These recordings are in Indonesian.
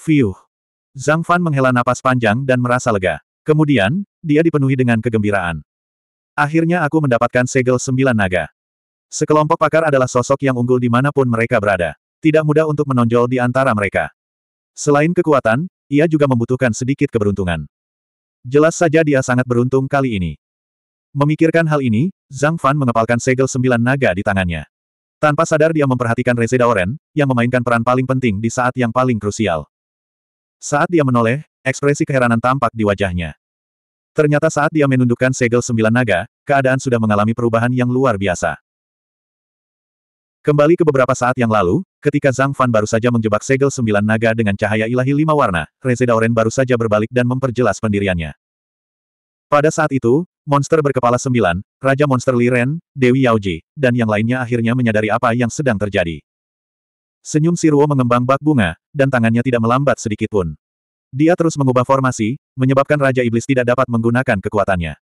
Fiuh. Zhang Fan menghela napas panjang dan merasa lega. Kemudian, dia dipenuhi dengan kegembiraan. Akhirnya aku mendapatkan segel sembilan naga. Sekelompok pakar adalah sosok yang unggul di dimanapun mereka berada. Tidak mudah untuk menonjol di antara mereka. Selain kekuatan, ia juga membutuhkan sedikit keberuntungan. Jelas saja dia sangat beruntung kali ini. Memikirkan hal ini, Zhang Fan mengepalkan segel sembilan naga di tangannya. Tanpa sadar dia memperhatikan Reze Daoren, yang memainkan peran paling penting di saat yang paling krusial. Saat dia menoleh, ekspresi keheranan tampak di wajahnya. Ternyata saat dia menundukkan segel sembilan naga, keadaan sudah mengalami perubahan yang luar biasa. Kembali ke beberapa saat yang lalu, ketika Zhang Fan baru saja menjebak segel sembilan naga dengan cahaya ilahi lima warna, Reze Daoren baru saja berbalik dan memperjelas pendiriannya. Pada saat itu, monster berkepala sembilan, Raja Monster Liren, Dewi Yaoji, dan yang lainnya akhirnya menyadari apa yang sedang terjadi. Senyum Siruo mengembang bak bunga, dan tangannya tidak melambat sedikit pun. Dia terus mengubah formasi, menyebabkan Raja Iblis tidak dapat menggunakan kekuatannya.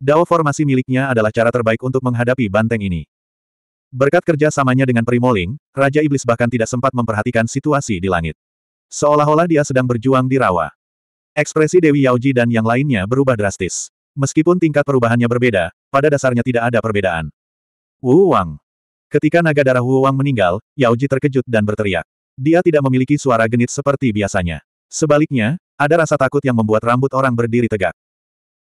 Dao formasi miliknya adalah cara terbaik untuk menghadapi banteng ini. Berkat kerja samanya dengan Primoling, Raja Iblis bahkan tidak sempat memperhatikan situasi di langit. Seolah-olah dia sedang berjuang di rawa. Ekspresi Dewi Yaoji dan yang lainnya berubah drastis. Meskipun tingkat perubahannya berbeda, pada dasarnya tidak ada perbedaan. Wu Wang. Ketika naga darah Wu Wang meninggal, Yaoji terkejut dan berteriak. Dia tidak memiliki suara genit seperti biasanya. Sebaliknya, ada rasa takut yang membuat rambut orang berdiri tegak.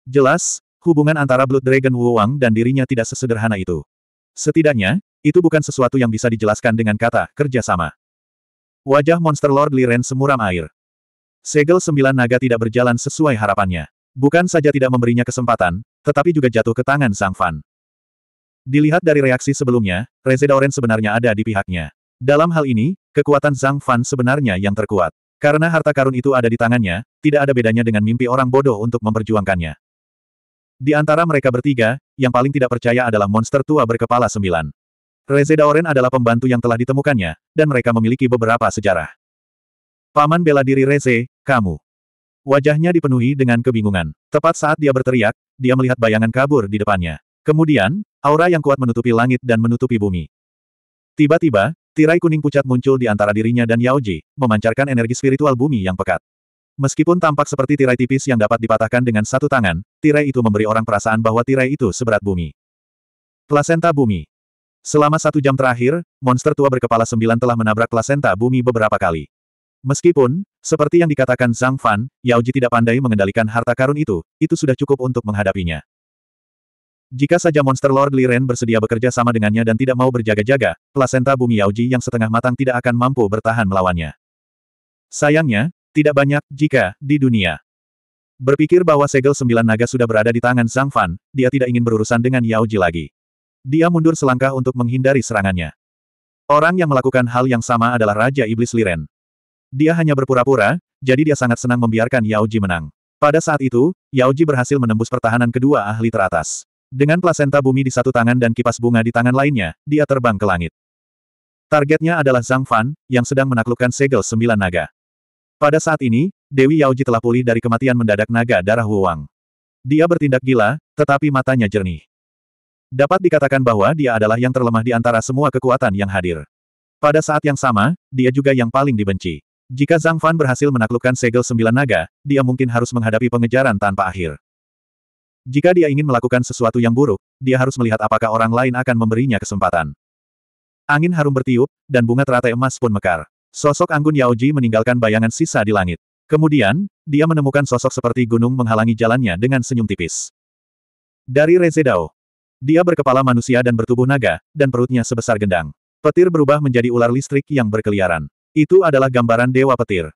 Jelas, hubungan antara Blood Dragon Wu Wang dan dirinya tidak sesederhana itu. Setidaknya, itu bukan sesuatu yang bisa dijelaskan dengan kata kerjasama. Wajah Monster Lord Liren semuram air. Segel sembilan naga tidak berjalan sesuai harapannya. Bukan saja tidak memberinya kesempatan, tetapi juga jatuh ke tangan Sang Fan. Dilihat dari reaksi sebelumnya, Rezedaoren sebenarnya ada di pihaknya. Dalam hal ini, kekuatan Zhang Fan sebenarnya yang terkuat. Karena harta karun itu ada di tangannya, tidak ada bedanya dengan mimpi orang bodoh untuk memperjuangkannya. Di antara mereka bertiga, yang paling tidak percaya adalah monster tua berkepala sembilan. Reze Daoren adalah pembantu yang telah ditemukannya, dan mereka memiliki beberapa sejarah. Paman bela diri Reze, kamu. Wajahnya dipenuhi dengan kebingungan. Tepat saat dia berteriak, dia melihat bayangan kabur di depannya. Kemudian, Aura yang kuat menutupi langit dan menutupi bumi. Tiba-tiba, tirai kuning pucat muncul di antara dirinya dan Yao Ji, memancarkan energi spiritual bumi yang pekat. Meskipun tampak seperti tirai tipis yang dapat dipatahkan dengan satu tangan, tirai itu memberi orang perasaan bahwa tirai itu seberat bumi. Plasenta bumi. Selama satu jam terakhir, monster tua berkepala sembilan telah menabrak plasenta bumi beberapa kali. Meskipun, seperti yang dikatakan Zhang Fan, Yao Ji tidak pandai mengendalikan harta karun itu, itu sudah cukup untuk menghadapinya. Jika saja Monster Lord Liren bersedia bekerja sama dengannya dan tidak mau berjaga-jaga, plasenta bumi Yaoji yang setengah matang tidak akan mampu bertahan melawannya. Sayangnya, tidak banyak, jika, di dunia. Berpikir bahwa segel sembilan naga sudah berada di tangan Zhang Fan, dia tidak ingin berurusan dengan Yaoji lagi. Dia mundur selangkah untuk menghindari serangannya. Orang yang melakukan hal yang sama adalah Raja Iblis Liren. Dia hanya berpura-pura, jadi dia sangat senang membiarkan Yaoji menang. Pada saat itu, Yaoji berhasil menembus pertahanan kedua ahli teratas. Dengan plasenta bumi di satu tangan dan kipas bunga di tangan lainnya, dia terbang ke langit. Targetnya adalah Zhang Fan, yang sedang menaklukkan segel sembilan naga. Pada saat ini, Dewi Yaoji telah pulih dari kematian mendadak naga darah huang. Dia bertindak gila, tetapi matanya jernih. Dapat dikatakan bahwa dia adalah yang terlemah di antara semua kekuatan yang hadir. Pada saat yang sama, dia juga yang paling dibenci. Jika Zhang Fan berhasil menaklukkan segel sembilan naga, dia mungkin harus menghadapi pengejaran tanpa akhir. Jika dia ingin melakukan sesuatu yang buruk, dia harus melihat apakah orang lain akan memberinya kesempatan. Angin harum bertiup, dan bunga teratai emas pun mekar. Sosok Anggun Yaoji meninggalkan bayangan sisa di langit. Kemudian, dia menemukan sosok seperti gunung menghalangi jalannya dengan senyum tipis. Dari Rezedao. Dia berkepala manusia dan bertubuh naga, dan perutnya sebesar gendang. Petir berubah menjadi ular listrik yang berkeliaran. Itu adalah gambaran Dewa Petir.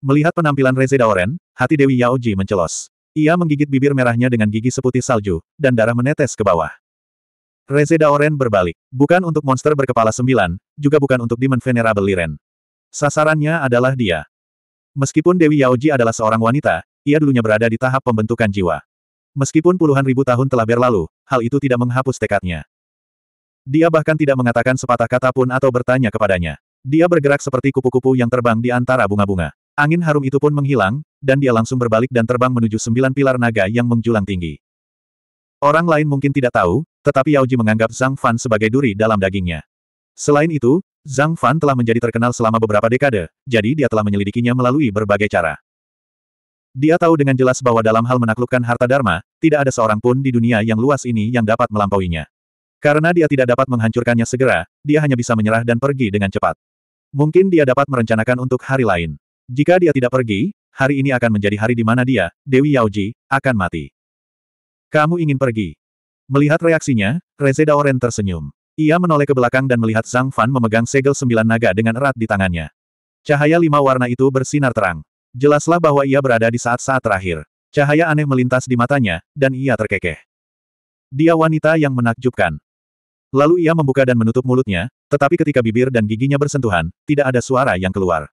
Melihat penampilan Reze Daoren, hati Dewi Yaoji mencelos. Ia menggigit bibir merahnya dengan gigi seputih salju, dan darah menetes ke bawah. Reze Daoren berbalik. Bukan untuk monster berkepala sembilan, juga bukan untuk Demon Venerable Liren. Sasarannya adalah dia. Meskipun Dewi Yaoji adalah seorang wanita, ia dulunya berada di tahap pembentukan jiwa. Meskipun puluhan ribu tahun telah berlalu, hal itu tidak menghapus tekadnya. Dia bahkan tidak mengatakan sepatah kata pun atau bertanya kepadanya. Dia bergerak seperti kupu-kupu yang terbang di antara bunga-bunga. Angin harum itu pun menghilang, dan dia langsung berbalik dan terbang menuju sembilan pilar naga yang menjulang tinggi. Orang lain mungkin tidak tahu, tetapi Yaoji menganggap Zhang Fan sebagai duri dalam dagingnya. Selain itu, Zhang Fan telah menjadi terkenal selama beberapa dekade, jadi dia telah menyelidikinya melalui berbagai cara. Dia tahu dengan jelas bahwa dalam hal menaklukkan harta dharma, tidak ada seorang pun di dunia yang luas ini yang dapat melampauinya. Karena dia tidak dapat menghancurkannya segera, dia hanya bisa menyerah dan pergi dengan cepat. Mungkin dia dapat merencanakan untuk hari lain. Jika dia tidak pergi, hari ini akan menjadi hari di mana dia, Dewi Yaoji, akan mati. Kamu ingin pergi? Melihat reaksinya, Reze Daoren tersenyum. Ia menoleh ke belakang dan melihat Zhang Fan memegang segel sembilan naga dengan erat di tangannya. Cahaya lima warna itu bersinar terang. Jelaslah bahwa ia berada di saat-saat terakhir. Cahaya aneh melintas di matanya, dan ia terkekeh. Dia wanita yang menakjubkan. Lalu ia membuka dan menutup mulutnya, tetapi ketika bibir dan giginya bersentuhan, tidak ada suara yang keluar.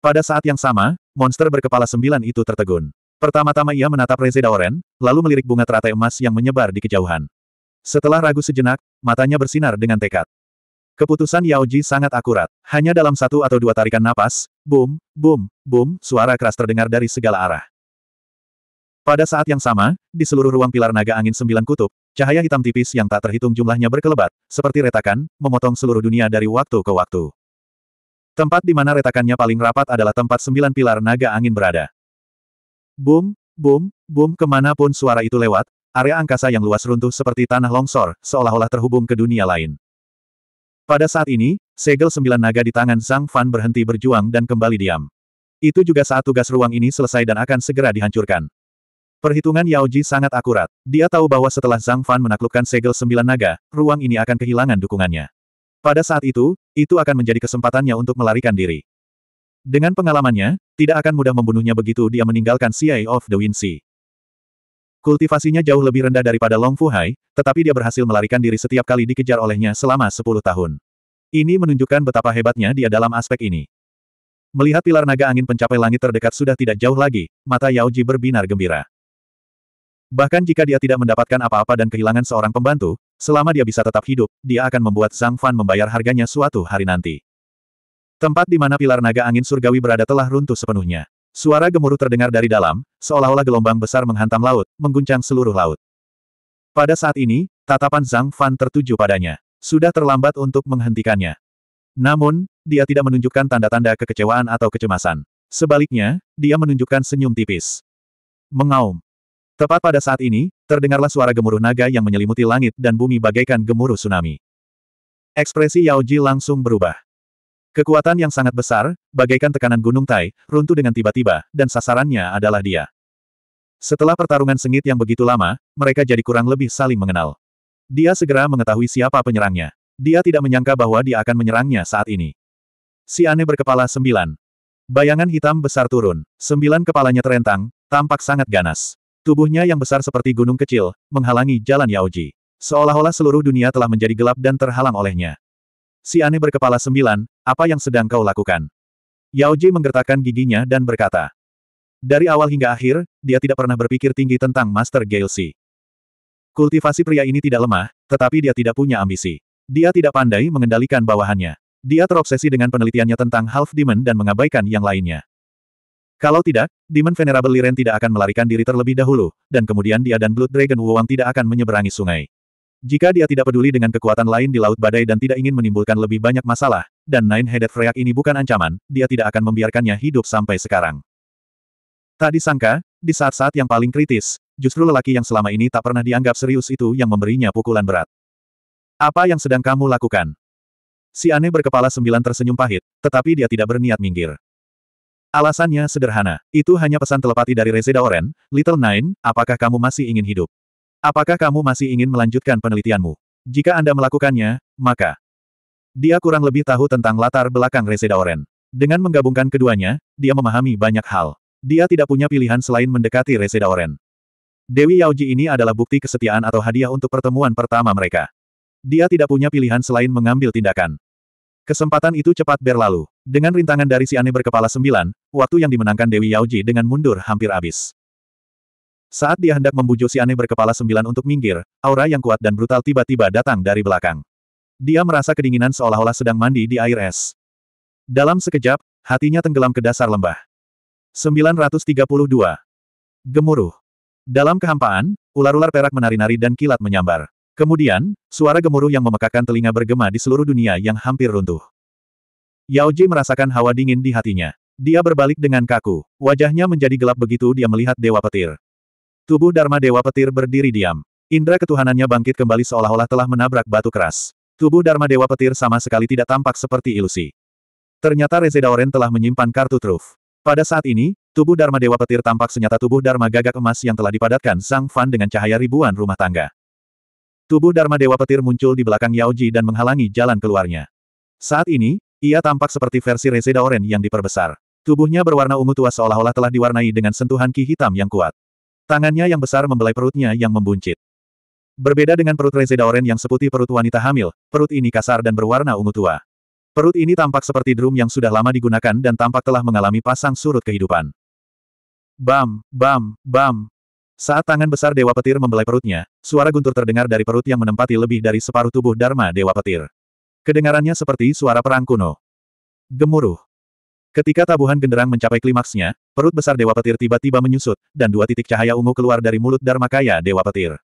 Pada saat yang sama, monster berkepala sembilan itu tertegun. Pertama-tama ia menatap Reze Daoren, lalu melirik bunga teratai emas yang menyebar di kejauhan. Setelah ragu sejenak, matanya bersinar dengan tekad. Keputusan Yao Ji sangat akurat. Hanya dalam satu atau dua tarikan napas, boom, boom, boom, suara keras terdengar dari segala arah. Pada saat yang sama, di seluruh ruang pilar naga angin sembilan kutub, cahaya hitam tipis yang tak terhitung jumlahnya berkelebat, seperti retakan, memotong seluruh dunia dari waktu ke waktu. Tempat di mana retakannya paling rapat adalah tempat sembilan pilar naga angin berada. Boom, boom, boom kemanapun suara itu lewat, area angkasa yang luas runtuh seperti tanah longsor, seolah-olah terhubung ke dunia lain. Pada saat ini, segel sembilan naga di tangan Zhang Fan berhenti berjuang dan kembali diam. Itu juga saat tugas ruang ini selesai dan akan segera dihancurkan. Perhitungan Yao Ji sangat akurat. Dia tahu bahwa setelah Zhang Fan menaklukkan segel sembilan naga, ruang ini akan kehilangan dukungannya. Pada saat itu, itu akan menjadi kesempatannya untuk melarikan diri. Dengan pengalamannya, tidak akan mudah membunuhnya begitu dia meninggalkan CIA of the Wind Sea. Kultivasinya jauh lebih rendah daripada Long Fu Hai, tetapi dia berhasil melarikan diri setiap kali dikejar olehnya selama 10 tahun. Ini menunjukkan betapa hebatnya dia dalam aspek ini. Melihat pilar naga angin pencapai langit terdekat sudah tidak jauh lagi, mata Yao Ji berbinar gembira. Bahkan jika dia tidak mendapatkan apa-apa dan kehilangan seorang pembantu, selama dia bisa tetap hidup, dia akan membuat Zhang Fan membayar harganya suatu hari nanti. Tempat di mana pilar naga angin surgawi berada telah runtuh sepenuhnya. Suara gemuruh terdengar dari dalam, seolah-olah gelombang besar menghantam laut, mengguncang seluruh laut. Pada saat ini, tatapan Zhang Fan tertuju padanya. Sudah terlambat untuk menghentikannya. Namun, dia tidak menunjukkan tanda-tanda kekecewaan atau kecemasan. Sebaliknya, dia menunjukkan senyum tipis. Mengaum. Tepat pada saat ini, terdengarlah suara gemuruh naga yang menyelimuti langit dan bumi bagaikan gemuruh tsunami. Ekspresi Yao Ji langsung berubah. Kekuatan yang sangat besar, bagaikan tekanan gunung Tai, runtuh dengan tiba-tiba, dan sasarannya adalah dia. Setelah pertarungan sengit yang begitu lama, mereka jadi kurang lebih saling mengenal. Dia segera mengetahui siapa penyerangnya. Dia tidak menyangka bahwa dia akan menyerangnya saat ini. Si aneh berkepala sembilan. Bayangan hitam besar turun. Sembilan kepalanya terentang, tampak sangat ganas. Tubuhnya yang besar seperti gunung kecil, menghalangi jalan Yaoji. Seolah-olah seluruh dunia telah menjadi gelap dan terhalang olehnya. Si aneh berkepala sembilan, apa yang sedang kau lakukan? Yaoji menggertakkan giginya dan berkata. Dari awal hingga akhir, dia tidak pernah berpikir tinggi tentang Master Gale Kultivasi pria ini tidak lemah, tetapi dia tidak punya ambisi. Dia tidak pandai mengendalikan bawahannya. Dia terobsesi dengan penelitiannya tentang Half Demon dan mengabaikan yang lainnya. Kalau tidak, Demon Venerable Liren tidak akan melarikan diri terlebih dahulu, dan kemudian dia dan Blood Dragon Wuang tidak akan menyeberangi sungai. Jika dia tidak peduli dengan kekuatan lain di Laut Badai dan tidak ingin menimbulkan lebih banyak masalah, dan Nine-Headed Freak ini bukan ancaman, dia tidak akan membiarkannya hidup sampai sekarang. Tak disangka, di saat-saat yang paling kritis, justru lelaki yang selama ini tak pernah dianggap serius itu yang memberinya pukulan berat. Apa yang sedang kamu lakukan? Si aneh berkepala sembilan tersenyum pahit, tetapi dia tidak berniat minggir. Alasannya sederhana, itu hanya pesan telepati dari Reze Daoren, Little Nine, apakah kamu masih ingin hidup? Apakah kamu masih ingin melanjutkan penelitianmu? Jika Anda melakukannya, maka... Dia kurang lebih tahu tentang latar belakang Reze Daoren. Dengan menggabungkan keduanya, dia memahami banyak hal. Dia tidak punya pilihan selain mendekati Reze Daoren. Dewi Yaoji ini adalah bukti kesetiaan atau hadiah untuk pertemuan pertama mereka. Dia tidak punya pilihan selain mengambil tindakan. Kesempatan itu cepat berlalu. Dengan rintangan dari si aneh berkepala sembilan, waktu yang dimenangkan Dewi Yaoji dengan mundur hampir habis. Saat dia hendak membujuk si aneh berkepala sembilan untuk minggir, aura yang kuat dan brutal tiba-tiba datang dari belakang. Dia merasa kedinginan seolah-olah sedang mandi di air es. Dalam sekejap, hatinya tenggelam ke dasar lembah. 932. Gemuruh. Dalam kehampaan, ular-ular perak menari-nari dan kilat menyambar. Kemudian, suara gemuruh yang memekakan telinga bergema di seluruh dunia yang hampir runtuh. Yao Ji merasakan hawa dingin di hatinya. Dia berbalik dengan kaku. Wajahnya menjadi gelap begitu dia melihat Dewa Petir. Tubuh Dharma Dewa Petir berdiri diam. Indra ketuhanannya bangkit kembali seolah-olah telah menabrak batu keras. Tubuh Dharma Dewa Petir sama sekali tidak tampak seperti ilusi. Ternyata Reze Daoren telah menyimpan kartu truf. Pada saat ini, tubuh Dharma Dewa Petir tampak senyata tubuh Dharma gagak emas yang telah dipadatkan Sang Fan dengan cahaya ribuan rumah tangga. Tubuh Dharma Dewa Petir muncul di belakang Yao Ji dan menghalangi jalan keluarnya. Saat ini, ia tampak seperti versi Reseda Oren yang diperbesar. Tubuhnya berwarna ungu tua seolah-olah telah diwarnai dengan sentuhan ki hitam yang kuat. Tangannya yang besar membelai perutnya yang membuncit. Berbeda dengan perut Reseda Oren yang seputih perut wanita hamil, perut ini kasar dan berwarna ungu tua. Perut ini tampak seperti drum yang sudah lama digunakan dan tampak telah mengalami pasang surut kehidupan. Bam, bam, bam, saat tangan besar Dewa Petir membelai perutnya, suara guntur terdengar dari perut yang menempati lebih dari separuh tubuh Dharma Dewa Petir. Kedengarannya seperti suara perang kuno. Gemuruh. Ketika tabuhan genderang mencapai klimaksnya, perut besar Dewa Petir tiba-tiba menyusut, dan dua titik cahaya ungu keluar dari mulut Dharma Kaya Dewa Petir.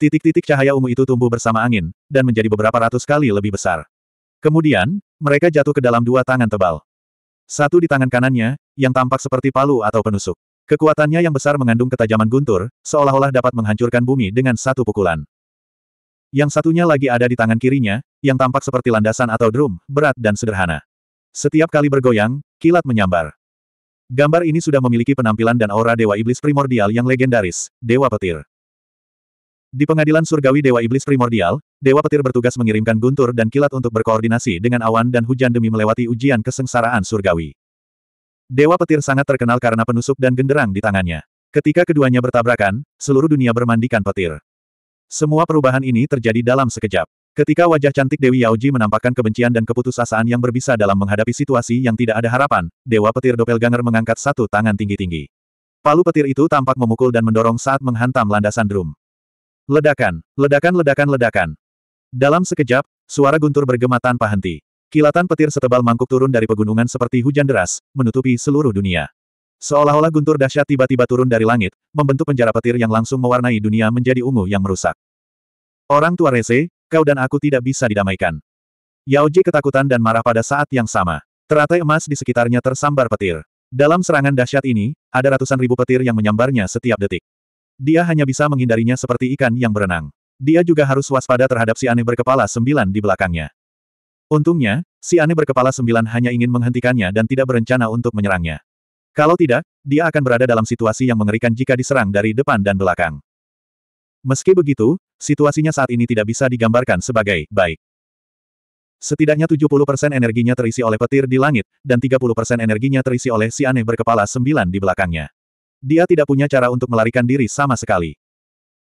Titik-titik cahaya ungu itu tumbuh bersama angin, dan menjadi beberapa ratus kali lebih besar. Kemudian, mereka jatuh ke dalam dua tangan tebal. Satu di tangan kanannya, yang tampak seperti palu atau penusuk. Kekuatannya yang besar mengandung ketajaman guntur, seolah-olah dapat menghancurkan bumi dengan satu pukulan. Yang satunya lagi ada di tangan kirinya, yang tampak seperti landasan atau drum, berat dan sederhana. Setiap kali bergoyang, kilat menyambar. Gambar ini sudah memiliki penampilan dan aura Dewa Iblis Primordial yang legendaris, Dewa Petir. Di pengadilan surgawi Dewa Iblis Primordial, Dewa Petir bertugas mengirimkan guntur dan kilat untuk berkoordinasi dengan awan dan hujan demi melewati ujian kesengsaraan surgawi. Dewa petir sangat terkenal karena penusuk dan genderang di tangannya. Ketika keduanya bertabrakan, seluruh dunia bermandikan petir. Semua perubahan ini terjadi dalam sekejap. Ketika wajah cantik Dewi Yaoji menampakkan kebencian dan keputusasaan yang berbisa dalam menghadapi situasi yang tidak ada harapan, Dewa Petir Doppelganger mengangkat satu tangan tinggi-tinggi. Palu petir itu tampak memukul dan mendorong saat menghantam landasan drum. Ledakan, ledakan, ledakan, ledakan. Dalam sekejap, suara guntur bergema tanpa henti. Kilatan petir setebal mangkuk turun dari pegunungan seperti hujan deras, menutupi seluruh dunia. Seolah-olah guntur dahsyat tiba-tiba turun dari langit, membentuk penjara petir yang langsung mewarnai dunia menjadi ungu yang merusak. Orang tua Rese, kau dan aku tidak bisa didamaikan. Yao Ji ketakutan dan marah pada saat yang sama. Teratai emas di sekitarnya tersambar petir. Dalam serangan dahsyat ini, ada ratusan ribu petir yang menyambarnya setiap detik. Dia hanya bisa menghindarinya seperti ikan yang berenang. Dia juga harus waspada terhadap si aneh berkepala sembilan di belakangnya. Untungnya, si aneh berkepala sembilan hanya ingin menghentikannya dan tidak berencana untuk menyerangnya. Kalau tidak, dia akan berada dalam situasi yang mengerikan jika diserang dari depan dan belakang. Meski begitu, situasinya saat ini tidak bisa digambarkan sebagai baik. Setidaknya 70% energinya terisi oleh petir di langit, dan 30% energinya terisi oleh si aneh berkepala sembilan di belakangnya. Dia tidak punya cara untuk melarikan diri sama sekali.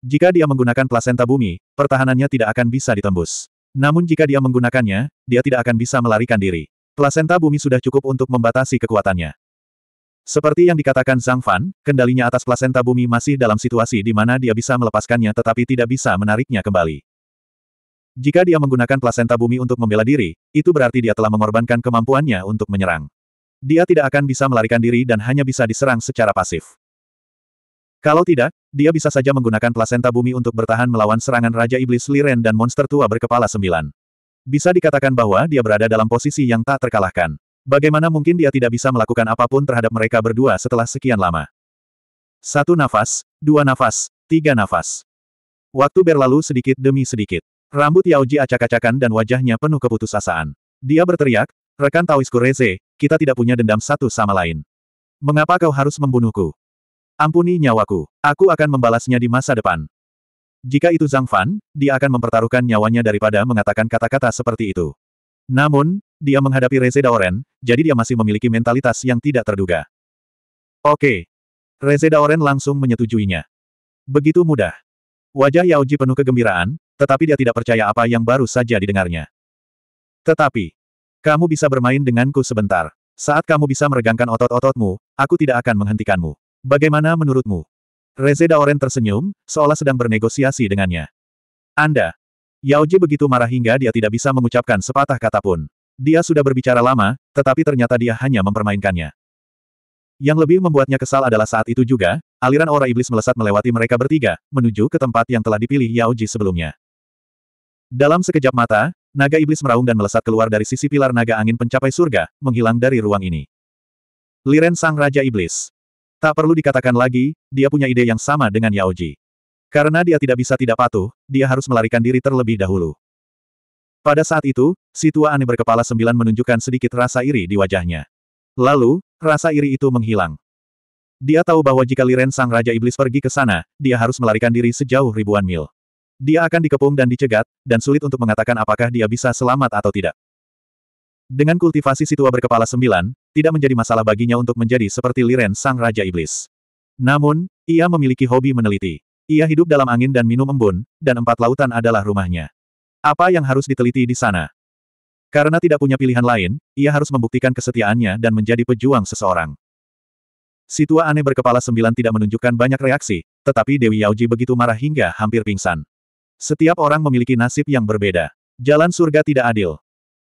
Jika dia menggunakan plasenta bumi, pertahanannya tidak akan bisa ditembus. Namun jika dia menggunakannya, dia tidak akan bisa melarikan diri. Plasenta bumi sudah cukup untuk membatasi kekuatannya. Seperti yang dikatakan Zhang Fan, kendalinya atas plasenta bumi masih dalam situasi di mana dia bisa melepaskannya tetapi tidak bisa menariknya kembali. Jika dia menggunakan plasenta bumi untuk membela diri, itu berarti dia telah mengorbankan kemampuannya untuk menyerang. Dia tidak akan bisa melarikan diri dan hanya bisa diserang secara pasif. Kalau tidak, dia bisa saja menggunakan plasenta bumi untuk bertahan melawan serangan Raja Iblis Liren dan monster tua berkepala sembilan. Bisa dikatakan bahwa dia berada dalam posisi yang tak terkalahkan. Bagaimana mungkin dia tidak bisa melakukan apapun terhadap mereka berdua setelah sekian lama? Satu nafas, dua nafas, tiga nafas. Waktu berlalu sedikit demi sedikit. Rambut Yaoji acak-acakan dan wajahnya penuh keputusasaan. Dia berteriak, rekan Taoisku Reze, kita tidak punya dendam satu sama lain. Mengapa kau harus membunuhku? Ampuni nyawaku. Aku akan membalasnya di masa depan. Jika itu Zhang Fan, dia akan mempertaruhkan nyawanya daripada mengatakan kata-kata seperti itu. Namun, dia menghadapi Reze Daoren, jadi dia masih memiliki mentalitas yang tidak terduga. Oke. Reze Daoren langsung menyetujuinya. Begitu mudah. Wajah Yaoji penuh kegembiraan, tetapi dia tidak percaya apa yang baru saja didengarnya. Tetapi, kamu bisa bermain denganku sebentar. Saat kamu bisa meregangkan otot-ototmu, aku tidak akan menghentikanmu. Bagaimana menurutmu? Reze Daoren tersenyum, seolah sedang bernegosiasi dengannya. Anda. Yao Ji begitu marah hingga dia tidak bisa mengucapkan sepatah kata pun. Dia sudah berbicara lama, tetapi ternyata dia hanya mempermainkannya. Yang lebih membuatnya kesal adalah saat itu juga, aliran aura iblis melesat melewati mereka bertiga, menuju ke tempat yang telah dipilih Yao Ji sebelumnya. Dalam sekejap mata, naga iblis meraung dan melesat keluar dari sisi pilar naga angin pencapai surga, menghilang dari ruang ini. Liren Sang Raja Iblis Tak perlu dikatakan lagi, dia punya ide yang sama dengan Yaoji. Karena dia tidak bisa tidak patuh, dia harus melarikan diri terlebih dahulu. Pada saat itu, si tua aneh berkepala sembilan menunjukkan sedikit rasa iri di wajahnya. Lalu, rasa iri itu menghilang. Dia tahu bahwa jika Liren Sang Raja Iblis pergi ke sana, dia harus melarikan diri sejauh ribuan mil. Dia akan dikepung dan dicegat, dan sulit untuk mengatakan apakah dia bisa selamat atau tidak. Dengan kultivasi si tua berkepala sembilan, tidak menjadi masalah baginya untuk menjadi seperti Liren Sang Raja Iblis. Namun, ia memiliki hobi meneliti. Ia hidup dalam angin dan minum embun, dan empat lautan adalah rumahnya. Apa yang harus diteliti di sana? Karena tidak punya pilihan lain, ia harus membuktikan kesetiaannya dan menjadi pejuang seseorang. Si tua aneh berkepala sembilan tidak menunjukkan banyak reaksi, tetapi Dewi Yaoji begitu marah hingga hampir pingsan. Setiap orang memiliki nasib yang berbeda. Jalan surga tidak adil.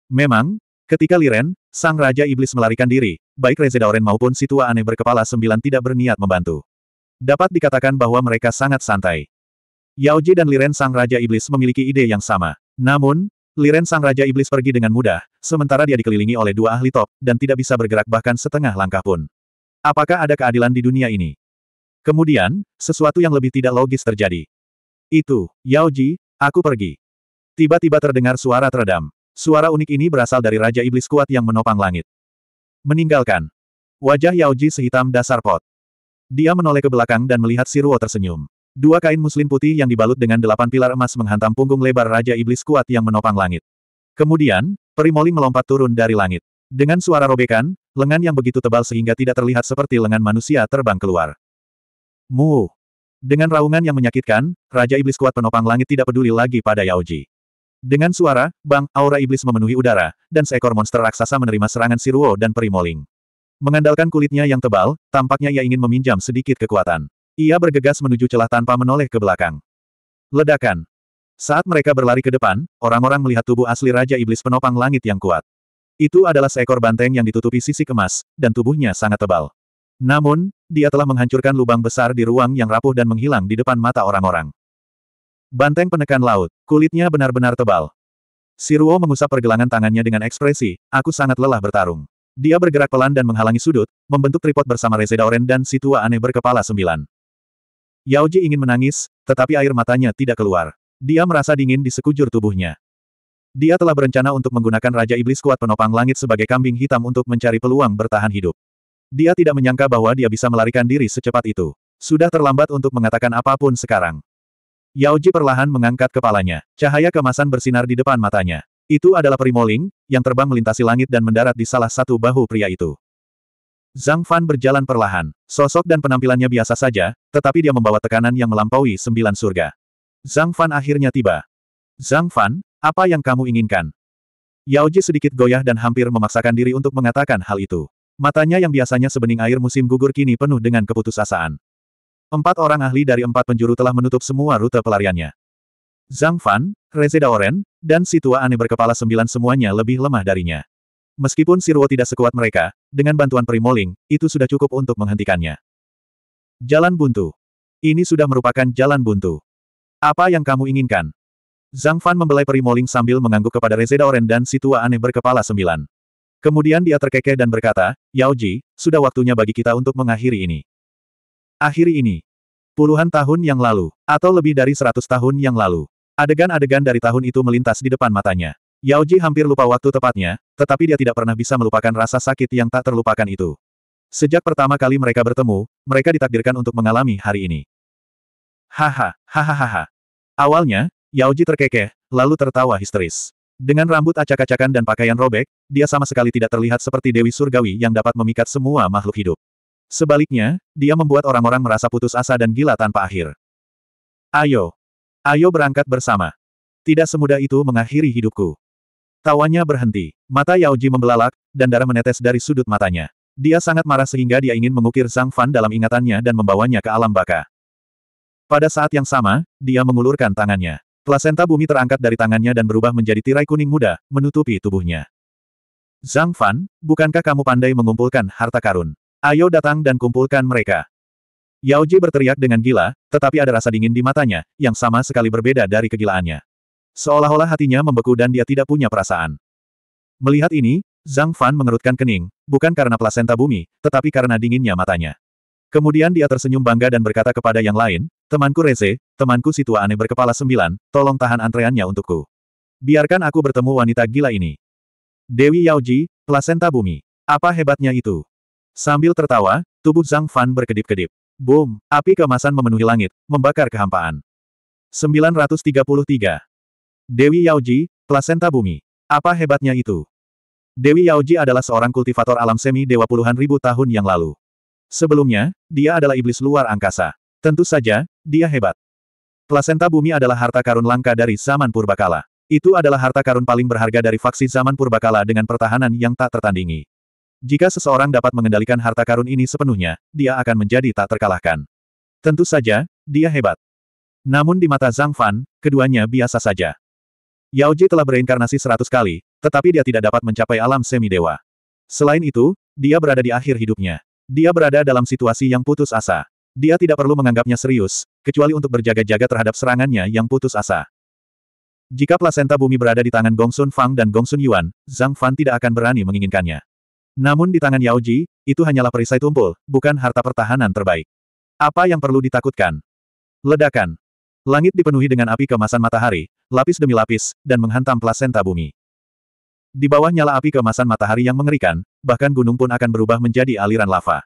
Memang, Ketika Liren, sang Raja Iblis melarikan diri, baik Oren maupun si tua aneh berkepala sembilan tidak berniat membantu. Dapat dikatakan bahwa mereka sangat santai. Yao Ji dan Liren sang Raja Iblis memiliki ide yang sama. Namun, Liren sang Raja Iblis pergi dengan mudah, sementara dia dikelilingi oleh dua ahli top, dan tidak bisa bergerak bahkan setengah langkah pun. Apakah ada keadilan di dunia ini? Kemudian, sesuatu yang lebih tidak logis terjadi. Itu, Yao Ji, aku pergi. Tiba-tiba terdengar suara teredam. Suara unik ini berasal dari Raja Iblis kuat yang menopang langit. Meninggalkan. Wajah Yaoji sehitam dasar pot. Dia menoleh ke belakang dan melihat Siruo tersenyum. Dua kain muslin putih yang dibalut dengan delapan pilar emas menghantam punggung lebar Raja Iblis kuat yang menopang langit. Kemudian, Perimoli melompat turun dari langit. Dengan suara robekan, lengan yang begitu tebal sehingga tidak terlihat seperti lengan manusia terbang keluar. Mu. Dengan raungan yang menyakitkan, Raja Iblis kuat penopang langit tidak peduli lagi pada Yaoji. Dengan suara, bang, aura iblis memenuhi udara, dan seekor monster raksasa menerima serangan Siruo dan Perimoling. Mengandalkan kulitnya yang tebal, tampaknya ia ingin meminjam sedikit kekuatan. Ia bergegas menuju celah tanpa menoleh ke belakang. Ledakan. Saat mereka berlari ke depan, orang-orang melihat tubuh asli Raja Iblis Penopang Langit yang kuat. Itu adalah seekor banteng yang ditutupi sisi kemas, dan tubuhnya sangat tebal. Namun, dia telah menghancurkan lubang besar di ruang yang rapuh dan menghilang di depan mata orang-orang. Banteng penekan laut, kulitnya benar-benar tebal. Siruo mengusap pergelangan tangannya dengan ekspresi, aku sangat lelah bertarung. Dia bergerak pelan dan menghalangi sudut, membentuk tripod bersama Rezedaoren dan si tua aneh berkepala sembilan. Yaoji ingin menangis, tetapi air matanya tidak keluar. Dia merasa dingin di sekujur tubuhnya. Dia telah berencana untuk menggunakan Raja Iblis kuat penopang langit sebagai kambing hitam untuk mencari peluang bertahan hidup. Dia tidak menyangka bahwa dia bisa melarikan diri secepat itu. Sudah terlambat untuk mengatakan apapun sekarang. Yao Ji perlahan mengangkat kepalanya. Cahaya kemasan bersinar di depan matanya. Itu adalah Primoling, yang terbang melintasi langit dan mendarat di salah satu bahu pria itu. Zhang Fan berjalan perlahan. Sosok dan penampilannya biasa saja, tetapi dia membawa tekanan yang melampaui sembilan surga. Zhang Fan akhirnya tiba. Zhang Fan, apa yang kamu inginkan? Yao Ji sedikit goyah dan hampir memaksakan diri untuk mengatakan hal itu. Matanya yang biasanya sebening air musim gugur kini penuh dengan keputusasaan. Empat orang ahli dari empat penjuru telah menutup semua rute pelariannya. Zhang Fan, Reze Daoren, dan si tua aneh berkepala sembilan semuanya lebih lemah darinya. Meskipun Sirwo tidak sekuat mereka, dengan bantuan Primoling, itu sudah cukup untuk menghentikannya. Jalan buntu. Ini sudah merupakan jalan buntu. Apa yang kamu inginkan? Zhang Fan membelai Primoling sambil mengangguk kepada Reze Daoren dan si tua aneh berkepala sembilan. Kemudian dia terkekeh dan berkata, Yao Ji, sudah waktunya bagi kita untuk mengakhiri ini. Akhiri ini. Puluhan tahun yang lalu, atau lebih dari seratus tahun yang lalu. Adegan-adegan dari tahun itu melintas di depan matanya. Yao Ji hampir lupa waktu tepatnya, tetapi dia tidak pernah bisa melupakan rasa sakit yang tak terlupakan itu. Sejak pertama kali mereka bertemu, mereka ditakdirkan untuk mengalami hari ini. Haha, hahaha. Awalnya, Yao Ji terkekeh, lalu tertawa histeris. Dengan rambut acak-acakan dan pakaian robek, dia sama sekali tidak terlihat seperti Dewi Surgawi yang dapat memikat semua makhluk hidup. Sebaliknya, dia membuat orang-orang merasa putus asa dan gila tanpa akhir. Ayo. Ayo berangkat bersama. Tidak semudah itu mengakhiri hidupku. Tawanya berhenti. Mata Yaoji membelalak, dan darah menetes dari sudut matanya. Dia sangat marah sehingga dia ingin mengukir Zhang Fan dalam ingatannya dan membawanya ke alam baka. Pada saat yang sama, dia mengulurkan tangannya. Plasenta bumi terangkat dari tangannya dan berubah menjadi tirai kuning muda, menutupi tubuhnya. Zhang Fan, bukankah kamu pandai mengumpulkan harta karun? Ayo datang dan kumpulkan mereka. Yao Ji berteriak dengan gila, tetapi ada rasa dingin di matanya, yang sama sekali berbeda dari kegilaannya. Seolah-olah hatinya membeku dan dia tidak punya perasaan. Melihat ini, Zhang Fan mengerutkan kening, bukan karena plasenta bumi, tetapi karena dinginnya matanya. Kemudian dia tersenyum bangga dan berkata kepada yang lain, Temanku Reze, temanku si tua aneh berkepala sembilan, tolong tahan antreannya untukku. Biarkan aku bertemu wanita gila ini. Dewi Yao Ji, plasenta bumi. Apa hebatnya itu? Sambil tertawa, tubuh Zhang Fan berkedip-kedip. Boom! Api kemasan memenuhi langit, membakar kehampaan. 933. Dewi Yaoji, Plasenta Bumi. Apa hebatnya itu? Dewi Yaoji adalah seorang kultivator alam semi dewa puluhan ribu tahun yang lalu. Sebelumnya, dia adalah iblis luar angkasa. Tentu saja, dia hebat. Plasenta bumi adalah harta karun langka dari zaman purbakala. Itu adalah harta karun paling berharga dari faksi zaman purbakala dengan pertahanan yang tak tertandingi. Jika seseorang dapat mengendalikan harta karun ini sepenuhnya, dia akan menjadi tak terkalahkan. Tentu saja, dia hebat. Namun di mata Zhang Fan, keduanya biasa saja. Yao Ji telah bereinkarnasi seratus kali, tetapi dia tidak dapat mencapai alam semi-dewa. Selain itu, dia berada di akhir hidupnya. Dia berada dalam situasi yang putus asa. Dia tidak perlu menganggapnya serius, kecuali untuk berjaga-jaga terhadap serangannya yang putus asa. Jika plasenta bumi berada di tangan Gongsun Fang dan Gongsun Yuan, Zhang Fan tidak akan berani menginginkannya. Namun di tangan Yao Ji, itu hanyalah perisai tumpul, bukan harta pertahanan terbaik. Apa yang perlu ditakutkan? Ledakan. Langit dipenuhi dengan api kemasan matahari, lapis demi lapis, dan menghantam plasenta bumi. Di bawah nyala api kemasan matahari yang mengerikan, bahkan gunung pun akan berubah menjadi aliran lava.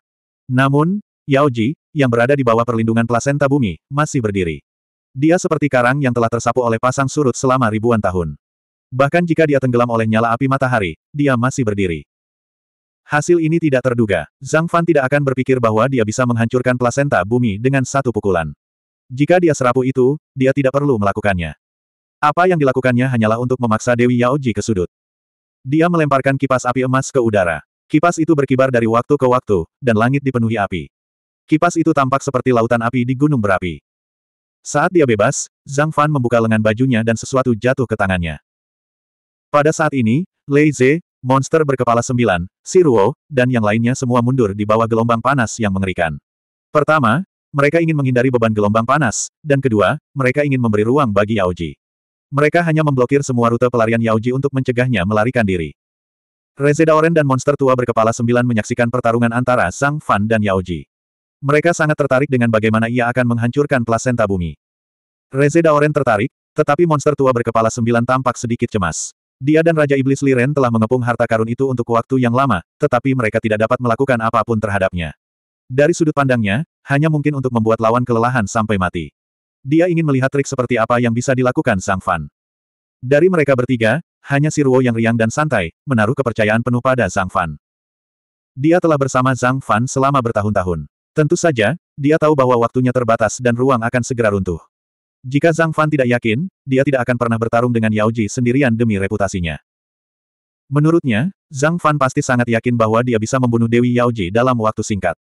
Namun, Yao Ji, yang berada di bawah perlindungan plasenta bumi, masih berdiri. Dia seperti karang yang telah tersapu oleh pasang surut selama ribuan tahun. Bahkan jika dia tenggelam oleh nyala api matahari, dia masih berdiri. Hasil ini tidak terduga. Zhang Fan tidak akan berpikir bahwa dia bisa menghancurkan plasenta bumi dengan satu pukulan. Jika dia serapu itu, dia tidak perlu melakukannya. Apa yang dilakukannya hanyalah untuk memaksa Dewi Yaoji ke sudut. Dia melemparkan kipas api emas ke udara. Kipas itu berkibar dari waktu ke waktu, dan langit dipenuhi api. Kipas itu tampak seperti lautan api di gunung berapi. Saat dia bebas, Zhang Fan membuka lengan bajunya dan sesuatu jatuh ke tangannya. Pada saat ini, Lei Ze, Monster berkepala sembilan, Siruo, dan yang lainnya semua mundur di bawah gelombang panas yang mengerikan. Pertama, mereka ingin menghindari beban gelombang panas, dan kedua, mereka ingin memberi ruang bagi Yaoji. Mereka hanya memblokir semua rute pelarian Yaoji untuk mencegahnya melarikan diri. Rezedaoren dan monster tua berkepala sembilan menyaksikan pertarungan antara sang Fan dan Yaoji. Mereka sangat tertarik dengan bagaimana ia akan menghancurkan plasenta bumi. Rezedaoren tertarik, tetapi monster tua berkepala sembilan tampak sedikit cemas. Dia dan Raja Iblis Liren telah mengepung harta karun itu untuk waktu yang lama, tetapi mereka tidak dapat melakukan apapun terhadapnya. Dari sudut pandangnya, hanya mungkin untuk membuat lawan kelelahan sampai mati. Dia ingin melihat trik seperti apa yang bisa dilakukan Sang Fan. Dari mereka bertiga, hanya Siruo yang riang dan santai, menaruh kepercayaan penuh pada Zhang Fan. Dia telah bersama Zhang Fan selama bertahun-tahun. Tentu saja, dia tahu bahwa waktunya terbatas dan ruang akan segera runtuh. Jika Zhang Fan tidak yakin, dia tidak akan pernah bertarung dengan Yao Ji sendirian demi reputasinya. Menurutnya, Zhang Fan pasti sangat yakin bahwa dia bisa membunuh Dewi Yao Ji dalam waktu singkat.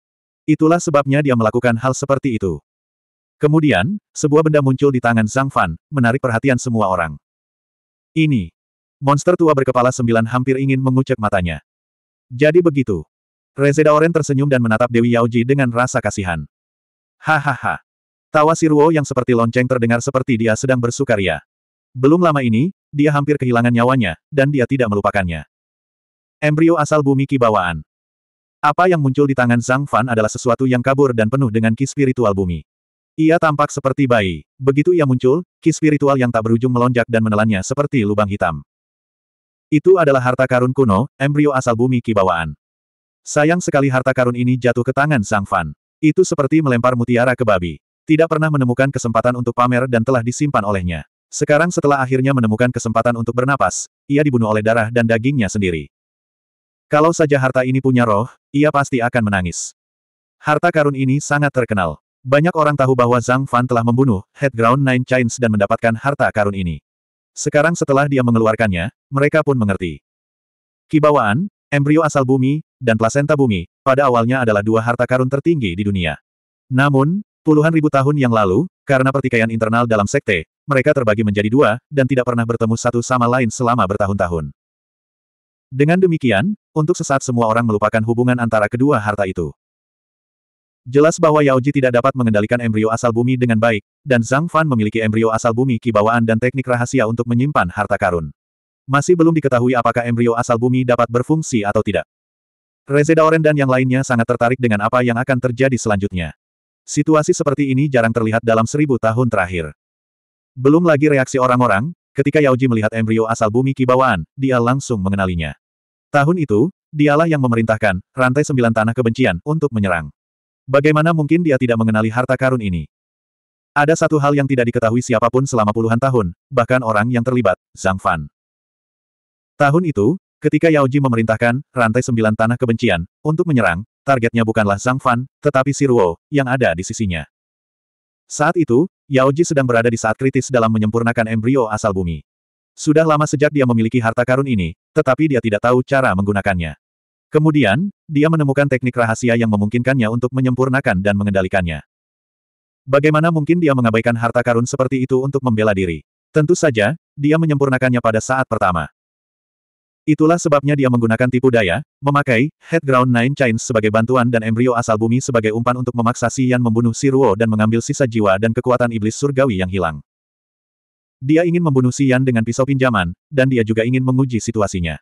Itulah sebabnya dia melakukan hal seperti itu. Kemudian, sebuah benda muncul di tangan Zhang Fan, menarik perhatian semua orang. Ini. Monster tua berkepala sembilan hampir ingin mengucek matanya. Jadi begitu. Reza Oren tersenyum dan menatap Dewi Yao Ji dengan rasa kasihan. Hahaha. Tawa Siruo yang seperti lonceng terdengar seperti dia sedang bersukaria. Belum lama ini, dia hampir kehilangan nyawanya, dan dia tidak melupakannya. Embrio asal bumi kibawaan. Apa yang muncul di tangan Zhang Fan adalah sesuatu yang kabur dan penuh dengan ki spiritual bumi. Ia tampak seperti bayi. Begitu ia muncul, ki spiritual yang tak berujung melonjak dan menelannya seperti lubang hitam. Itu adalah harta karun kuno, embrio asal bumi kibawaan. Sayang sekali harta karun ini jatuh ke tangan Zhang Fan. Itu seperti melempar mutiara ke babi. Tidak pernah menemukan kesempatan untuk pamer dan telah disimpan olehnya. Sekarang setelah akhirnya menemukan kesempatan untuk bernapas, ia dibunuh oleh darah dan dagingnya sendiri. Kalau saja harta ini punya roh, ia pasti akan menangis. Harta karun ini sangat terkenal. Banyak orang tahu bahwa Zhang Fan telah membunuh Headground Nine Chains dan mendapatkan harta karun ini. Sekarang setelah dia mengeluarkannya, mereka pun mengerti. Kibawaan, embrio asal bumi, dan plasenta bumi, pada awalnya adalah dua harta karun tertinggi di dunia. Namun, Puluhan ribu tahun yang lalu, karena pertikaian internal dalam sekte, mereka terbagi menjadi dua, dan tidak pernah bertemu satu sama lain selama bertahun-tahun. Dengan demikian, untuk sesaat semua orang melupakan hubungan antara kedua harta itu. Jelas bahwa Yao Yaoji tidak dapat mengendalikan embrio asal bumi dengan baik, dan Zhang Fan memiliki embrio asal bumi kibawaan dan teknik rahasia untuk menyimpan harta karun. Masih belum diketahui apakah embrio asal bumi dapat berfungsi atau tidak. Reze Daoren dan yang lainnya sangat tertarik dengan apa yang akan terjadi selanjutnya. Situasi seperti ini jarang terlihat dalam seribu tahun terakhir. Belum lagi reaksi orang-orang, ketika Yaoji melihat embrio asal bumi kibawaan, dia langsung mengenalinya. Tahun itu, dialah yang memerintahkan, rantai sembilan tanah kebencian, untuk menyerang. Bagaimana mungkin dia tidak mengenali harta karun ini? Ada satu hal yang tidak diketahui siapapun selama puluhan tahun, bahkan orang yang terlibat, Zhang Fan. Tahun itu, ketika Yaoji memerintahkan, rantai sembilan tanah kebencian, untuk menyerang, targetnya bukanlah Zhang Fan, tetapi Si Siruo, yang ada di sisinya. Saat itu, Yao Ji sedang berada di saat kritis dalam menyempurnakan embrio asal bumi. Sudah lama sejak dia memiliki harta karun ini, tetapi dia tidak tahu cara menggunakannya. Kemudian, dia menemukan teknik rahasia yang memungkinkannya untuk menyempurnakan dan mengendalikannya. Bagaimana mungkin dia mengabaikan harta karun seperti itu untuk membela diri? Tentu saja, dia menyempurnakannya pada saat pertama. Itulah sebabnya dia menggunakan tipu daya, memakai Headground Nine Chains sebagai bantuan dan embrio asal bumi sebagai umpan untuk memaksa Si Yan membunuh Si Ruo dan mengambil sisa jiwa dan kekuatan iblis surgawi yang hilang. Dia ingin membunuh Si Yan dengan pisau pinjaman, dan dia juga ingin menguji situasinya.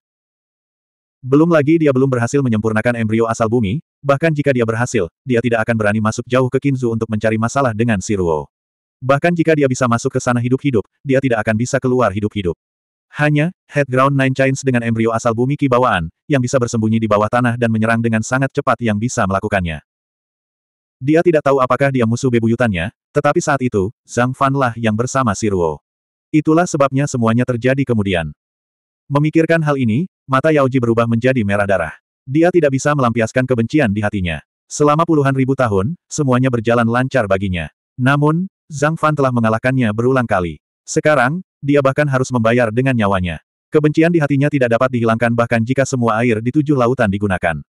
Belum lagi dia belum berhasil menyempurnakan embrio asal bumi, bahkan jika dia berhasil, dia tidak akan berani masuk jauh ke Kinzu untuk mencari masalah dengan si Ruo. Bahkan jika dia bisa masuk ke sana hidup-hidup, dia tidak akan bisa keluar hidup-hidup. Hanya, Headground Nine Chains dengan embrio asal bumi kibawaan yang bisa bersembunyi di bawah tanah dan menyerang dengan sangat cepat yang bisa melakukannya. Dia tidak tahu apakah dia musuh bebuyutannya, tetapi saat itu, Zhang Fan lah yang bersama Siruo. Itulah sebabnya semuanya terjadi kemudian. Memikirkan hal ini, mata Yao Yaoji berubah menjadi merah darah. Dia tidak bisa melampiaskan kebencian di hatinya. Selama puluhan ribu tahun, semuanya berjalan lancar baginya. Namun, Zhang Fan telah mengalahkannya berulang kali. Sekarang, dia bahkan harus membayar dengan nyawanya. Kebencian di hatinya tidak dapat dihilangkan bahkan jika semua air di tujuh lautan digunakan.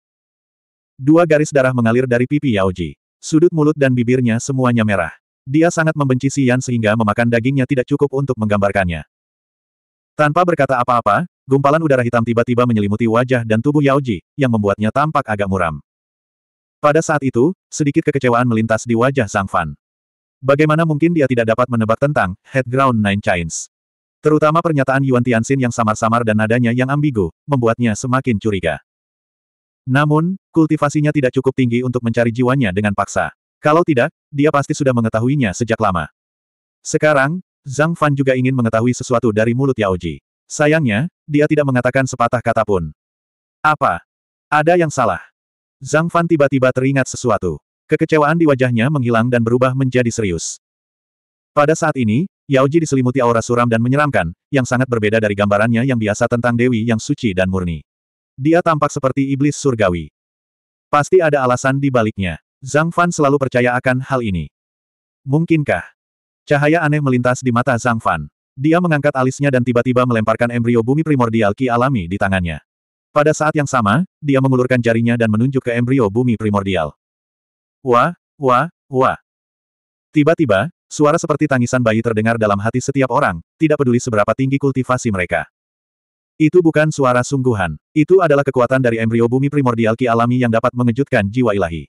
Dua garis darah mengalir dari pipi Yaoji. Sudut mulut dan bibirnya semuanya merah. Dia sangat membenci Xian sehingga memakan dagingnya tidak cukup untuk menggambarkannya. Tanpa berkata apa-apa, gumpalan udara hitam tiba-tiba menyelimuti wajah dan tubuh Yaoji, yang membuatnya tampak agak muram. Pada saat itu, sedikit kekecewaan melintas di wajah Sang Fan. Bagaimana mungkin dia tidak dapat menebak tentang Headground Nine Chains? Terutama pernyataan Yuan Tianxin yang samar-samar dan nadanya yang ambigu, membuatnya semakin curiga. Namun, kultivasinya tidak cukup tinggi untuk mencari jiwanya dengan paksa. Kalau tidak, dia pasti sudah mengetahuinya sejak lama. Sekarang, Zhang Fan juga ingin mengetahui sesuatu dari mulut Yao Ji. Sayangnya, dia tidak mengatakan sepatah kata pun. Apa? Ada yang salah. Zhang Fan tiba-tiba teringat sesuatu. Kekecewaan di wajahnya menghilang dan berubah menjadi serius. Pada saat ini, Yaoji diselimuti aura suram dan menyeramkan, yang sangat berbeda dari gambarannya yang biasa tentang Dewi yang suci dan murni. Dia tampak seperti iblis surgawi. Pasti ada alasan di baliknya. Zhang Fan selalu percaya akan hal ini. Mungkinkah? Cahaya aneh melintas di mata Zhang Fan. Dia mengangkat alisnya dan tiba-tiba melemparkan embrio bumi primordial ki alami di tangannya. Pada saat yang sama, dia mengulurkan jarinya dan menunjuk ke embrio bumi primordial. Wah, wah, wah. Tiba-tiba, suara seperti tangisan bayi terdengar dalam hati setiap orang, tidak peduli seberapa tinggi kultivasi mereka. Itu bukan suara sungguhan. Itu adalah kekuatan dari embrio bumi primordial ki alami yang dapat mengejutkan jiwa ilahi.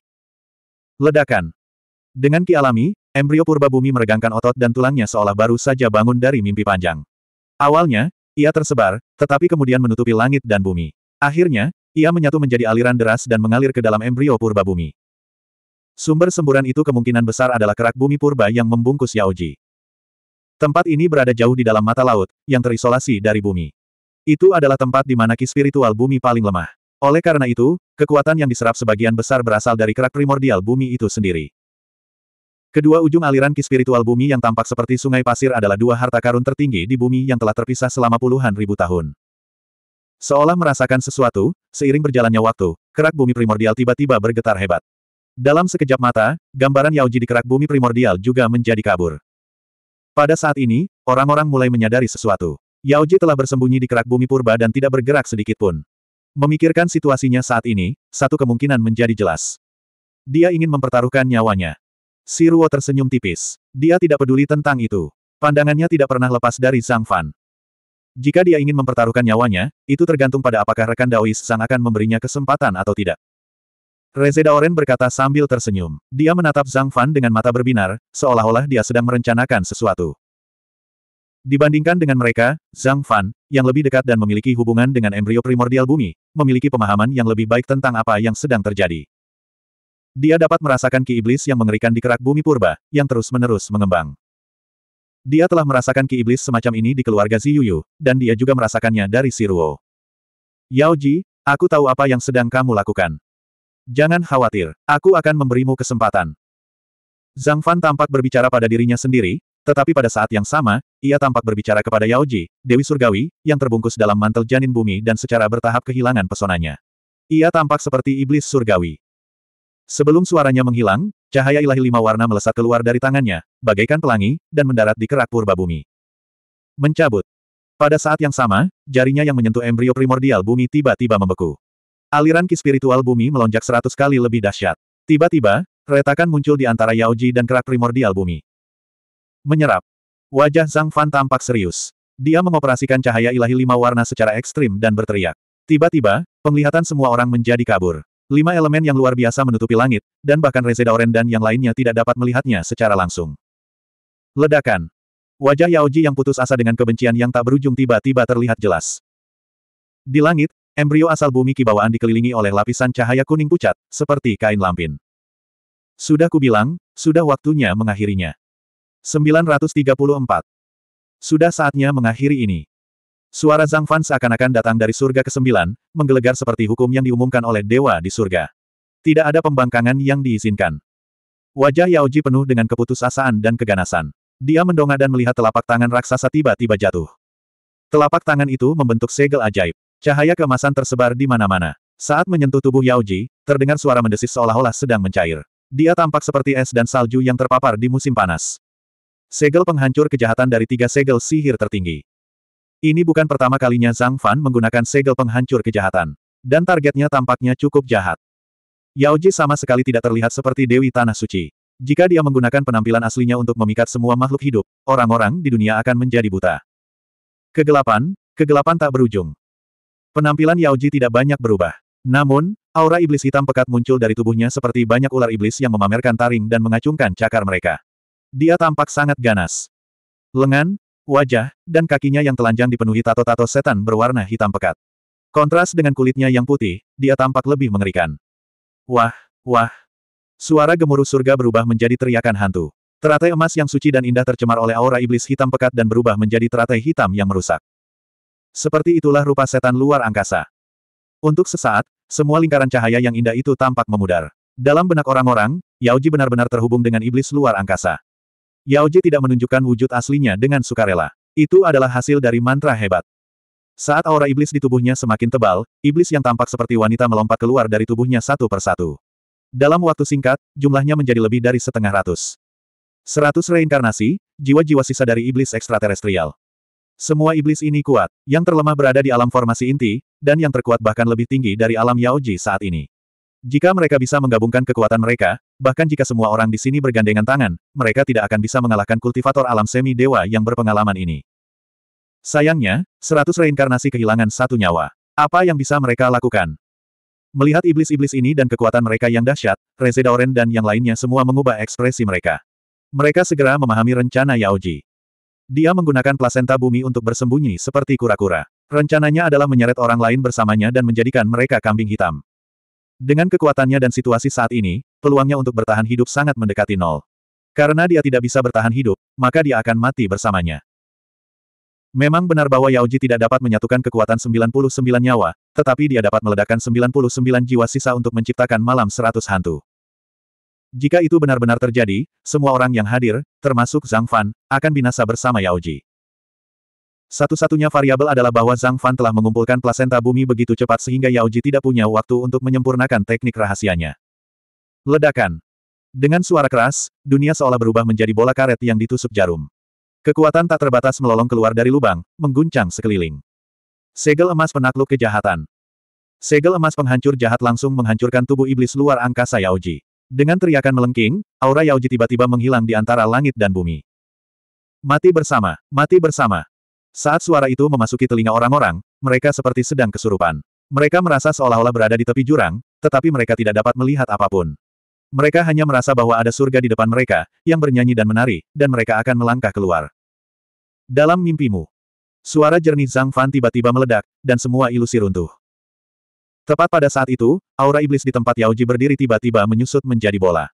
Ledakan. Dengan ki alami, embrio purba bumi meregangkan otot dan tulangnya seolah baru saja bangun dari mimpi panjang. Awalnya, ia tersebar, tetapi kemudian menutupi langit dan bumi. Akhirnya, ia menyatu menjadi aliran deras dan mengalir ke dalam embrio purba bumi. Sumber semburan itu kemungkinan besar adalah kerak bumi purba yang membungkus Yaoji. Tempat ini berada jauh di dalam mata laut, yang terisolasi dari bumi. Itu adalah tempat di mana ki spiritual bumi paling lemah. Oleh karena itu, kekuatan yang diserap sebagian besar berasal dari kerak primordial bumi itu sendiri. Kedua ujung aliran ki spiritual bumi yang tampak seperti sungai pasir adalah dua harta karun tertinggi di bumi yang telah terpisah selama puluhan ribu tahun. Seolah merasakan sesuatu, seiring berjalannya waktu, kerak bumi primordial tiba-tiba bergetar hebat. Dalam sekejap mata, gambaran Yao Ji di kerak bumi primordial juga menjadi kabur. Pada saat ini, orang-orang mulai menyadari sesuatu. Yao Ji telah bersembunyi di kerak bumi purba dan tidak bergerak sedikit pun. Memikirkan situasinya saat ini, satu kemungkinan menjadi jelas. Dia ingin mempertaruhkan nyawanya. Siruo tersenyum tipis. Dia tidak peduli tentang itu. Pandangannya tidak pernah lepas dari Zhang Fan. Jika dia ingin mempertaruhkan nyawanya, itu tergantung pada apakah rekan Daois Sang akan memberinya kesempatan atau tidak. Rezeda Oren berkata sambil tersenyum. Dia menatap Zhang Fan dengan mata berbinar, seolah-olah dia sedang merencanakan sesuatu. Dibandingkan dengan mereka, Zhang Fan, yang lebih dekat dan memiliki hubungan dengan embrio primordial bumi, memiliki pemahaman yang lebih baik tentang apa yang sedang terjadi. Dia dapat merasakan ki iblis yang mengerikan di kerak bumi purba, yang terus-menerus mengembang. Dia telah merasakan ki iblis semacam ini di keluarga Ziyuyu, dan dia juga merasakannya dari Siruo. Yao Ji, aku tahu apa yang sedang kamu lakukan. Jangan khawatir, aku akan memberimu kesempatan. Zhang Fan tampak berbicara pada dirinya sendiri, tetapi pada saat yang sama, ia tampak berbicara kepada Yao Ji, Dewi Surgawi, yang terbungkus dalam mantel janin bumi dan secara bertahap kehilangan pesonanya. Ia tampak seperti iblis surgawi. Sebelum suaranya menghilang, cahaya ilahi lima warna melesat keluar dari tangannya, bagaikan pelangi, dan mendarat di kerak purba bumi. Mencabut. Pada saat yang sama, jarinya yang menyentuh embrio primordial bumi tiba-tiba membeku. Aliran ki spiritual bumi melonjak seratus kali lebih dahsyat. Tiba-tiba, retakan muncul di antara Yaoji dan kerak primordial bumi. Menyerap. Wajah Zhang Fan tampak serius. Dia mengoperasikan cahaya ilahi lima warna secara ekstrim dan berteriak. Tiba-tiba, penglihatan semua orang menjadi kabur. Lima elemen yang luar biasa menutupi langit, dan bahkan Oren dan yang lainnya tidak dapat melihatnya secara langsung. Ledakan. Wajah Yaoji yang putus asa dengan kebencian yang tak berujung tiba-tiba terlihat jelas. Di langit, Embrio asal bumi kibawaan dikelilingi oleh lapisan cahaya kuning pucat, seperti kain lampin. Sudah kubilang, sudah waktunya mengakhirinya. 934. Sudah saatnya mengakhiri ini. Suara Zhang Fan seakan-akan datang dari surga ke-9, menggelegar seperti hukum yang diumumkan oleh dewa di surga. Tidak ada pembangkangan yang diizinkan. Wajah Yao Yaoji penuh dengan keputusasaan dan keganasan. Dia mendongak dan melihat telapak tangan raksasa tiba-tiba jatuh. Telapak tangan itu membentuk segel ajaib. Cahaya kemasan tersebar di mana-mana. Saat menyentuh tubuh Yao Ji, terdengar suara mendesis seolah-olah sedang mencair. Dia tampak seperti es dan salju yang terpapar di musim panas. Segel penghancur kejahatan dari tiga segel sihir tertinggi. Ini bukan pertama kalinya Zhang Fan menggunakan segel penghancur kejahatan. Dan targetnya tampaknya cukup jahat. Yao Ji sama sekali tidak terlihat seperti Dewi Tanah Suci. Jika dia menggunakan penampilan aslinya untuk memikat semua makhluk hidup, orang-orang di dunia akan menjadi buta. Kegelapan, kegelapan tak berujung. Penampilan Yao Ji tidak banyak berubah. Namun, aura iblis hitam pekat muncul dari tubuhnya seperti banyak ular iblis yang memamerkan taring dan mengacungkan cakar mereka. Dia tampak sangat ganas. Lengan, wajah, dan kakinya yang telanjang dipenuhi tato-tato setan berwarna hitam pekat. Kontras dengan kulitnya yang putih, dia tampak lebih mengerikan. Wah, wah. Suara gemuruh surga berubah menjadi teriakan hantu. Teratai emas yang suci dan indah tercemar oleh aura iblis hitam pekat dan berubah menjadi teratai hitam yang merusak. Seperti itulah rupa setan luar angkasa. Untuk sesaat, semua lingkaran cahaya yang indah itu tampak memudar. Dalam benak orang-orang, Yaoji benar-benar terhubung dengan iblis luar angkasa. Yaoji tidak menunjukkan wujud aslinya dengan sukarela. Itu adalah hasil dari mantra hebat. Saat aura iblis di tubuhnya semakin tebal, iblis yang tampak seperti wanita melompat keluar dari tubuhnya satu persatu. Dalam waktu singkat, jumlahnya menjadi lebih dari setengah ratus. Seratus reinkarnasi, jiwa-jiwa sisa dari iblis ekstraterestrial. Semua iblis ini kuat, yang terlemah berada di alam formasi inti, dan yang terkuat bahkan lebih tinggi dari alam Yaoji saat ini. Jika mereka bisa menggabungkan kekuatan mereka, bahkan jika semua orang di sini bergandengan tangan, mereka tidak akan bisa mengalahkan kultivator alam semi-dewa yang berpengalaman ini. Sayangnya, seratus reinkarnasi kehilangan satu nyawa. Apa yang bisa mereka lakukan? Melihat iblis-iblis ini dan kekuatan mereka yang dahsyat, Reze Daoren dan yang lainnya semua mengubah ekspresi mereka. Mereka segera memahami rencana Yaoji. Dia menggunakan plasenta bumi untuk bersembunyi seperti kura-kura. Rencananya adalah menyeret orang lain bersamanya dan menjadikan mereka kambing hitam. Dengan kekuatannya dan situasi saat ini, peluangnya untuk bertahan hidup sangat mendekati nol. Karena dia tidak bisa bertahan hidup, maka dia akan mati bersamanya. Memang benar bahwa Yaoji tidak dapat menyatukan kekuatan 99 nyawa, tetapi dia dapat meledakkan 99 jiwa sisa untuk menciptakan malam 100 hantu. Jika itu benar-benar terjadi, semua orang yang hadir, termasuk Zhang Fan, akan binasa bersama Yao Ji. Satu-satunya variabel adalah bahwa Zhang Fan telah mengumpulkan plasenta bumi begitu cepat sehingga Yao Ji tidak punya waktu untuk menyempurnakan teknik rahasianya. Ledakan. Dengan suara keras, dunia seolah berubah menjadi bola karet yang ditusuk jarum. Kekuatan tak terbatas melolong keluar dari lubang, mengguncang sekeliling. Segel emas penakluk kejahatan. Segel emas penghancur jahat langsung menghancurkan tubuh iblis luar angkasa Yao Ji. Dengan teriakan melengking, aura Yaoji tiba-tiba menghilang di antara langit dan bumi. Mati bersama, mati bersama. Saat suara itu memasuki telinga orang-orang, mereka seperti sedang kesurupan. Mereka merasa seolah-olah berada di tepi jurang, tetapi mereka tidak dapat melihat apapun. Mereka hanya merasa bahwa ada surga di depan mereka, yang bernyanyi dan menari, dan mereka akan melangkah keluar. Dalam mimpimu, suara jernih Zhang Fan tiba-tiba meledak, dan semua ilusi runtuh. Tepat pada saat itu, aura iblis di tempat Yaoji berdiri tiba-tiba menyusut menjadi bola.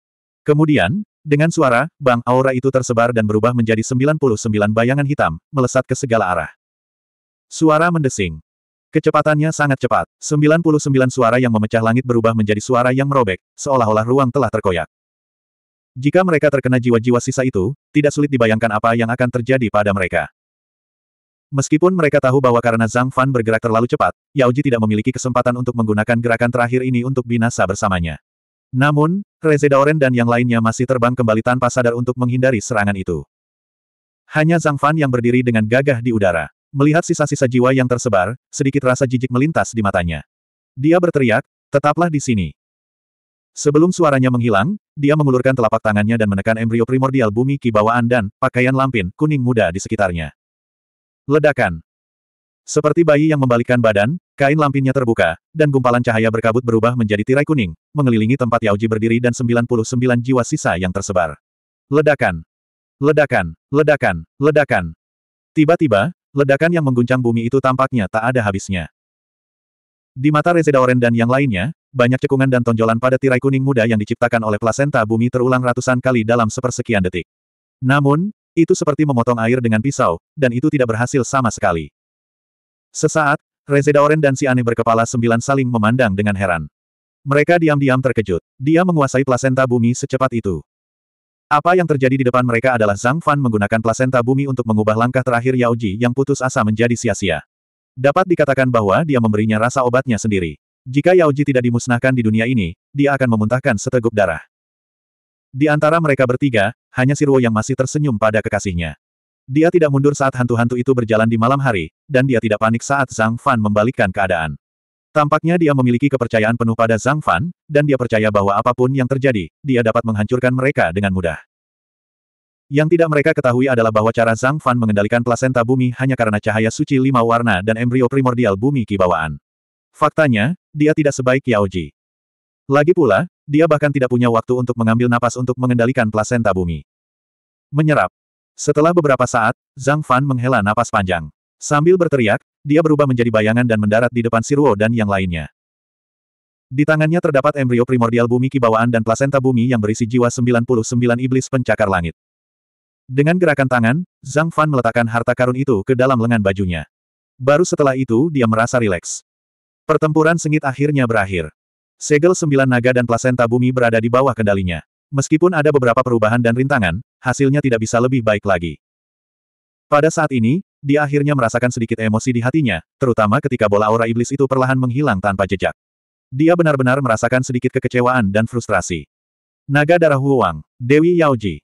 Kemudian, dengan suara, bang aura itu tersebar dan berubah menjadi 99 bayangan hitam, melesat ke segala arah. Suara mendesing. Kecepatannya sangat cepat. 99 suara yang memecah langit berubah menjadi suara yang merobek, seolah-olah ruang telah terkoyak. Jika mereka terkena jiwa-jiwa sisa itu, tidak sulit dibayangkan apa yang akan terjadi pada mereka. Meskipun mereka tahu bahwa karena Zhang Fan bergerak terlalu cepat, Yao Ji tidak memiliki kesempatan untuk menggunakan gerakan terakhir ini untuk binasa bersamanya. Namun, Reze Daoren dan yang lainnya masih terbang kembali tanpa sadar untuk menghindari serangan itu. Hanya Zhang Fan yang berdiri dengan gagah di udara. Melihat sisa-sisa jiwa yang tersebar, sedikit rasa jijik melintas di matanya. Dia berteriak, tetaplah di sini. Sebelum suaranya menghilang, dia mengulurkan telapak tangannya dan menekan embrio primordial bumi kibawaan dan pakaian lampin kuning muda di sekitarnya. Ledakan. Seperti bayi yang membalikkan badan, kain lampinnya terbuka, dan gumpalan cahaya berkabut berubah menjadi tirai kuning, mengelilingi tempat Yaoji berdiri dan 99 jiwa sisa yang tersebar. Ledakan. Ledakan, ledakan, ledakan. Tiba-tiba, ledakan yang mengguncang bumi itu tampaknya tak ada habisnya. Di mata Rezeda Oren dan yang lainnya, banyak cekungan dan tonjolan pada tirai kuning muda yang diciptakan oleh plasenta bumi terulang ratusan kali dalam sepersekian detik. Namun, itu seperti memotong air dengan pisau, dan itu tidak berhasil sama sekali. Sesaat, Oren dan si aneh berkepala sembilan saling memandang dengan heran. Mereka diam-diam terkejut. Dia menguasai plasenta bumi secepat itu. Apa yang terjadi di depan mereka adalah Zhang Fan menggunakan plasenta bumi untuk mengubah langkah terakhir Yao Ji yang putus asa menjadi sia-sia. Dapat dikatakan bahwa dia memberinya rasa obatnya sendiri. Jika Yao Ji tidak dimusnahkan di dunia ini, dia akan memuntahkan seteguk darah. Di antara mereka bertiga, hanya Sirwo yang masih tersenyum pada kekasihnya. Dia tidak mundur saat hantu-hantu itu berjalan di malam hari, dan dia tidak panik saat Zhang Fan membalikkan keadaan. Tampaknya dia memiliki kepercayaan penuh pada Zhang Fan, dan dia percaya bahwa apapun yang terjadi, dia dapat menghancurkan mereka dengan mudah. Yang tidak mereka ketahui adalah bahwa cara Zhang Fan mengendalikan plasenta bumi hanya karena cahaya suci lima warna dan embrio primordial bumi kibawaan. Faktanya, dia tidak sebaik Yao Ji. Lagi pula, dia bahkan tidak punya waktu untuk mengambil napas untuk mengendalikan plasenta bumi. Menyerap. Setelah beberapa saat, Zhang Fan menghela napas panjang. Sambil berteriak, dia berubah menjadi bayangan dan mendarat di depan Siruo dan yang lainnya. Di tangannya terdapat embrio primordial bumi kibawaan dan plasenta bumi yang berisi jiwa 99 iblis pencakar langit. Dengan gerakan tangan, Zhang Fan meletakkan harta karun itu ke dalam lengan bajunya. Baru setelah itu dia merasa rileks. Pertempuran sengit akhirnya berakhir. Segel sembilan naga dan plasenta bumi berada di bawah kendalinya. Meskipun ada beberapa perubahan dan rintangan, hasilnya tidak bisa lebih baik lagi. Pada saat ini, dia akhirnya merasakan sedikit emosi di hatinya, terutama ketika bola aura iblis itu perlahan menghilang tanpa jejak. Dia benar-benar merasakan sedikit kekecewaan dan frustrasi. Naga Darah Huang, Dewi Yaoji.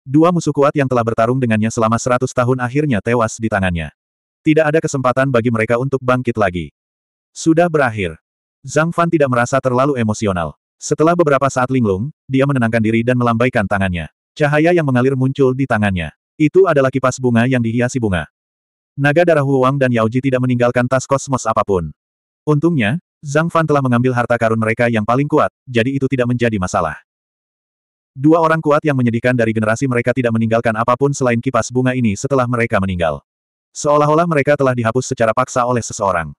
Dua musuh kuat yang telah bertarung dengannya selama seratus tahun akhirnya tewas di tangannya. Tidak ada kesempatan bagi mereka untuk bangkit lagi. Sudah berakhir. Zhang Fan tidak merasa terlalu emosional. Setelah beberapa saat linglung, dia menenangkan diri dan melambaikan tangannya. Cahaya yang mengalir muncul di tangannya. Itu adalah kipas bunga yang dihiasi bunga. Naga darah Huang dan Yaoji tidak meninggalkan tas kosmos apapun. Untungnya, Zhang Fan telah mengambil harta karun mereka yang paling kuat, jadi itu tidak menjadi masalah. Dua orang kuat yang menyedihkan dari generasi mereka tidak meninggalkan apapun selain kipas bunga ini setelah mereka meninggal. Seolah-olah mereka telah dihapus secara paksa oleh seseorang.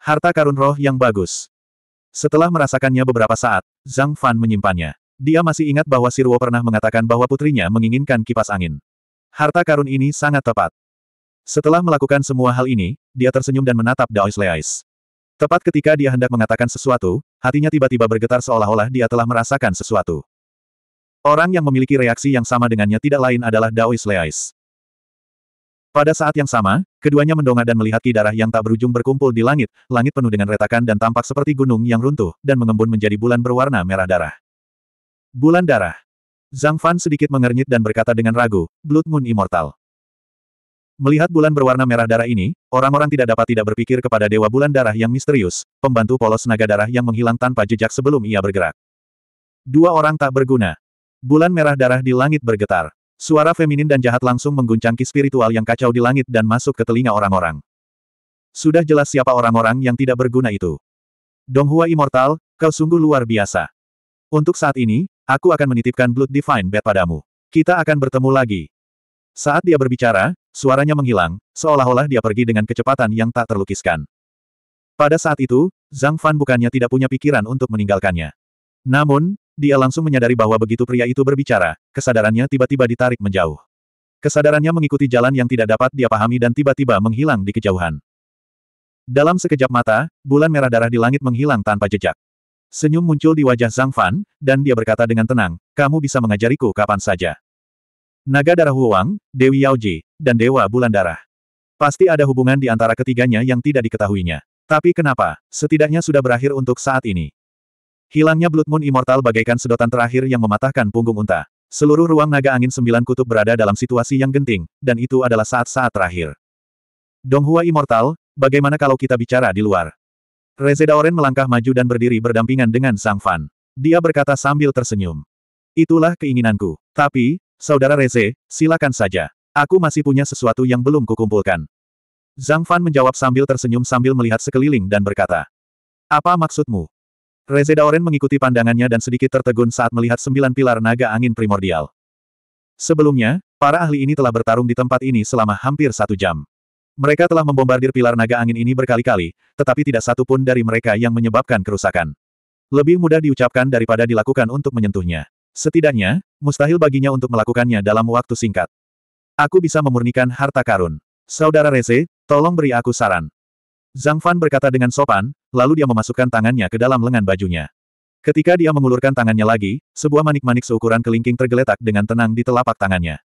Harta karun roh yang bagus. Setelah merasakannya beberapa saat, Zhang Fan menyimpannya. Dia masih ingat bahwa Sirwo pernah mengatakan bahwa putrinya menginginkan kipas angin. Harta karun ini sangat tepat. Setelah melakukan semua hal ini, dia tersenyum dan menatap Daois Leais. Tepat ketika dia hendak mengatakan sesuatu, hatinya tiba-tiba bergetar seolah-olah dia telah merasakan sesuatu. Orang yang memiliki reaksi yang sama dengannya tidak lain adalah Daois Leais. Pada saat yang sama, keduanya mendongak dan melihat ki darah yang tak berujung berkumpul di langit, langit penuh dengan retakan dan tampak seperti gunung yang runtuh, dan mengembun menjadi bulan berwarna merah darah. Bulan darah. Zhang Fan sedikit mengernyit dan berkata dengan ragu, Blood Moon Immortal. Melihat bulan berwarna merah darah ini, orang-orang tidak dapat tidak berpikir kepada dewa bulan darah yang misterius, pembantu polos naga darah yang menghilang tanpa jejak sebelum ia bergerak. Dua orang tak berguna. Bulan merah darah di langit bergetar. Suara feminin dan jahat langsung mengguncangki spiritual yang kacau di langit dan masuk ke telinga orang-orang. Sudah jelas siapa orang-orang yang tidak berguna itu. Donghua Immortal, kau sungguh luar biasa. Untuk saat ini, aku akan menitipkan Blood Divine Bat padamu. Kita akan bertemu lagi. Saat dia berbicara, suaranya menghilang, seolah-olah dia pergi dengan kecepatan yang tak terlukiskan. Pada saat itu, Zhang Fan bukannya tidak punya pikiran untuk meninggalkannya. Namun, dia langsung menyadari bahwa begitu pria itu berbicara, kesadarannya tiba-tiba ditarik menjauh. Kesadarannya mengikuti jalan yang tidak dapat dia pahami dan tiba-tiba menghilang di kejauhan. Dalam sekejap mata, bulan merah darah di langit menghilang tanpa jejak. Senyum muncul di wajah Zhang Fan, dan dia berkata dengan tenang, kamu bisa mengajariku kapan saja. Naga darah Huang, Dewi Yaoji, dan Dewa Bulan Darah. Pasti ada hubungan di antara ketiganya yang tidak diketahuinya. Tapi kenapa? Setidaknya sudah berakhir untuk saat ini. Hilangnya Blood Moon Immortal bagaikan sedotan terakhir yang mematahkan punggung unta. Seluruh ruang naga angin sembilan kutub berada dalam situasi yang genting, dan itu adalah saat-saat terakhir. Donghua Immortal, bagaimana kalau kita bicara di luar? Reze Daoren melangkah maju dan berdiri berdampingan dengan Sang Fan. Dia berkata sambil tersenyum. Itulah keinginanku. Tapi, Saudara Reze, silakan saja. Aku masih punya sesuatu yang belum kukumpulkan. Zhang Fan menjawab sambil tersenyum sambil melihat sekeliling dan berkata. Apa maksudmu? Rezeda Oren mengikuti pandangannya dan sedikit tertegun saat melihat sembilan pilar naga angin primordial. Sebelumnya, para ahli ini telah bertarung di tempat ini selama hampir satu jam. Mereka telah membombardir pilar naga angin ini berkali-kali, tetapi tidak satu pun dari mereka yang menyebabkan kerusakan. Lebih mudah diucapkan daripada dilakukan untuk menyentuhnya. Setidaknya, mustahil baginya untuk melakukannya dalam waktu singkat. Aku bisa memurnikan harta karun. Saudara Reze, tolong beri aku saran. Zhang Fan berkata dengan sopan, lalu dia memasukkan tangannya ke dalam lengan bajunya. Ketika dia mengulurkan tangannya lagi, sebuah manik-manik seukuran kelingking tergeletak dengan tenang di telapak tangannya.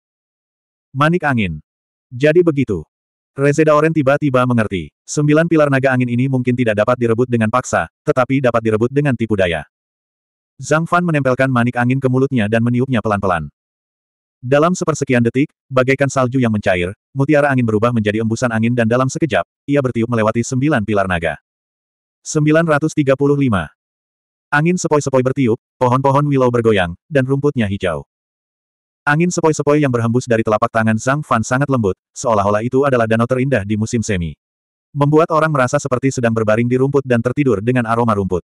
Manik angin. Jadi begitu. Rezeda Oren tiba-tiba mengerti. Sembilan pilar naga angin ini mungkin tidak dapat direbut dengan paksa, tetapi dapat direbut dengan tipu daya. Zhang Fan menempelkan manik angin ke mulutnya dan meniupnya pelan-pelan. Dalam sepersekian detik, bagaikan salju yang mencair, mutiara angin berubah menjadi embusan angin dan dalam sekejap, ia bertiup melewati sembilan pilar naga. 935. Angin sepoi-sepoi bertiup, pohon-pohon willow bergoyang, dan rumputnya hijau. Angin sepoi-sepoi yang berhembus dari telapak tangan Zhang Fan sangat lembut, seolah-olah itu adalah danau terindah di musim semi. Membuat orang merasa seperti sedang berbaring di rumput dan tertidur dengan aroma rumput.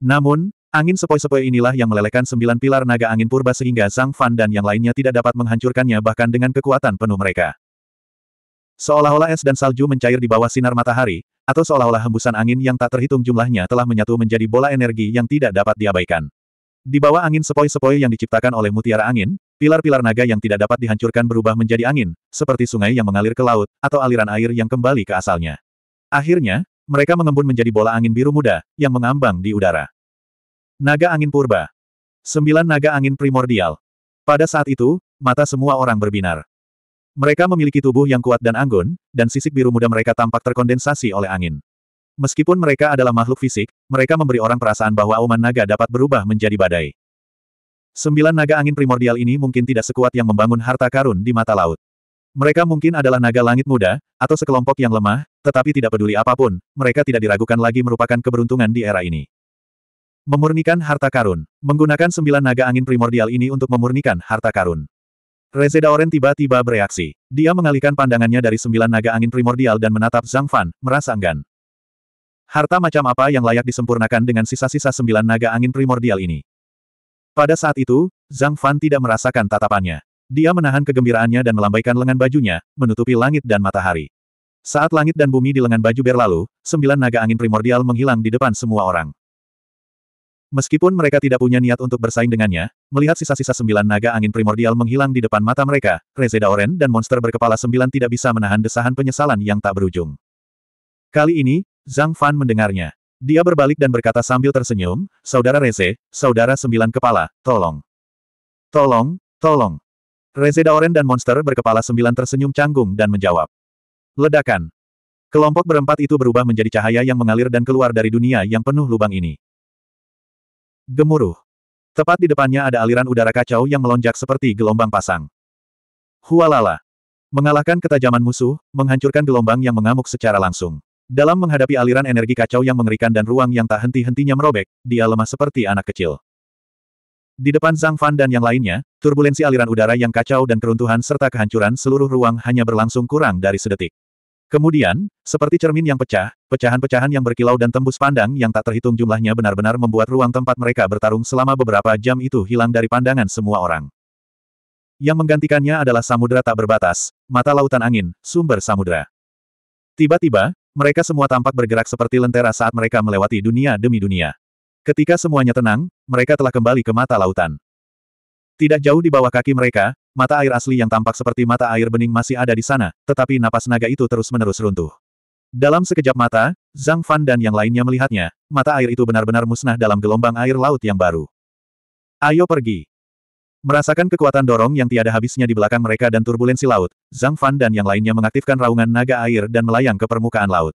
Namun, angin sepoi-sepoi inilah yang melelehkan sembilan pilar naga angin purba sehingga Zhang Fan dan yang lainnya tidak dapat menghancurkannya bahkan dengan kekuatan penuh mereka. Seolah-olah es dan salju mencair di bawah sinar matahari, atau seolah-olah hembusan angin yang tak terhitung jumlahnya telah menyatu menjadi bola energi yang tidak dapat diabaikan. Di bawah angin sepoi-sepoi yang diciptakan oleh mutiara angin, pilar-pilar naga yang tidak dapat dihancurkan berubah menjadi angin, seperti sungai yang mengalir ke laut, atau aliran air yang kembali ke asalnya. Akhirnya, mereka mengembun menjadi bola angin biru muda, yang mengambang di udara. Naga angin purba. Sembilan naga angin primordial. Pada saat itu, mata semua orang berbinar. Mereka memiliki tubuh yang kuat dan anggun, dan sisik biru muda mereka tampak terkondensasi oleh angin. Meskipun mereka adalah makhluk fisik, mereka memberi orang perasaan bahwa auman naga dapat berubah menjadi badai. Sembilan naga angin primordial ini mungkin tidak sekuat yang membangun harta karun di mata laut. Mereka mungkin adalah naga langit muda, atau sekelompok yang lemah, tetapi tidak peduli apapun, mereka tidak diragukan lagi merupakan keberuntungan di era ini. Memurnikan harta karun. Menggunakan sembilan naga angin primordial ini untuk memurnikan harta karun. Oren tiba-tiba bereaksi. Dia mengalihkan pandangannya dari sembilan naga angin primordial dan menatap Zhang Fan, merasa enggan. Harta macam apa yang layak disempurnakan dengan sisa-sisa sembilan naga angin primordial ini? Pada saat itu, Zhang Fan tidak merasakan tatapannya. Dia menahan kegembiraannya dan melambaikan lengan bajunya, menutupi langit dan matahari. Saat langit dan bumi di lengan baju berlalu, sembilan naga angin primordial menghilang di depan semua orang. Meskipun mereka tidak punya niat untuk bersaing dengannya, melihat sisa-sisa sembilan naga angin primordial menghilang di depan mata mereka, Rezeda Oren dan monster berkepala sembilan tidak bisa menahan desahan penyesalan yang tak berujung. Kali ini, Zhang Fan mendengarnya. Dia berbalik dan berkata sambil tersenyum, Saudara Reze, Saudara Sembilan Kepala, tolong. Tolong, tolong. Reze Daoren dan monster berkepala sembilan tersenyum canggung dan menjawab. Ledakan. Kelompok berempat itu berubah menjadi cahaya yang mengalir dan keluar dari dunia yang penuh lubang ini. Gemuruh. Tepat di depannya ada aliran udara kacau yang melonjak seperti gelombang pasang. Hualala. Mengalahkan ketajaman musuh, menghancurkan gelombang yang mengamuk secara langsung. Dalam menghadapi aliran energi kacau yang mengerikan dan ruang yang tak henti-hentinya merobek, dia lemah seperti anak kecil. Di depan Zhang Fan dan yang lainnya, turbulensi aliran udara yang kacau dan keruntuhan serta kehancuran seluruh ruang hanya berlangsung kurang dari sedetik. Kemudian, seperti cermin yang pecah, pecahan-pecahan yang berkilau dan tembus pandang yang tak terhitung jumlahnya benar-benar membuat ruang tempat mereka bertarung selama beberapa jam itu hilang dari pandangan semua orang. Yang menggantikannya adalah samudera tak berbatas, mata lautan angin, sumber samudera. Tiba-tiba, mereka semua tampak bergerak seperti lentera saat mereka melewati dunia demi dunia. Ketika semuanya tenang, mereka telah kembali ke mata lautan. Tidak jauh di bawah kaki mereka, mata air asli yang tampak seperti mata air bening masih ada di sana, tetapi napas naga itu terus-menerus runtuh. Dalam sekejap mata, Zhang Fan dan yang lainnya melihatnya, mata air itu benar-benar musnah dalam gelombang air laut yang baru. Ayo pergi. Merasakan kekuatan dorong yang tiada habisnya di belakang mereka dan turbulensi laut, Zhang Fan dan yang lainnya mengaktifkan raungan naga air dan melayang ke permukaan laut.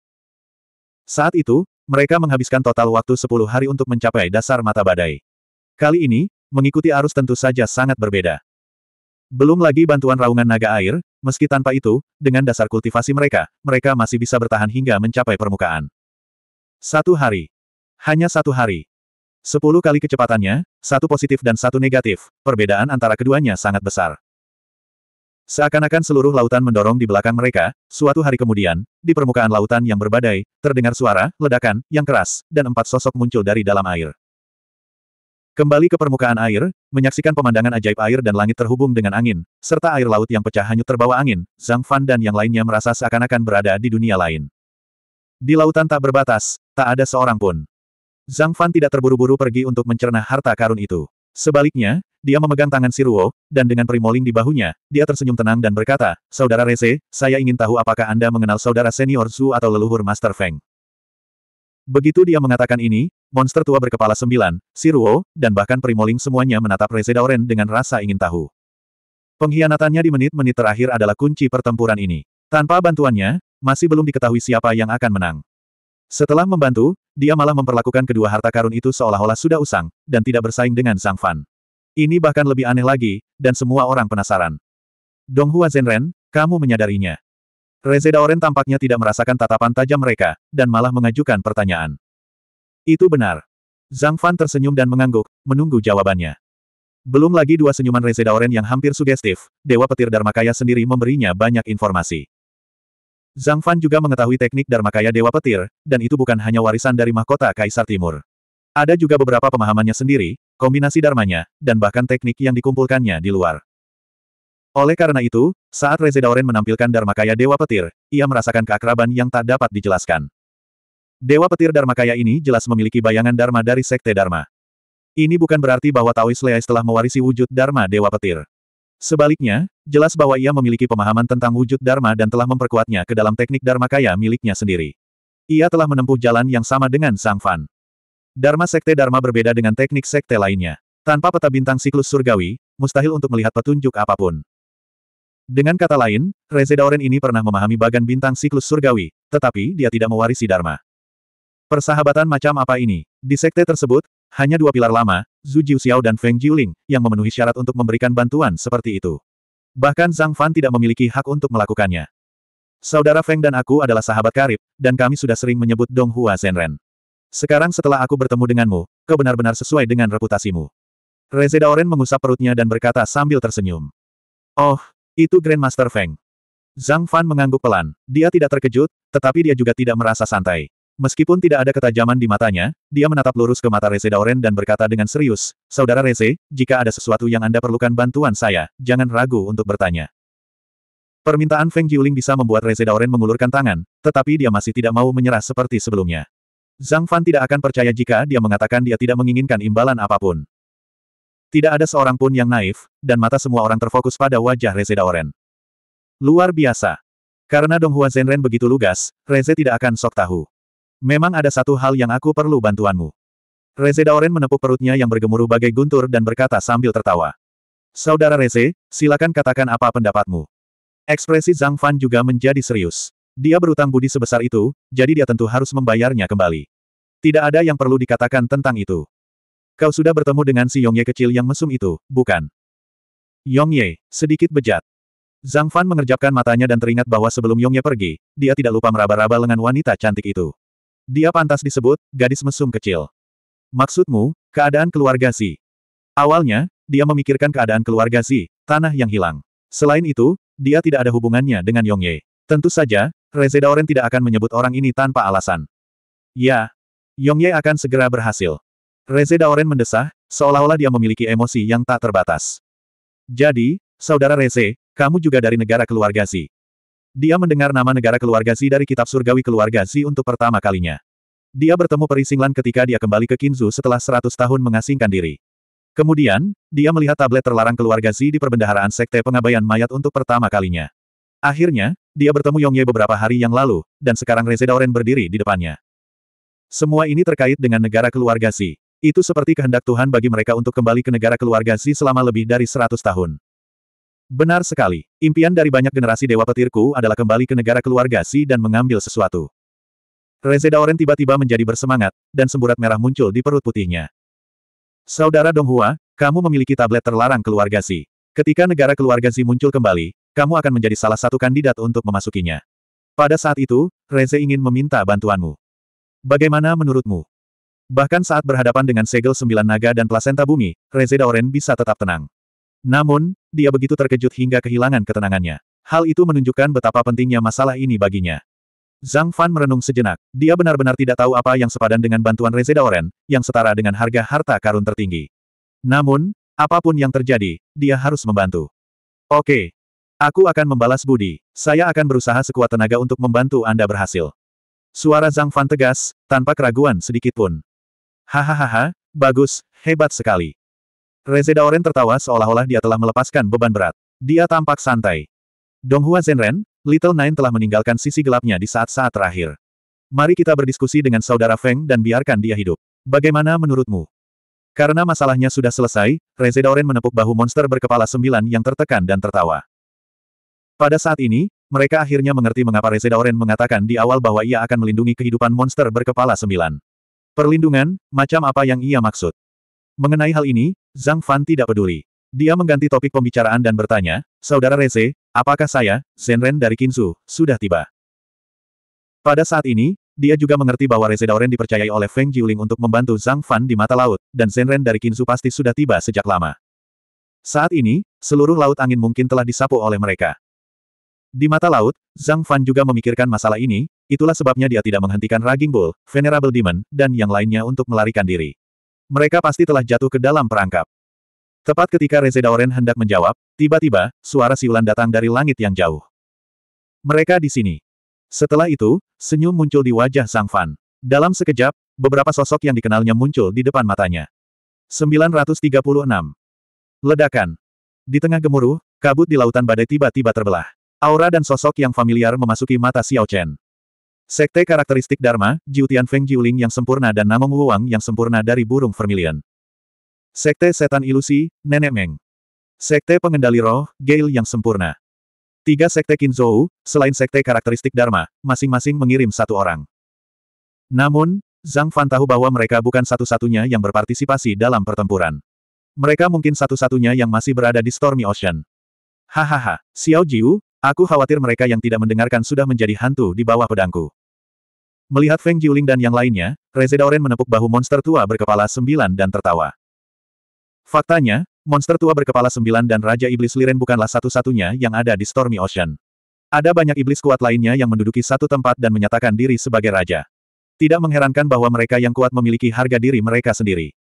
Saat itu, mereka menghabiskan total waktu 10 hari untuk mencapai dasar mata badai. Kali ini, mengikuti arus tentu saja sangat berbeda. Belum lagi bantuan raungan naga air, meski tanpa itu, dengan dasar kultivasi mereka, mereka masih bisa bertahan hingga mencapai permukaan. Satu hari. Hanya satu hari. Sepuluh kali kecepatannya, satu positif dan satu negatif, perbedaan antara keduanya sangat besar. Seakan-akan seluruh lautan mendorong di belakang mereka, suatu hari kemudian, di permukaan lautan yang berbadai, terdengar suara, ledakan, yang keras, dan empat sosok muncul dari dalam air. Kembali ke permukaan air, menyaksikan pemandangan ajaib air dan langit terhubung dengan angin, serta air laut yang pecah hanyut terbawa angin, Zhang Fan dan yang lainnya merasa seakan-akan berada di dunia lain. Di lautan tak berbatas, tak ada seorang pun. Zhang Fan tidak terburu-buru pergi untuk mencerna harta karun itu. Sebaliknya, dia memegang tangan Siruo, dan dengan perimoling di bahunya, dia tersenyum tenang dan berkata, Saudara Reze, saya ingin tahu apakah Anda mengenal saudara senior Zhu atau leluhur Master Feng. Begitu dia mengatakan ini, monster tua berkepala sembilan, Siruo, dan bahkan Primoling semuanya menatap Rezedauren dengan rasa ingin tahu. Pengkhianatannya di menit-menit terakhir adalah kunci pertempuran ini. Tanpa bantuannya, masih belum diketahui siapa yang akan menang. Setelah membantu, dia malah memperlakukan kedua harta karun itu seolah-olah sudah usang, dan tidak bersaing dengan Sang Fan. Ini bahkan lebih aneh lagi, dan semua orang penasaran. Dong Hua Zenren, kamu menyadarinya. Daoren tampaknya tidak merasakan tatapan tajam mereka, dan malah mengajukan pertanyaan. Itu benar. Zhang Fan tersenyum dan mengangguk, menunggu jawabannya. Belum lagi dua senyuman Daoren yang hampir sugestif, Dewa Petir Dharmakaya sendiri memberinya banyak informasi. Zhang Fan juga mengetahui teknik Dharmakaya Dewa Petir, dan itu bukan hanya warisan dari mahkota Kaisar Timur. Ada juga beberapa pemahamannya sendiri, kombinasi dharmanya, dan bahkan teknik yang dikumpulkannya di luar. Oleh karena itu, saat Reze Daoren menampilkan Kaya Dewa Petir, ia merasakan keakraban yang tak dapat dijelaskan. Dewa Petir Dharma Kaya ini jelas memiliki bayangan Dharma dari Sekte Dharma. Ini bukan berarti bahwa Taois Leais telah mewarisi wujud Dharma Dewa Petir. Sebaliknya, jelas bahwa ia memiliki pemahaman tentang wujud Dharma dan telah memperkuatnya ke dalam teknik Dharma Kaya miliknya sendiri. Ia telah menempuh jalan yang sama dengan Sang Fan. Dharma Sekte Dharma berbeda dengan teknik Sekte lainnya. Tanpa peta bintang siklus surgawi, mustahil untuk melihat petunjuk apapun. Dengan kata lain, Reze Daoren ini pernah memahami bagan bintang siklus surgawi, tetapi dia tidak mewarisi Dharma. Persahabatan macam apa ini? Di sekte tersebut, hanya dua pilar lama, Zhu Jiuxiao dan Feng Jiuling, yang memenuhi syarat untuk memberikan bantuan seperti itu. Bahkan Zhang Fan tidak memiliki hak untuk melakukannya. Saudara Feng dan aku adalah sahabat karib, dan kami sudah sering menyebut Dong Hua Zhenren. Sekarang setelah aku bertemu denganmu, kau benar-benar sesuai dengan reputasimu. Reze Daoren mengusap perutnya dan berkata sambil tersenyum. Oh, itu Grandmaster Feng. Zhang Fan mengangguk pelan. Dia tidak terkejut, tetapi dia juga tidak merasa santai. Meskipun tidak ada ketajaman di matanya, dia menatap lurus ke mata Reze Daoren dan berkata dengan serius, Saudara Reze, jika ada sesuatu yang Anda perlukan bantuan saya, jangan ragu untuk bertanya. Permintaan Feng Jiuling bisa membuat Reze Daoren mengulurkan tangan, tetapi dia masih tidak mau menyerah seperti sebelumnya. Zhang Fan tidak akan percaya jika dia mengatakan dia tidak menginginkan imbalan apapun. Tidak ada seorang pun yang naif, dan mata semua orang terfokus pada wajah Reze Daoren. Luar biasa. Karena Donghua Zenren begitu lugas, Reze tidak akan sok tahu. Memang ada satu hal yang aku perlu bantuanmu. Reze Daoren menepuk perutnya yang bergemuruh bagai guntur dan berkata sambil tertawa. Saudara Reze, silakan katakan apa pendapatmu. Ekspresi Zhang Fan juga menjadi serius. Dia berutang budi sebesar itu, jadi dia tentu harus membayarnya kembali. Tidak ada yang perlu dikatakan tentang itu. Kau sudah bertemu dengan si Yongye kecil yang mesum itu, bukan? Yongye, sedikit bejat. Zhang Fan mengerjapkan matanya dan teringat bahwa sebelum Yongye pergi, dia tidak lupa meraba-raba lengan wanita cantik itu. Dia pantas disebut, gadis mesum kecil. Maksudmu, keadaan keluarga si? Awalnya, dia memikirkan keadaan keluarga si, tanah yang hilang. Selain itu, dia tidak ada hubungannya dengan Yongye. Tentu saja, Daoren tidak akan menyebut orang ini tanpa alasan. Ya, Yongye akan segera berhasil. Reze Daoren mendesah, seolah-olah dia memiliki emosi yang tak terbatas. Jadi, Saudara Reze, kamu juga dari negara keluarga Zi. Dia mendengar nama negara keluarga Zi dari kitab surgawi keluarga Zi untuk pertama kalinya. Dia bertemu Perisinglan ketika dia kembali ke Kinzu setelah 100 tahun mengasingkan diri. Kemudian, dia melihat tablet terlarang keluarga Zi di perbendaharaan sekte pengabaian mayat untuk pertama kalinya. Akhirnya, dia bertemu Yongye beberapa hari yang lalu, dan sekarang Reze Daoren berdiri di depannya. Semua ini terkait dengan negara keluarga Zi. Itu seperti kehendak Tuhan bagi mereka untuk kembali ke negara keluarga Xi selama lebih dari 100 tahun. Benar sekali, impian dari banyak generasi Dewa Petirku adalah kembali ke negara keluarga Xi dan mengambil sesuatu. Reze Daoren tiba-tiba menjadi bersemangat, dan semburat merah muncul di perut putihnya. Saudara Donghua, kamu memiliki tablet terlarang keluarga Xi. Ketika negara keluarga Xi muncul kembali, kamu akan menjadi salah satu kandidat untuk memasukinya. Pada saat itu, Reze ingin meminta bantuanmu. Bagaimana menurutmu? Bahkan saat berhadapan dengan segel sembilan naga dan plasenta bumi, Reze Daoren bisa tetap tenang. Namun, dia begitu terkejut hingga kehilangan ketenangannya. Hal itu menunjukkan betapa pentingnya masalah ini baginya. Zhang Fan merenung sejenak. Dia benar-benar tidak tahu apa yang sepadan dengan bantuan Reze Daoren, yang setara dengan harga harta karun tertinggi. Namun, apapun yang terjadi, dia harus membantu. Oke. Aku akan membalas budi. Saya akan berusaha sekuat tenaga untuk membantu Anda berhasil. Suara Zhang Fan tegas, tanpa keraguan sedikitpun. Hahaha, bagus, hebat sekali. Reze Daoren tertawa seolah-olah dia telah melepaskan beban berat. Dia tampak santai. Donghua Zenren, Little Nine telah meninggalkan sisi gelapnya di saat-saat terakhir. Mari kita berdiskusi dengan saudara Feng dan biarkan dia hidup. Bagaimana menurutmu? Karena masalahnya sudah selesai, Reze Daoren menepuk bahu monster berkepala sembilan yang tertekan dan tertawa. Pada saat ini, mereka akhirnya mengerti mengapa Reze Daoren mengatakan di awal bahwa ia akan melindungi kehidupan monster berkepala sembilan. Perlindungan, macam apa yang ia maksud? Mengenai hal ini, Zhang Fan tidak peduli. Dia mengganti topik pembicaraan dan bertanya, Saudara Reze, apakah saya, Zenren dari Kinsu, sudah tiba? Pada saat ini, dia juga mengerti bahwa Reze Daoren dipercayai oleh Feng Jiuling untuk membantu Zhang Fan di mata laut, dan Zenren dari Kinsu pasti sudah tiba sejak lama. Saat ini, seluruh laut angin mungkin telah disapu oleh mereka. Di mata laut, Zhang Fan juga memikirkan masalah ini, itulah sebabnya dia tidak menghentikan Raging Bull, Venerable Demon, dan yang lainnya untuk melarikan diri. Mereka pasti telah jatuh ke dalam perangkap. Tepat ketika Reze Daoren hendak menjawab, tiba-tiba, suara siulan datang dari langit yang jauh. Mereka di sini. Setelah itu, senyum muncul di wajah Zhang Fan. Dalam sekejap, beberapa sosok yang dikenalnya muncul di depan matanya. 936. Ledakan. Di tengah gemuruh, kabut di lautan badai tiba-tiba terbelah. Aura dan sosok yang familiar memasuki mata Xiao Chen. Sekte karakteristik Dharma, Jiutian Feng Jiuling yang sempurna dan Namong Wuang yang sempurna dari burung vermilion. Sekte setan ilusi, Nenek Meng. Sekte pengendali roh, Gale yang sempurna. Tiga sekte Kinzhou, selain sekte karakteristik Dharma, masing-masing mengirim satu orang. Namun, Zhang Fan tahu bahwa mereka bukan satu-satunya yang berpartisipasi dalam pertempuran. Mereka mungkin satu-satunya yang masih berada di Stormy Ocean. Hahaha, Xiao Jiu, Aku khawatir mereka yang tidak mendengarkan sudah menjadi hantu di bawah pedangku. Melihat Feng Jiuling dan yang lainnya, Reze Daoren menepuk bahu monster tua berkepala sembilan dan tertawa. Faktanya, monster tua berkepala sembilan dan Raja Iblis Liren bukanlah satu-satunya yang ada di Stormy Ocean. Ada banyak iblis kuat lainnya yang menduduki satu tempat dan menyatakan diri sebagai raja. Tidak mengherankan bahwa mereka yang kuat memiliki harga diri mereka sendiri.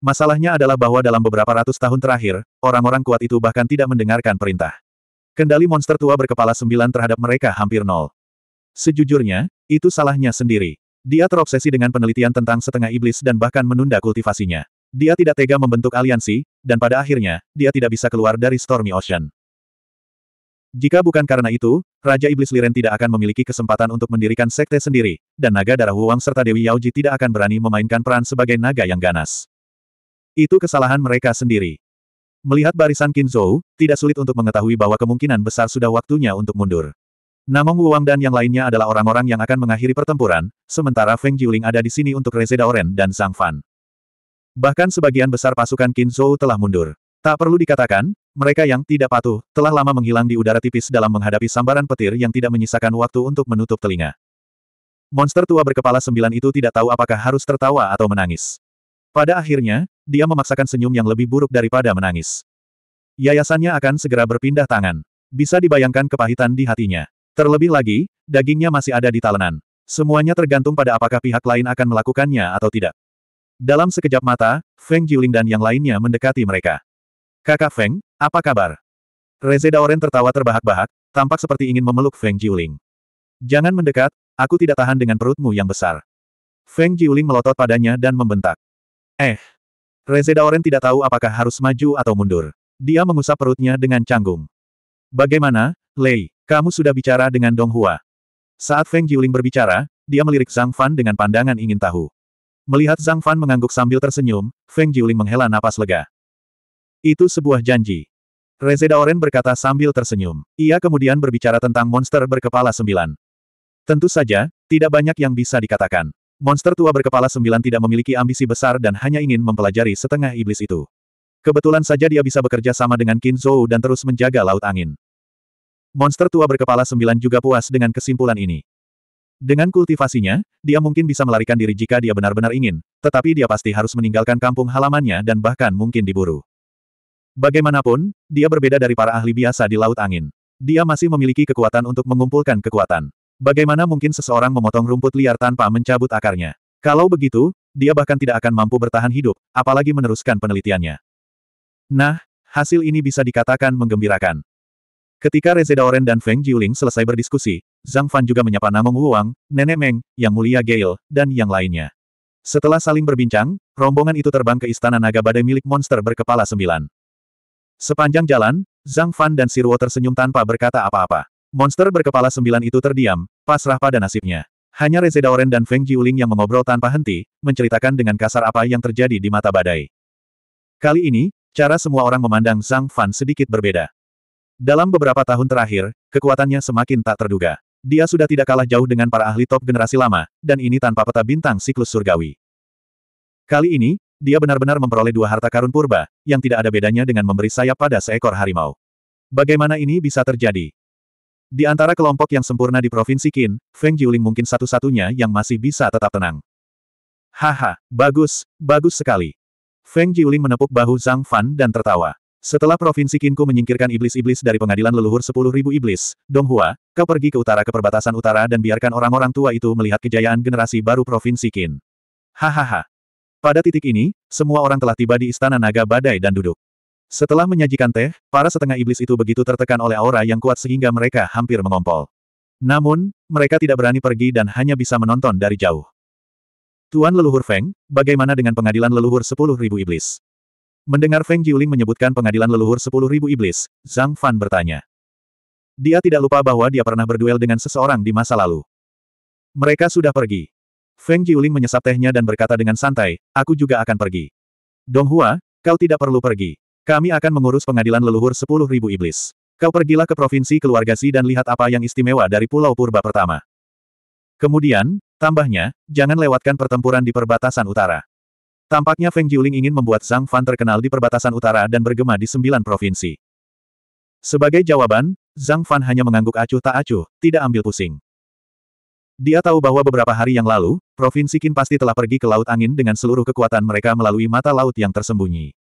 Masalahnya adalah bahwa dalam beberapa ratus tahun terakhir, orang-orang kuat itu bahkan tidak mendengarkan perintah. Kendali monster tua berkepala sembilan terhadap mereka hampir nol. Sejujurnya, itu salahnya sendiri. Dia terobsesi dengan penelitian tentang setengah iblis dan bahkan menunda kultivasinya. Dia tidak tega membentuk aliansi, dan pada akhirnya, dia tidak bisa keluar dari Stormy Ocean. Jika bukan karena itu, Raja Iblis Liren tidak akan memiliki kesempatan untuk mendirikan sekte sendiri, dan naga darah Huang serta Dewi Yaoji tidak akan berani memainkan peran sebagai naga yang ganas. Itu kesalahan mereka sendiri. Melihat barisan Qin tidak sulit untuk mengetahui bahwa kemungkinan besar sudah waktunya untuk mundur. Namong Wuang dan yang lainnya adalah orang-orang yang akan mengakhiri pertempuran, sementara Feng Jiuling ada di sini untuk Reze Daoren dan Zhang Fan. Bahkan sebagian besar pasukan Qin telah mundur. Tak perlu dikatakan, mereka yang tidak patuh telah lama menghilang di udara tipis dalam menghadapi sambaran petir yang tidak menyisakan waktu untuk menutup telinga. Monster tua berkepala sembilan itu tidak tahu apakah harus tertawa atau menangis. Pada akhirnya, dia memaksakan senyum yang lebih buruk daripada menangis. Yayasannya akan segera berpindah tangan. Bisa dibayangkan kepahitan di hatinya. Terlebih lagi, dagingnya masih ada di talenan. Semuanya tergantung pada apakah pihak lain akan melakukannya atau tidak. Dalam sekejap mata, Feng Jiuling dan yang lainnya mendekati mereka. Kakak Feng, apa kabar? Reze Daoren tertawa terbahak-bahak, tampak seperti ingin memeluk Feng Jiuling. Jangan mendekat, aku tidak tahan dengan perutmu yang besar. Feng Jiuling melotot padanya dan membentak. Eh. Reze Oren tidak tahu apakah harus maju atau mundur. Dia mengusap perutnya dengan canggung. Bagaimana, Lei, kamu sudah bicara dengan Dong Hua? Saat Feng Jiuling berbicara, dia melirik Zhang Fan dengan pandangan ingin tahu. Melihat Zhang Fan mengangguk sambil tersenyum, Feng Jiuling menghela napas lega. Itu sebuah janji. Reza Daoren berkata sambil tersenyum. Ia kemudian berbicara tentang monster berkepala sembilan. Tentu saja, tidak banyak yang bisa dikatakan. Monster tua berkepala sembilan tidak memiliki ambisi besar dan hanya ingin mempelajari setengah iblis itu. Kebetulan saja dia bisa bekerja sama dengan Qin Zhou dan terus menjaga Laut Angin. Monster tua berkepala sembilan juga puas dengan kesimpulan ini. Dengan kultivasinya, dia mungkin bisa melarikan diri jika dia benar-benar ingin, tetapi dia pasti harus meninggalkan kampung halamannya dan bahkan mungkin diburu. Bagaimanapun, dia berbeda dari para ahli biasa di Laut Angin. Dia masih memiliki kekuatan untuk mengumpulkan kekuatan. Bagaimana mungkin seseorang memotong rumput liar tanpa mencabut akarnya? Kalau begitu, dia bahkan tidak akan mampu bertahan hidup, apalagi meneruskan penelitiannya. Nah, hasil ini bisa dikatakan menggembirakan. Ketika Rezedaoren dan Feng Jiuling selesai berdiskusi, Zhang Fan juga menyapa Namong Wuang, Nenek Meng, Yang Mulia Gale, dan yang lainnya. Setelah saling berbincang, rombongan itu terbang ke Istana Naga Badai milik monster berkepala sembilan. Sepanjang jalan, Zhang Fan dan Siruo tersenyum tanpa berkata apa-apa. Monster berkepala sembilan itu terdiam, pasrah pada nasibnya. Hanya Reze Daoren dan Feng Jiuling yang mengobrol tanpa henti, menceritakan dengan kasar apa yang terjadi di mata badai. Kali ini, cara semua orang memandang Zhang Fan sedikit berbeda. Dalam beberapa tahun terakhir, kekuatannya semakin tak terduga. Dia sudah tidak kalah jauh dengan para ahli top generasi lama, dan ini tanpa peta bintang siklus surgawi. Kali ini, dia benar-benar memperoleh dua harta karun purba, yang tidak ada bedanya dengan memberi sayap pada seekor harimau. Bagaimana ini bisa terjadi? Di antara kelompok yang sempurna di Provinsi Qin, Feng Jiuling mungkin satu-satunya yang masih bisa tetap tenang. Haha, bagus, bagus sekali. Feng Jiuling menepuk bahu Zhang Fan dan tertawa. Setelah Provinsi Qinku menyingkirkan iblis-iblis dari pengadilan leluhur 10.000 iblis, Donghua, kau pergi ke utara ke perbatasan utara dan biarkan orang-orang tua itu melihat kejayaan generasi baru Provinsi Qin. Hahaha. Pada titik ini, semua orang telah tiba di Istana Naga Badai dan duduk. Setelah menyajikan teh, para setengah iblis itu begitu tertekan oleh aura yang kuat sehingga mereka hampir mengompol. Namun, mereka tidak berani pergi dan hanya bisa menonton dari jauh. Tuan leluhur Feng, bagaimana dengan pengadilan leluhur sepuluh ribu iblis? Mendengar Feng Jiuling menyebutkan pengadilan leluhur sepuluh ribu iblis, Zhang Fan bertanya. Dia tidak lupa bahwa dia pernah berduel dengan seseorang di masa lalu. Mereka sudah pergi. Feng Jiuling menyesap tehnya dan berkata dengan santai, aku juga akan pergi. Dong Hua, kau tidak perlu pergi. Kami akan mengurus pengadilan leluhur sepuluh ribu iblis. Kau pergilah ke provinsi keluarga Si dan lihat apa yang istimewa dari Pulau Purba pertama. Kemudian, tambahnya, jangan lewatkan pertempuran di perbatasan utara. Tampaknya Feng Jiuling ingin membuat Zhang Fan terkenal di perbatasan utara dan bergema di sembilan provinsi. Sebagai jawaban, Zhang Fan hanya mengangguk acuh tak acuh, tidak ambil pusing. Dia tahu bahwa beberapa hari yang lalu, Provinsi Qin pasti telah pergi ke Laut Angin dengan seluruh kekuatan mereka melalui mata laut yang tersembunyi.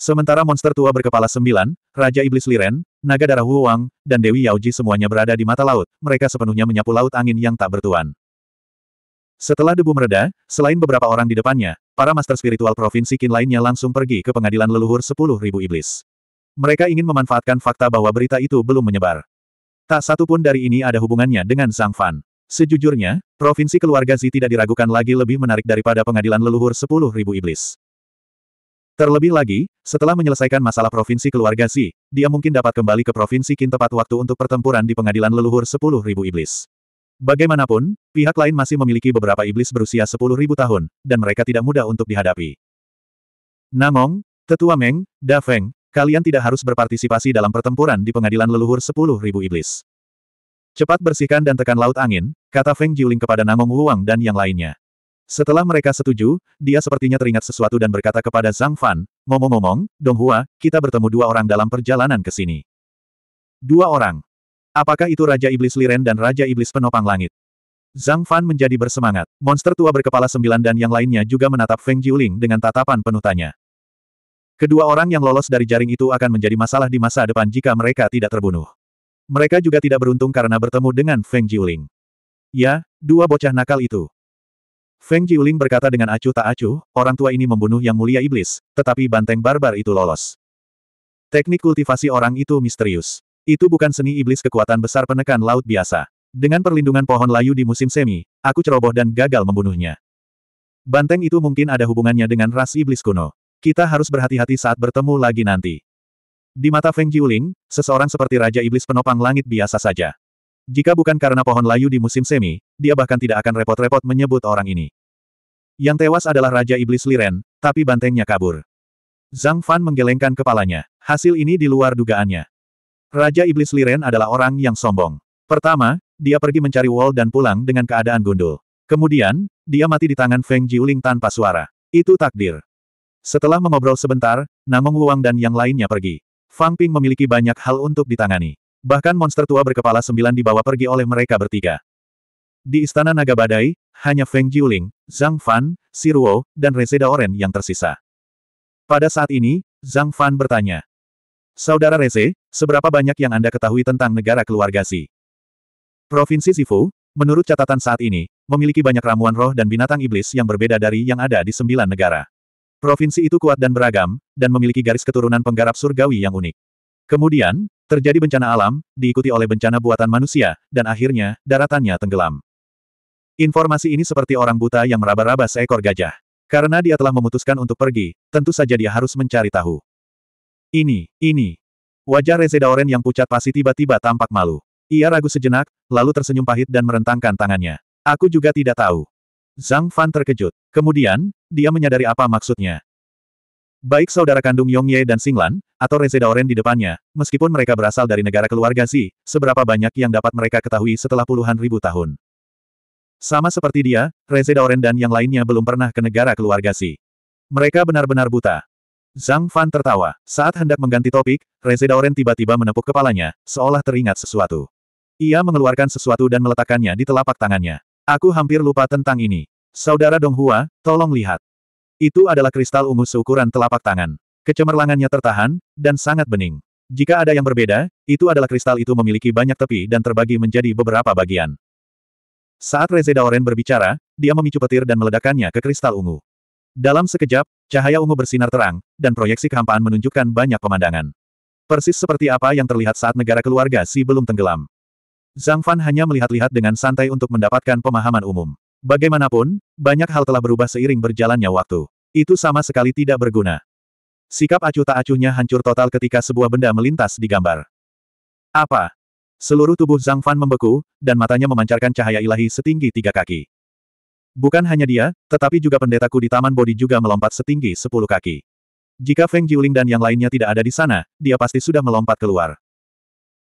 Sementara monster tua berkepala sembilan, Raja Iblis Liren, Naga Darah Huang, dan Dewi Yaoji semuanya berada di mata laut, mereka sepenuhnya menyapu laut angin yang tak bertuan. Setelah debu mereda, selain beberapa orang di depannya, para master spiritual provinsi Qin lainnya langsung pergi ke pengadilan leluhur sepuluh ribu iblis. Mereka ingin memanfaatkan fakta bahwa berita itu belum menyebar. Tak satu pun dari ini ada hubungannya dengan Zhang Fan. Sejujurnya, provinsi keluarga Zi tidak diragukan lagi lebih menarik daripada pengadilan leluhur sepuluh ribu iblis. Terlebih lagi, setelah menyelesaikan masalah provinsi keluarga si, dia mungkin dapat kembali ke provinsi Qin tepat waktu untuk pertempuran di pengadilan leluhur 10.000 iblis. Bagaimanapun, pihak lain masih memiliki beberapa iblis berusia 10.000 tahun, dan mereka tidak mudah untuk dihadapi. Namong, Tetua Meng, Da Feng, kalian tidak harus berpartisipasi dalam pertempuran di pengadilan leluhur 10.000 iblis. Cepat bersihkan dan tekan laut angin, kata Feng Jiuling kepada Namong Wuang dan yang lainnya. Setelah mereka setuju, dia sepertinya teringat sesuatu dan berkata kepada Zhang Fan, ngomong-ngomong, Dong Hua, kita bertemu dua orang dalam perjalanan ke sini. Dua orang. Apakah itu Raja Iblis Liren dan Raja Iblis Penopang Langit? Zhang Fan menjadi bersemangat. Monster tua berkepala sembilan dan yang lainnya juga menatap Feng Jiuling dengan tatapan penuh tanya. Kedua orang yang lolos dari jaring itu akan menjadi masalah di masa depan jika mereka tidak terbunuh. Mereka juga tidak beruntung karena bertemu dengan Feng Jiuling. Ya, dua bocah nakal itu. Feng Jiuling berkata dengan acuh tak acuh, orang tua ini membunuh yang mulia iblis, tetapi banteng barbar itu lolos. Teknik kultivasi orang itu misterius. Itu bukan seni iblis kekuatan besar penekan laut biasa. Dengan perlindungan pohon layu di musim semi, aku ceroboh dan gagal membunuhnya. Banteng itu mungkin ada hubungannya dengan ras iblis kuno. Kita harus berhati-hati saat bertemu lagi nanti. Di mata Feng Jiuling, seseorang seperti Raja Iblis Penopang Langit biasa saja. Jika bukan karena pohon layu di musim semi, dia bahkan tidak akan repot-repot menyebut orang ini. Yang tewas adalah Raja Iblis Liren, tapi bantengnya kabur. Zhang Fan menggelengkan kepalanya. Hasil ini di luar dugaannya. Raja Iblis Liren adalah orang yang sombong. Pertama, dia pergi mencari Wall dan pulang dengan keadaan gundul. Kemudian, dia mati di tangan Feng Jiuling tanpa suara. Itu takdir. Setelah mengobrol sebentar, Namong Wuang dan yang lainnya pergi. Fang Ping memiliki banyak hal untuk ditangani. Bahkan monster tua berkepala sembilan dibawa pergi oleh mereka bertiga. Di Istana Naga Badai, hanya Feng Jiuling, Zhang Fan, Siruo, dan Rezeda Oren yang tersisa. Pada saat ini, Zhang Fan bertanya. Saudara Reze, seberapa banyak yang Anda ketahui tentang negara keluarga Si? Provinsi Sifu, menurut catatan saat ini, memiliki banyak ramuan roh dan binatang iblis yang berbeda dari yang ada di sembilan negara. Provinsi itu kuat dan beragam, dan memiliki garis keturunan penggarap surgawi yang unik. Kemudian, Terjadi bencana alam, diikuti oleh bencana buatan manusia, dan akhirnya, daratannya tenggelam. Informasi ini seperti orang buta yang meraba-raba seekor gajah. Karena dia telah memutuskan untuk pergi, tentu saja dia harus mencari tahu. Ini, ini. Wajah Reze Daoren yang pucat pasti tiba-tiba tampak malu. Ia ragu sejenak, lalu tersenyum pahit dan merentangkan tangannya. Aku juga tidak tahu. Zhang Fan terkejut. Kemudian, dia menyadari apa maksudnya. Baik saudara kandung Yongye dan Singlan, atau Reze Daoren di depannya, meskipun mereka berasal dari negara keluarga si, seberapa banyak yang dapat mereka ketahui setelah puluhan ribu tahun. Sama seperti dia, Reze Daoren dan yang lainnya belum pernah ke negara keluarga si. Mereka benar-benar buta. Zhang Fan tertawa. Saat hendak mengganti topik, Reze Daoren tiba-tiba menepuk kepalanya, seolah teringat sesuatu. Ia mengeluarkan sesuatu dan meletakkannya di telapak tangannya. Aku hampir lupa tentang ini. Saudara Donghua, tolong lihat. Itu adalah kristal ungu seukuran telapak tangan. Kecemerlangannya tertahan, dan sangat bening. Jika ada yang berbeda, itu adalah kristal itu memiliki banyak tepi dan terbagi menjadi beberapa bagian. Saat Reze Daoren berbicara, dia memicu petir dan meledakkannya ke kristal ungu. Dalam sekejap, cahaya ungu bersinar terang, dan proyeksi kehampaan menunjukkan banyak pemandangan. Persis seperti apa yang terlihat saat negara keluarga Si belum tenggelam. Zhang Fan hanya melihat-lihat dengan santai untuk mendapatkan pemahaman umum. Bagaimanapun, banyak hal telah berubah seiring berjalannya waktu. Itu sama sekali tidak berguna. Sikap acuh tak acuhnya hancur total ketika sebuah benda melintas di gambar. Apa? Seluruh tubuh Zhang Fan membeku, dan matanya memancarkan cahaya ilahi setinggi tiga kaki. Bukan hanya dia, tetapi juga pendetaku di Taman Bodi juga melompat setinggi sepuluh kaki. Jika Feng Jiuling dan yang lainnya tidak ada di sana, dia pasti sudah melompat keluar.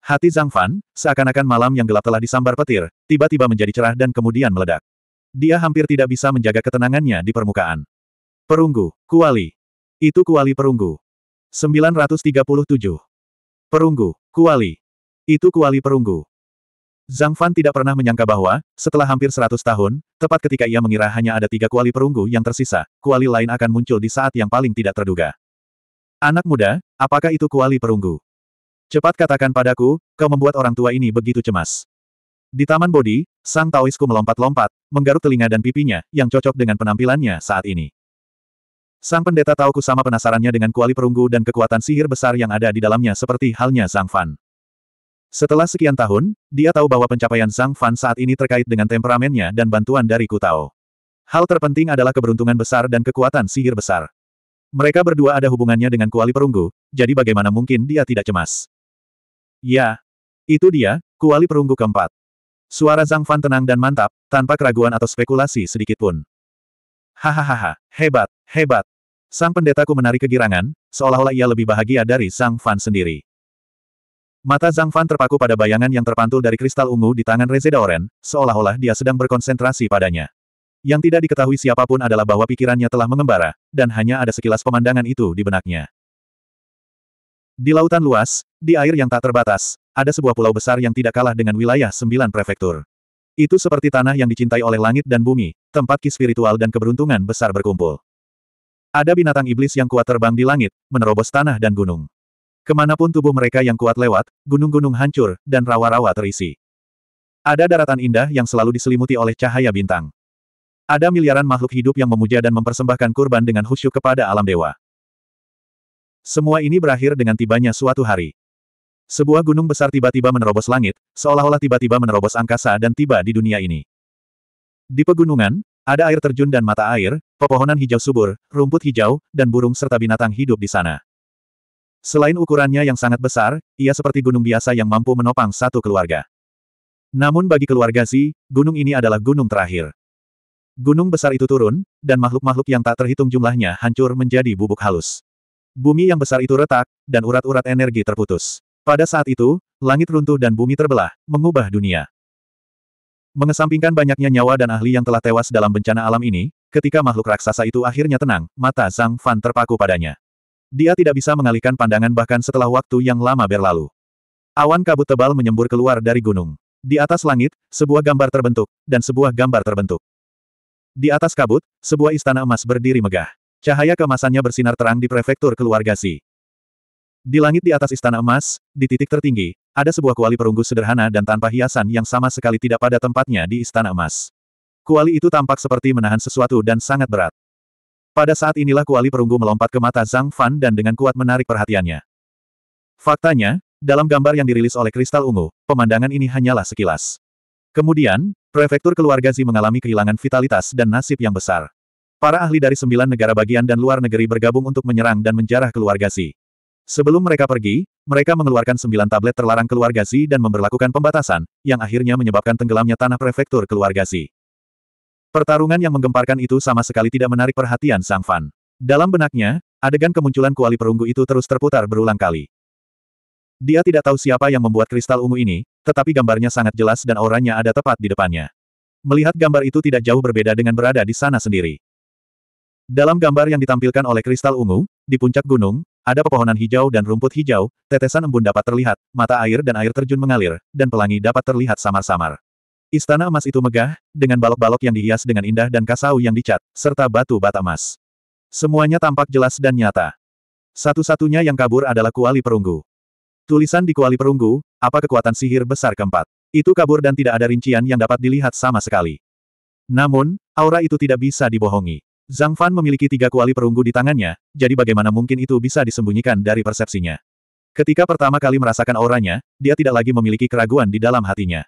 Hati Zhang Fan, seakan-akan malam yang gelap telah disambar petir, tiba-tiba menjadi cerah dan kemudian meledak. Dia hampir tidak bisa menjaga ketenangannya di permukaan. Perunggu, kuali. Itu kuali perunggu. 937. Perunggu, kuali. Itu kuali perunggu. Zhang Fan tidak pernah menyangka bahwa, setelah hampir 100 tahun, tepat ketika ia mengira hanya ada tiga kuali perunggu yang tersisa, kuali lain akan muncul di saat yang paling tidak terduga. Anak muda, apakah itu kuali perunggu? Cepat katakan padaku, kau membuat orang tua ini begitu cemas. Di Taman Bodi, Sang Taoisku melompat-lompat, menggaruk telinga dan pipinya, yang cocok dengan penampilannya saat ini. Sang pendeta tahu sama penasarannya dengan kuali perunggu dan kekuatan sihir besar yang ada di dalamnya seperti halnya Zhang Fan. Setelah sekian tahun, dia tahu bahwa pencapaian Zhang Fan saat ini terkait dengan temperamennya dan bantuan dari Kutao. Hal terpenting adalah keberuntungan besar dan kekuatan sihir besar. Mereka berdua ada hubungannya dengan kuali perunggu, jadi bagaimana mungkin dia tidak cemas? Ya, itu dia, kuali perunggu keempat. Suara Zhang Fan tenang dan mantap, tanpa keraguan atau spekulasi sedikitpun. Hahaha, hebat, hebat. Sang pendetaku menarik kegirangan, seolah-olah ia lebih bahagia dari sang Fan sendiri. Mata Zhang Fan terpaku pada bayangan yang terpantul dari kristal ungu di tangan Rezeda Oren, seolah-olah dia sedang berkonsentrasi padanya. Yang tidak diketahui siapapun adalah bahwa pikirannya telah mengembara, dan hanya ada sekilas pemandangan itu di benaknya. Di lautan luas, di air yang tak terbatas, ada sebuah pulau besar yang tidak kalah dengan wilayah sembilan prefektur. Itu seperti tanah yang dicintai oleh langit dan bumi, tempat ki spiritual dan keberuntungan besar berkumpul. Ada binatang iblis yang kuat terbang di langit, menerobos tanah dan gunung. Kemanapun tubuh mereka yang kuat lewat, gunung-gunung hancur, dan rawa-rawa terisi. Ada daratan indah yang selalu diselimuti oleh cahaya bintang. Ada miliaran makhluk hidup yang memuja dan mempersembahkan kurban dengan khusyuk kepada alam dewa. Semua ini berakhir dengan tibanya suatu hari. Sebuah gunung besar tiba-tiba menerobos langit, seolah-olah tiba-tiba menerobos angkasa dan tiba di dunia ini. Di pegunungan, ada air terjun dan mata air, pepohonan hijau subur, rumput hijau, dan burung serta binatang hidup di sana. Selain ukurannya yang sangat besar, ia seperti gunung biasa yang mampu menopang satu keluarga. Namun bagi keluarga Zi, gunung ini adalah gunung terakhir. Gunung besar itu turun, dan makhluk-makhluk yang tak terhitung jumlahnya hancur menjadi bubuk halus. Bumi yang besar itu retak, dan urat-urat energi terputus. Pada saat itu, langit runtuh dan bumi terbelah, mengubah dunia. Mengesampingkan banyaknya nyawa dan ahli yang telah tewas dalam bencana alam ini, ketika makhluk raksasa itu akhirnya tenang, mata Zhang Fan terpaku padanya. Dia tidak bisa mengalihkan pandangan bahkan setelah waktu yang lama berlalu. Awan kabut tebal menyembur keluar dari gunung. Di atas langit, sebuah gambar terbentuk, dan sebuah gambar terbentuk. Di atas kabut, sebuah istana emas berdiri megah. Cahaya kemasannya bersinar terang di prefektur keluarga Si. Di langit di atas istana emas, di titik tertinggi, ada sebuah kuali perunggu sederhana dan tanpa hiasan yang sama sekali tidak pada tempatnya di istana emas. Kuali itu tampak seperti menahan sesuatu dan sangat berat. Pada saat inilah kuali perunggu melompat ke mata Zhang Fan dan dengan kuat menarik perhatiannya. Faktanya, dalam gambar yang dirilis oleh kristal ungu, pemandangan ini hanyalah sekilas. Kemudian, prefektur keluarga Zi mengalami kehilangan vitalitas dan nasib yang besar. Para ahli dari sembilan negara bagian dan luar negeri bergabung untuk menyerang dan menjarah keluarga Zi. Sebelum mereka pergi, mereka mengeluarkan sembilan tablet terlarang keluarga Xi dan memberlakukan pembatasan, yang akhirnya menyebabkan tenggelamnya tanah prefektur keluarga Xi. Pertarungan yang menggemparkan itu sama sekali tidak menarik perhatian Sang Fan. Dalam benaknya, adegan kemunculan kuali perunggu itu terus terputar berulang kali. Dia tidak tahu siapa yang membuat kristal ungu ini, tetapi gambarnya sangat jelas dan auranya ada tepat di depannya. Melihat gambar itu tidak jauh berbeda dengan berada di sana sendiri. Dalam gambar yang ditampilkan oleh kristal ungu, di puncak gunung, ada pepohonan hijau dan rumput hijau, tetesan embun dapat terlihat, mata air dan air terjun mengalir, dan pelangi dapat terlihat samar-samar. Istana emas itu megah, dengan balok-balok yang dihias dengan indah dan kasau yang dicat, serta batu bata emas. Semuanya tampak jelas dan nyata. Satu-satunya yang kabur adalah kuali perunggu. Tulisan di kuali perunggu, apa kekuatan sihir besar keempat. Itu kabur dan tidak ada rincian yang dapat dilihat sama sekali. Namun, aura itu tidak bisa dibohongi. Zhang Fan memiliki tiga kuali perunggu di tangannya, jadi bagaimana mungkin itu bisa disembunyikan dari persepsinya. Ketika pertama kali merasakan auranya, dia tidak lagi memiliki keraguan di dalam hatinya.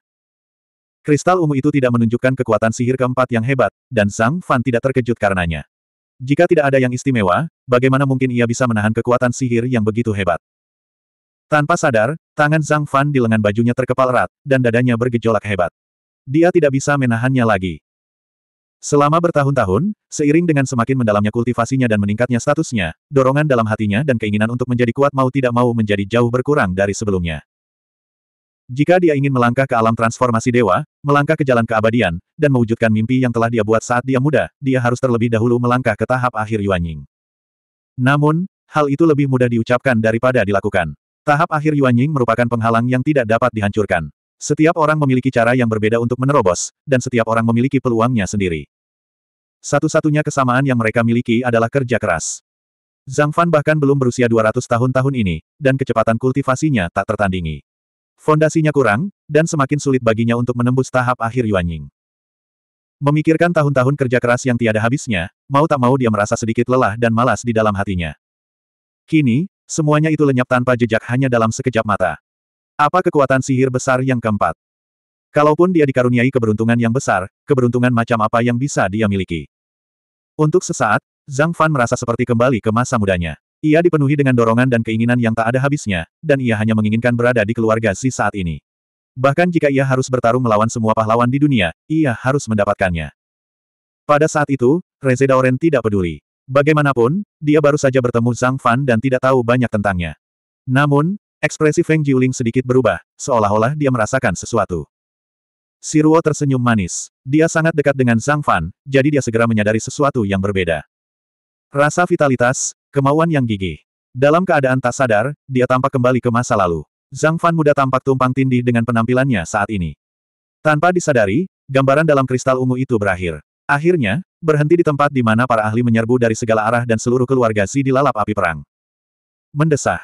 Kristal ungu itu tidak menunjukkan kekuatan sihir keempat yang hebat, dan Zhang Fan tidak terkejut karenanya. Jika tidak ada yang istimewa, bagaimana mungkin ia bisa menahan kekuatan sihir yang begitu hebat? Tanpa sadar, tangan Zhang Fan di lengan bajunya terkepal erat, dan dadanya bergejolak hebat. Dia tidak bisa menahannya lagi. Selama bertahun-tahun, seiring dengan semakin mendalamnya kultivasinya dan meningkatnya statusnya, dorongan dalam hatinya dan keinginan untuk menjadi kuat mau tidak mau menjadi jauh berkurang dari sebelumnya. Jika dia ingin melangkah ke alam transformasi dewa, melangkah ke jalan keabadian, dan mewujudkan mimpi yang telah dia buat saat dia muda, dia harus terlebih dahulu melangkah ke tahap akhir Yuanying. Namun, hal itu lebih mudah diucapkan daripada dilakukan. Tahap akhir Yuanying merupakan penghalang yang tidak dapat dihancurkan. Setiap orang memiliki cara yang berbeda untuk menerobos, dan setiap orang memiliki peluangnya sendiri. Satu-satunya kesamaan yang mereka miliki adalah kerja keras. Zhang Fan bahkan belum berusia 200 tahun tahun ini, dan kecepatan kultivasinya tak tertandingi. Fondasinya kurang, dan semakin sulit baginya untuk menembus tahap akhir Yuan Ying. Memikirkan tahun-tahun kerja keras yang tiada habisnya, mau tak mau dia merasa sedikit lelah dan malas di dalam hatinya. Kini, semuanya itu lenyap tanpa jejak hanya dalam sekejap mata. Apa kekuatan sihir besar yang keempat? Kalaupun dia dikaruniai keberuntungan yang besar, keberuntungan macam apa yang bisa dia miliki? Untuk sesaat, Zhang Fan merasa seperti kembali ke masa mudanya. Ia dipenuhi dengan dorongan dan keinginan yang tak ada habisnya, dan ia hanya menginginkan berada di keluarga Si saat ini. Bahkan jika ia harus bertarung melawan semua pahlawan di dunia, ia harus mendapatkannya. Pada saat itu, Reze Daoren tidak peduli. Bagaimanapun, dia baru saja bertemu Zhang Fan dan tidak tahu banyak tentangnya. Namun, ekspresi Feng Jiuling sedikit berubah, seolah-olah dia merasakan sesuatu. Siruo tersenyum manis. Dia sangat dekat dengan Zhang Fan, jadi dia segera menyadari sesuatu yang berbeda. Rasa vitalitas, kemauan yang gigih. Dalam keadaan tak sadar, dia tampak kembali ke masa lalu. Zhang Fan muda tampak tumpang tindih dengan penampilannya saat ini. Tanpa disadari, gambaran dalam kristal ungu itu berakhir. Akhirnya, berhenti di tempat di mana para ahli menyerbu dari segala arah dan seluruh keluarga Xi dilalap api perang. Mendesah.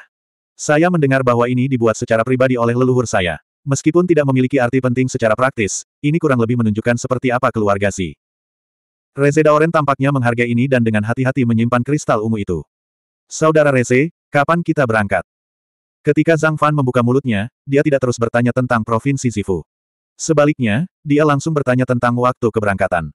Saya mendengar bahwa ini dibuat secara pribadi oleh leluhur saya. Meskipun tidak memiliki arti penting secara praktis, ini kurang lebih menunjukkan seperti apa keluarga Si. Reze Daoren tampaknya menghargai ini dan dengan hati-hati menyimpan kristal ungu itu. Saudara Reze, kapan kita berangkat? Ketika Zhang Fan membuka mulutnya, dia tidak terus bertanya tentang provinsi Sifu. Sebaliknya, dia langsung bertanya tentang waktu keberangkatan.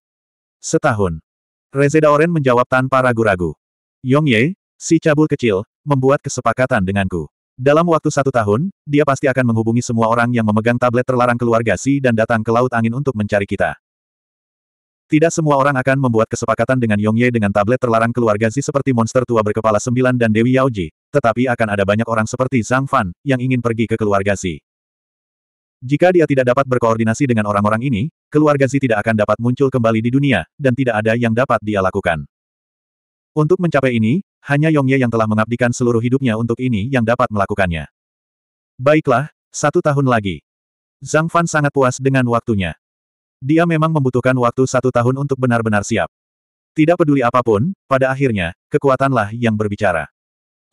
Setahun. Reze Daoren menjawab tanpa ragu-ragu. Yong Ye, si cabul kecil, membuat kesepakatan denganku. Dalam waktu satu tahun, dia pasti akan menghubungi semua orang yang memegang tablet terlarang keluarga Si dan datang ke Laut Angin untuk mencari kita. Tidak semua orang akan membuat kesepakatan dengan Yongye dengan tablet terlarang keluarga Si seperti monster tua berkepala sembilan dan Dewi Yaoji, tetapi akan ada banyak orang seperti Zhang Fan, yang ingin pergi ke keluarga Si. Jika dia tidak dapat berkoordinasi dengan orang-orang ini, keluarga Si tidak akan dapat muncul kembali di dunia, dan tidak ada yang dapat dia lakukan. Untuk mencapai ini, hanya Yongye yang telah mengabdikan seluruh hidupnya untuk ini yang dapat melakukannya. Baiklah, satu tahun lagi. Zhang Fan sangat puas dengan waktunya. Dia memang membutuhkan waktu satu tahun untuk benar-benar siap. Tidak peduli apapun, pada akhirnya, kekuatanlah yang berbicara.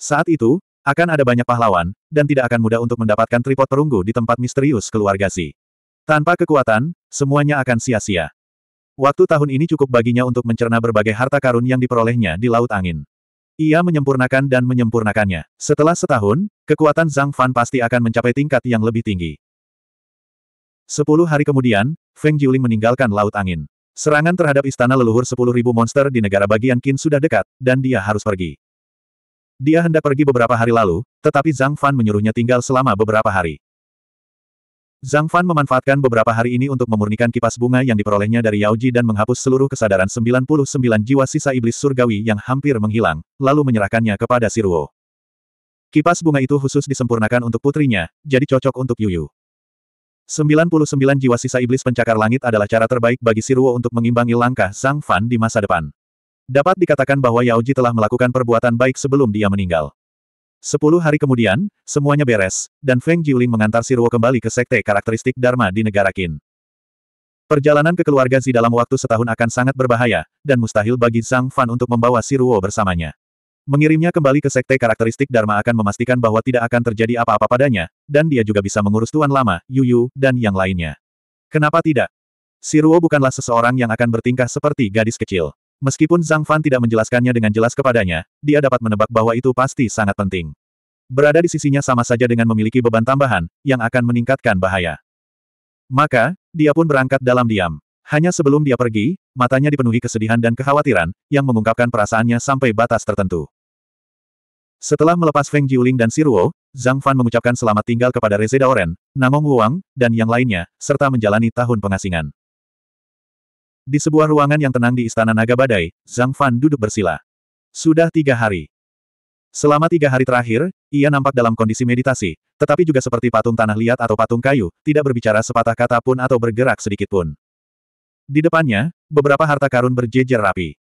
Saat itu, akan ada banyak pahlawan, dan tidak akan mudah untuk mendapatkan tripod perunggu di tempat misterius keluarga Si. Tanpa kekuatan, semuanya akan sia-sia. Waktu tahun ini cukup baginya untuk mencerna berbagai harta karun yang diperolehnya di Laut Angin. Ia menyempurnakan dan menyempurnakannya. Setelah setahun, kekuatan Zhang Fan pasti akan mencapai tingkat yang lebih tinggi. Sepuluh hari kemudian, Feng Jiuling meninggalkan Laut Angin. Serangan terhadap istana leluhur sepuluh ribu monster di negara bagian Qin sudah dekat, dan dia harus pergi. Dia hendak pergi beberapa hari lalu, tetapi Zhang Fan menyuruhnya tinggal selama beberapa hari. Zhang Fan memanfaatkan beberapa hari ini untuk memurnikan kipas bunga yang diperolehnya dari Yao Ji dan menghapus seluruh kesadaran 99 jiwa sisa iblis surgawi yang hampir menghilang, lalu menyerahkannya kepada Siruo. Kipas bunga itu khusus disempurnakan untuk putrinya, jadi cocok untuk Yuyu. 99 jiwa sisa iblis pencakar langit adalah cara terbaik bagi Siruo untuk mengimbangi langkah Zhang Fan di masa depan. Dapat dikatakan bahwa Yao Ji telah melakukan perbuatan baik sebelum dia meninggal. Sepuluh hari kemudian, semuanya beres, dan Feng Jiuling mengantar Siruo kembali ke sekte karakteristik Dharma di negara Qin. Perjalanan ke keluarga Zi dalam waktu setahun akan sangat berbahaya, dan mustahil bagi Zhang Fan untuk membawa Siruo bersamanya. Mengirimnya kembali ke sekte karakteristik Dharma akan memastikan bahwa tidak akan terjadi apa-apa padanya, dan dia juga bisa mengurus Tuan Lama, Yu Yu, dan yang lainnya. Kenapa tidak? Siruo bukanlah seseorang yang akan bertingkah seperti gadis kecil. Meskipun Zhang Fan tidak menjelaskannya dengan jelas kepadanya, dia dapat menebak bahwa itu pasti sangat penting. Berada di sisinya sama saja dengan memiliki beban tambahan, yang akan meningkatkan bahaya. Maka, dia pun berangkat dalam diam. Hanya sebelum dia pergi, matanya dipenuhi kesedihan dan kekhawatiran, yang mengungkapkan perasaannya sampai batas tertentu. Setelah melepas Feng Jiuling dan Siruo, Zhang Fan mengucapkan selamat tinggal kepada Reze Daoren, Namong Wuang, dan yang lainnya, serta menjalani tahun pengasingan. Di sebuah ruangan yang tenang di Istana Naga Badai, Zhang Fan duduk bersila. Sudah tiga hari. Selama tiga hari terakhir, ia nampak dalam kondisi meditasi, tetapi juga seperti patung tanah liat atau patung kayu, tidak berbicara sepatah kata pun atau bergerak sedikit pun. Di depannya, beberapa harta karun berjejer rapi.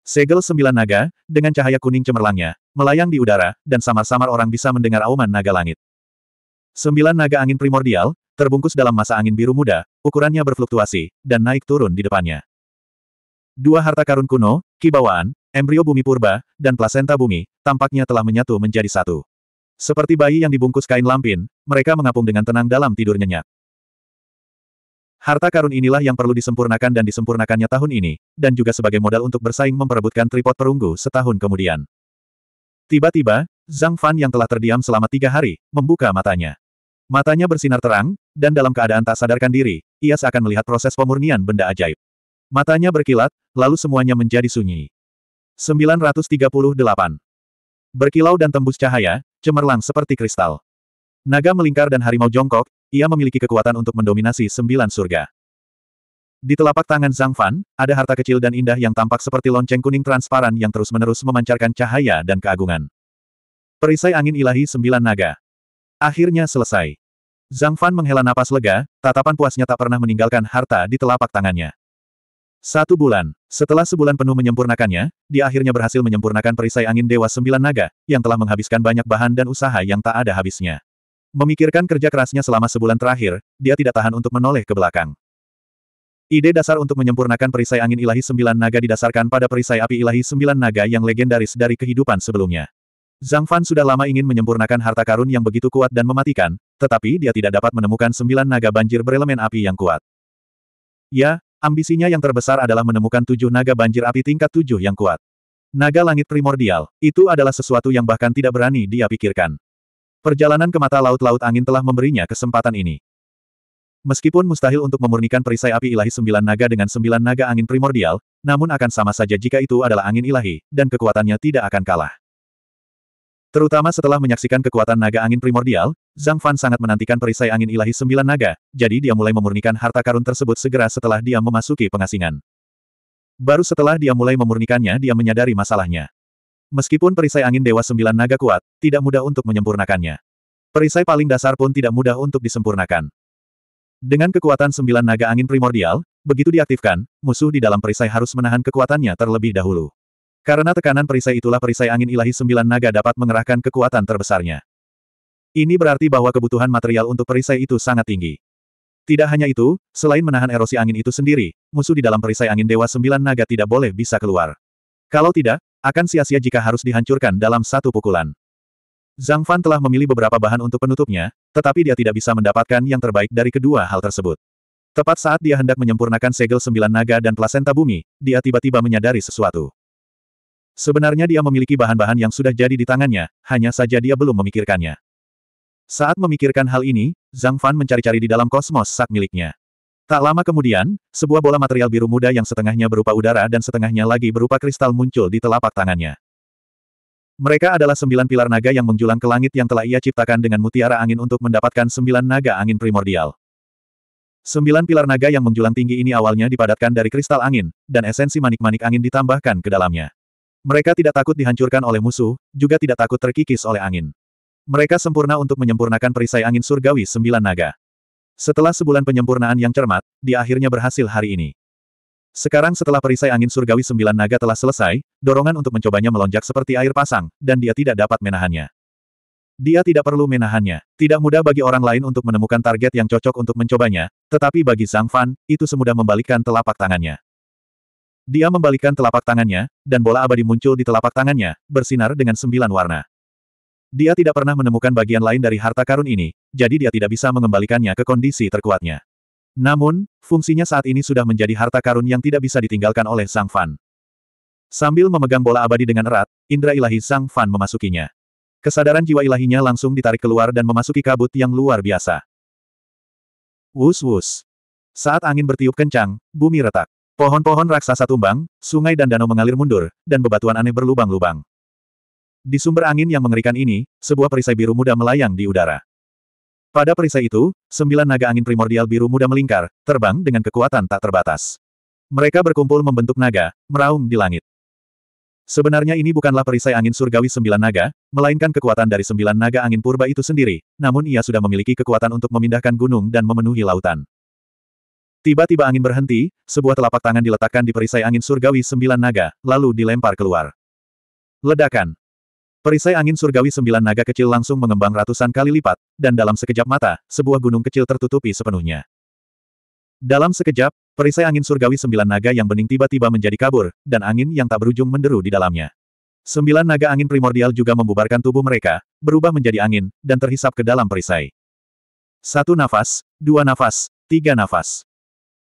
Segel sembilan naga, dengan cahaya kuning cemerlangnya, melayang di udara, dan samar-samar orang bisa mendengar auman naga langit. Sembilan naga angin primordial, terbungkus dalam masa angin biru muda, ukurannya berfluktuasi, dan naik turun di depannya. Dua harta karun kuno, kibawaan, embrio bumi purba, dan plasenta bumi, tampaknya telah menyatu menjadi satu. Seperti bayi yang dibungkus kain lampin, mereka mengapung dengan tenang dalam tidur nyenyak. Harta karun inilah yang perlu disempurnakan dan disempurnakannya tahun ini, dan juga sebagai modal untuk bersaing memperebutkan tripod perunggu setahun kemudian. Tiba-tiba, Zhang Fan yang telah terdiam selama tiga hari, membuka matanya. Matanya bersinar terang, dan dalam keadaan tak sadarkan diri, ia seakan melihat proses pemurnian benda ajaib. Matanya berkilat, lalu semuanya menjadi sunyi. 938. Berkilau dan tembus cahaya, cemerlang seperti kristal. Naga melingkar dan harimau jongkok, ia memiliki kekuatan untuk mendominasi sembilan surga. Di telapak tangan Zhang Fan, ada harta kecil dan indah yang tampak seperti lonceng kuning transparan yang terus-menerus memancarkan cahaya dan keagungan. Perisai angin ilahi sembilan naga. Akhirnya selesai. Zhang Fan menghela napas lega, tatapan puasnya tak pernah meninggalkan harta di telapak tangannya. Satu bulan, setelah sebulan penuh menyempurnakannya, dia akhirnya berhasil menyempurnakan perisai angin Dewa Sembilan Naga, yang telah menghabiskan banyak bahan dan usaha yang tak ada habisnya. Memikirkan kerja kerasnya selama sebulan terakhir, dia tidak tahan untuk menoleh ke belakang. Ide dasar untuk menyempurnakan perisai angin ilahi Sembilan Naga didasarkan pada perisai api ilahi Sembilan Naga yang legendaris dari kehidupan sebelumnya. Zhang Fan sudah lama ingin menyempurnakan harta karun yang begitu kuat dan mematikan, tetapi dia tidak dapat menemukan sembilan naga banjir berelemen api yang kuat. Ya, ambisinya yang terbesar adalah menemukan tujuh naga banjir api tingkat tujuh yang kuat. Naga langit primordial, itu adalah sesuatu yang bahkan tidak berani dia pikirkan. Perjalanan ke mata laut-laut angin telah memberinya kesempatan ini. Meskipun mustahil untuk memurnikan perisai api ilahi sembilan naga dengan sembilan naga angin primordial, namun akan sama saja jika itu adalah angin ilahi, dan kekuatannya tidak akan kalah. Terutama setelah menyaksikan kekuatan naga angin primordial, Zhang Fan sangat menantikan perisai angin ilahi sembilan naga, jadi dia mulai memurnikan harta karun tersebut segera setelah dia memasuki pengasingan. Baru setelah dia mulai memurnikannya dia menyadari masalahnya. Meskipun perisai angin Dewa Sembilan Naga kuat, tidak mudah untuk menyempurnakannya. Perisai paling dasar pun tidak mudah untuk disempurnakan. Dengan kekuatan Sembilan Naga Angin Primordial, begitu diaktifkan, musuh di dalam perisai harus menahan kekuatannya terlebih dahulu. Karena tekanan perisai itulah perisai angin ilahi sembilan naga dapat mengerahkan kekuatan terbesarnya. Ini berarti bahwa kebutuhan material untuk perisai itu sangat tinggi. Tidak hanya itu, selain menahan erosi angin itu sendiri, musuh di dalam perisai angin dewa sembilan naga tidak boleh bisa keluar. Kalau tidak, akan sia-sia jika harus dihancurkan dalam satu pukulan. Zhang Fan telah memilih beberapa bahan untuk penutupnya, tetapi dia tidak bisa mendapatkan yang terbaik dari kedua hal tersebut. Tepat saat dia hendak menyempurnakan segel sembilan naga dan plasenta bumi, dia tiba-tiba menyadari sesuatu. Sebenarnya dia memiliki bahan-bahan yang sudah jadi di tangannya, hanya saja dia belum memikirkannya. Saat memikirkan hal ini, Zhang Fan mencari-cari di dalam kosmos sak miliknya. Tak lama kemudian, sebuah bola material biru muda yang setengahnya berupa udara dan setengahnya lagi berupa kristal muncul di telapak tangannya. Mereka adalah sembilan pilar naga yang menjulang ke langit yang telah ia ciptakan dengan mutiara angin untuk mendapatkan sembilan naga angin primordial. Sembilan pilar naga yang menjulang tinggi ini awalnya dipadatkan dari kristal angin, dan esensi manik-manik angin ditambahkan ke dalamnya. Mereka tidak takut dihancurkan oleh musuh, juga tidak takut terkikis oleh angin. Mereka sempurna untuk menyempurnakan perisai angin surgawi sembilan naga. Setelah sebulan penyempurnaan yang cermat, dia akhirnya berhasil hari ini. Sekarang setelah perisai angin surgawi sembilan naga telah selesai, dorongan untuk mencobanya melonjak seperti air pasang, dan dia tidak dapat menahannya. Dia tidak perlu menahannya. Tidak mudah bagi orang lain untuk menemukan target yang cocok untuk mencobanya, tetapi bagi Zhang Fan, itu semudah membalikkan telapak tangannya. Dia membalikkan telapak tangannya, dan bola abadi muncul di telapak tangannya, bersinar dengan sembilan warna. Dia tidak pernah menemukan bagian lain dari harta karun ini, jadi dia tidak bisa mengembalikannya ke kondisi terkuatnya. Namun, fungsinya saat ini sudah menjadi harta karun yang tidak bisa ditinggalkan oleh Sang Fan. Sambil memegang bola abadi dengan erat, indra ilahi Sang Fan memasukinya. Kesadaran jiwa ilahinya langsung ditarik keluar dan memasuki kabut yang luar biasa. Wus-wus. Saat angin bertiup kencang, bumi retak. Pohon-pohon raksasa tumbang, sungai dan danau mengalir mundur, dan bebatuan aneh berlubang-lubang. Di sumber angin yang mengerikan ini, sebuah perisai biru muda melayang di udara. Pada perisai itu, sembilan naga angin primordial biru muda melingkar, terbang dengan kekuatan tak terbatas. Mereka berkumpul membentuk naga, meraung di langit. Sebenarnya ini bukanlah perisai angin surgawi sembilan naga, melainkan kekuatan dari sembilan naga angin purba itu sendiri, namun ia sudah memiliki kekuatan untuk memindahkan gunung dan memenuhi lautan. Tiba-tiba angin berhenti, sebuah telapak tangan diletakkan di perisai angin surgawi sembilan naga, lalu dilempar keluar. Ledakan. Perisai angin surgawi sembilan naga kecil langsung mengembang ratusan kali lipat, dan dalam sekejap mata, sebuah gunung kecil tertutupi sepenuhnya. Dalam sekejap, perisai angin surgawi sembilan naga yang bening tiba-tiba menjadi kabur, dan angin yang tak berujung menderu di dalamnya. Sembilan naga angin primordial juga membubarkan tubuh mereka, berubah menjadi angin, dan terhisap ke dalam perisai. Satu nafas, dua nafas, tiga nafas.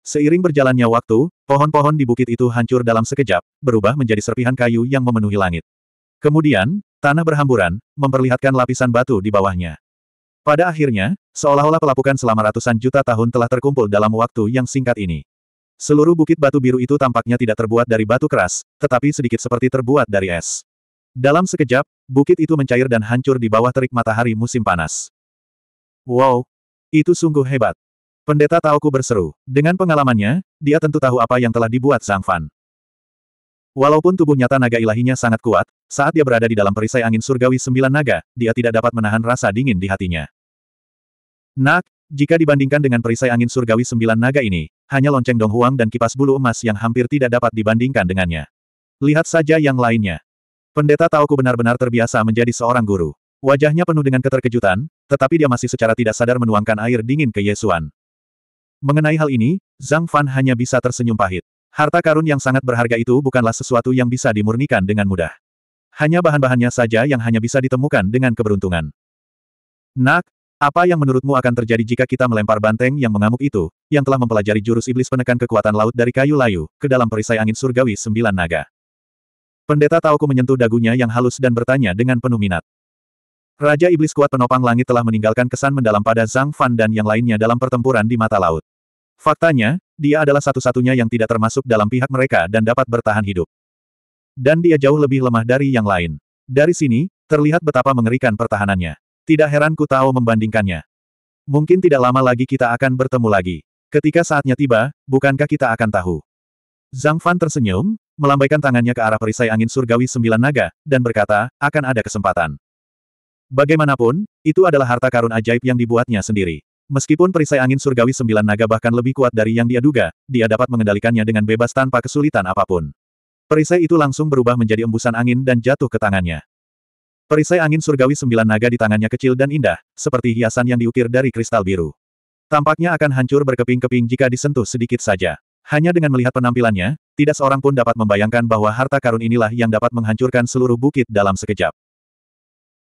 Seiring berjalannya waktu, pohon-pohon di bukit itu hancur dalam sekejap, berubah menjadi serpihan kayu yang memenuhi langit. Kemudian, tanah berhamburan, memperlihatkan lapisan batu di bawahnya. Pada akhirnya, seolah-olah pelapukan selama ratusan juta tahun telah terkumpul dalam waktu yang singkat ini. Seluruh bukit batu biru itu tampaknya tidak terbuat dari batu keras, tetapi sedikit seperti terbuat dari es. Dalam sekejap, bukit itu mencair dan hancur di bawah terik matahari musim panas. Wow! Itu sungguh hebat. Pendeta Taoku berseru. Dengan pengalamannya, dia tentu tahu apa yang telah dibuat Zhang Fan. Walaupun tubuh nyata naga ilahinya sangat kuat, saat dia berada di dalam perisai angin surgawi sembilan naga, dia tidak dapat menahan rasa dingin di hatinya. Nak, jika dibandingkan dengan perisai angin surgawi sembilan naga ini, hanya lonceng Dong Huang dan kipas bulu emas yang hampir tidak dapat dibandingkan dengannya. Lihat saja yang lainnya. Pendeta Taoku benar-benar terbiasa menjadi seorang guru. Wajahnya penuh dengan keterkejutan, tetapi dia masih secara tidak sadar menuangkan air dingin ke Yesuan. Mengenai hal ini, Zhang Fan hanya bisa tersenyum pahit. Harta karun yang sangat berharga itu bukanlah sesuatu yang bisa dimurnikan dengan mudah. Hanya bahan-bahannya saja yang hanya bisa ditemukan dengan keberuntungan. Nak, apa yang menurutmu akan terjadi jika kita melempar banteng yang mengamuk itu, yang telah mempelajari jurus iblis penekan kekuatan laut dari kayu layu, ke dalam perisai angin surgawi sembilan naga? Pendeta Taoku menyentuh dagunya yang halus dan bertanya dengan penuh minat. Raja Iblis kuat penopang langit telah meninggalkan kesan mendalam pada Zhang Fan dan yang lainnya dalam pertempuran di mata laut. Faktanya, dia adalah satu-satunya yang tidak termasuk dalam pihak mereka dan dapat bertahan hidup. Dan dia jauh lebih lemah dari yang lain. Dari sini, terlihat betapa mengerikan pertahanannya. Tidak heran ku tahu membandingkannya. Mungkin tidak lama lagi kita akan bertemu lagi. Ketika saatnya tiba, bukankah kita akan tahu? Zhang Fan tersenyum, melambaikan tangannya ke arah perisai angin surgawi sembilan naga, dan berkata, akan ada kesempatan. Bagaimanapun, itu adalah harta karun ajaib yang dibuatnya sendiri. Meskipun perisai angin surgawi sembilan naga bahkan lebih kuat dari yang dia duga, dia dapat mengendalikannya dengan bebas tanpa kesulitan apapun. Perisai itu langsung berubah menjadi embusan angin dan jatuh ke tangannya. Perisai angin surgawi sembilan naga di tangannya kecil dan indah, seperti hiasan yang diukir dari kristal biru. Tampaknya akan hancur berkeping-keping jika disentuh sedikit saja. Hanya dengan melihat penampilannya, tidak seorang pun dapat membayangkan bahwa harta karun inilah yang dapat menghancurkan seluruh bukit dalam sekejap.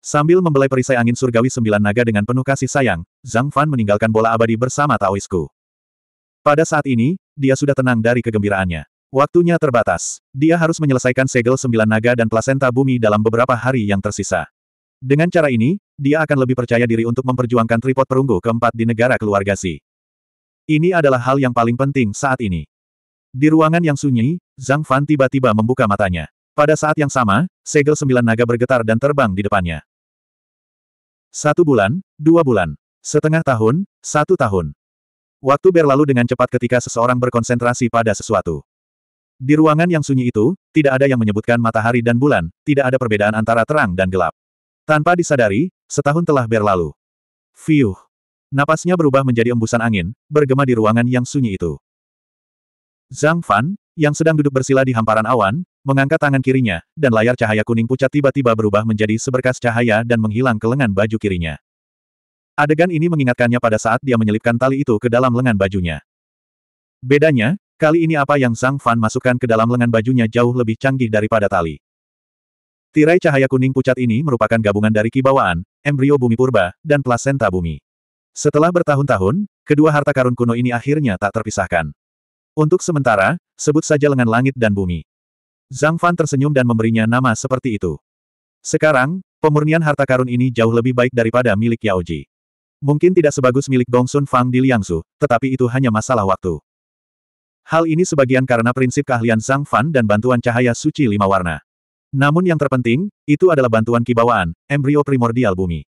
Sambil membelai perisai angin surgawi sembilan naga dengan penuh kasih sayang, Zhang Fan meninggalkan bola abadi bersama Taoisku. Pada saat ini, dia sudah tenang dari kegembiraannya. Waktunya terbatas. Dia harus menyelesaikan segel sembilan naga dan plasenta bumi dalam beberapa hari yang tersisa. Dengan cara ini, dia akan lebih percaya diri untuk memperjuangkan tripod perunggu keempat di negara keluarga Si. Ini adalah hal yang paling penting saat ini. Di ruangan yang sunyi, Zhang Fan tiba-tiba membuka matanya. Pada saat yang sama, segel sembilan naga bergetar dan terbang di depannya. Satu bulan, dua bulan, setengah tahun, satu tahun. Waktu berlalu dengan cepat ketika seseorang berkonsentrasi pada sesuatu. Di ruangan yang sunyi itu, tidak ada yang menyebutkan matahari dan bulan, tidak ada perbedaan antara terang dan gelap. Tanpa disadari, setahun telah berlalu. Fiuh. Napasnya berubah menjadi embusan angin, bergema di ruangan yang sunyi itu. Zhang Fan, yang sedang duduk bersila di hamparan awan, Mengangkat tangan kirinya, dan layar cahaya kuning pucat tiba-tiba berubah menjadi seberkas cahaya dan menghilang ke lengan baju kirinya. Adegan ini mengingatkannya pada saat dia menyelipkan tali itu ke dalam lengan bajunya. Bedanya, kali ini apa yang Sang Fan masukkan ke dalam lengan bajunya jauh lebih canggih daripada tali. Tirai cahaya kuning pucat ini merupakan gabungan dari kibawaan, embrio bumi purba, dan plasenta bumi. Setelah bertahun-tahun, kedua harta karun kuno ini akhirnya tak terpisahkan. Untuk sementara, sebut saja lengan langit dan bumi. Zhang Fan tersenyum dan memberinya nama seperti itu. Sekarang, pemurnian harta karun ini jauh lebih baik daripada milik Yao Ji. Mungkin tidak sebagus milik Sun Fang di Liangsu, tetapi itu hanya masalah waktu. Hal ini sebagian karena prinsip keahlian Zhang Fan dan bantuan cahaya suci lima warna. Namun yang terpenting, itu adalah bantuan kibawaan, embrio primordial bumi.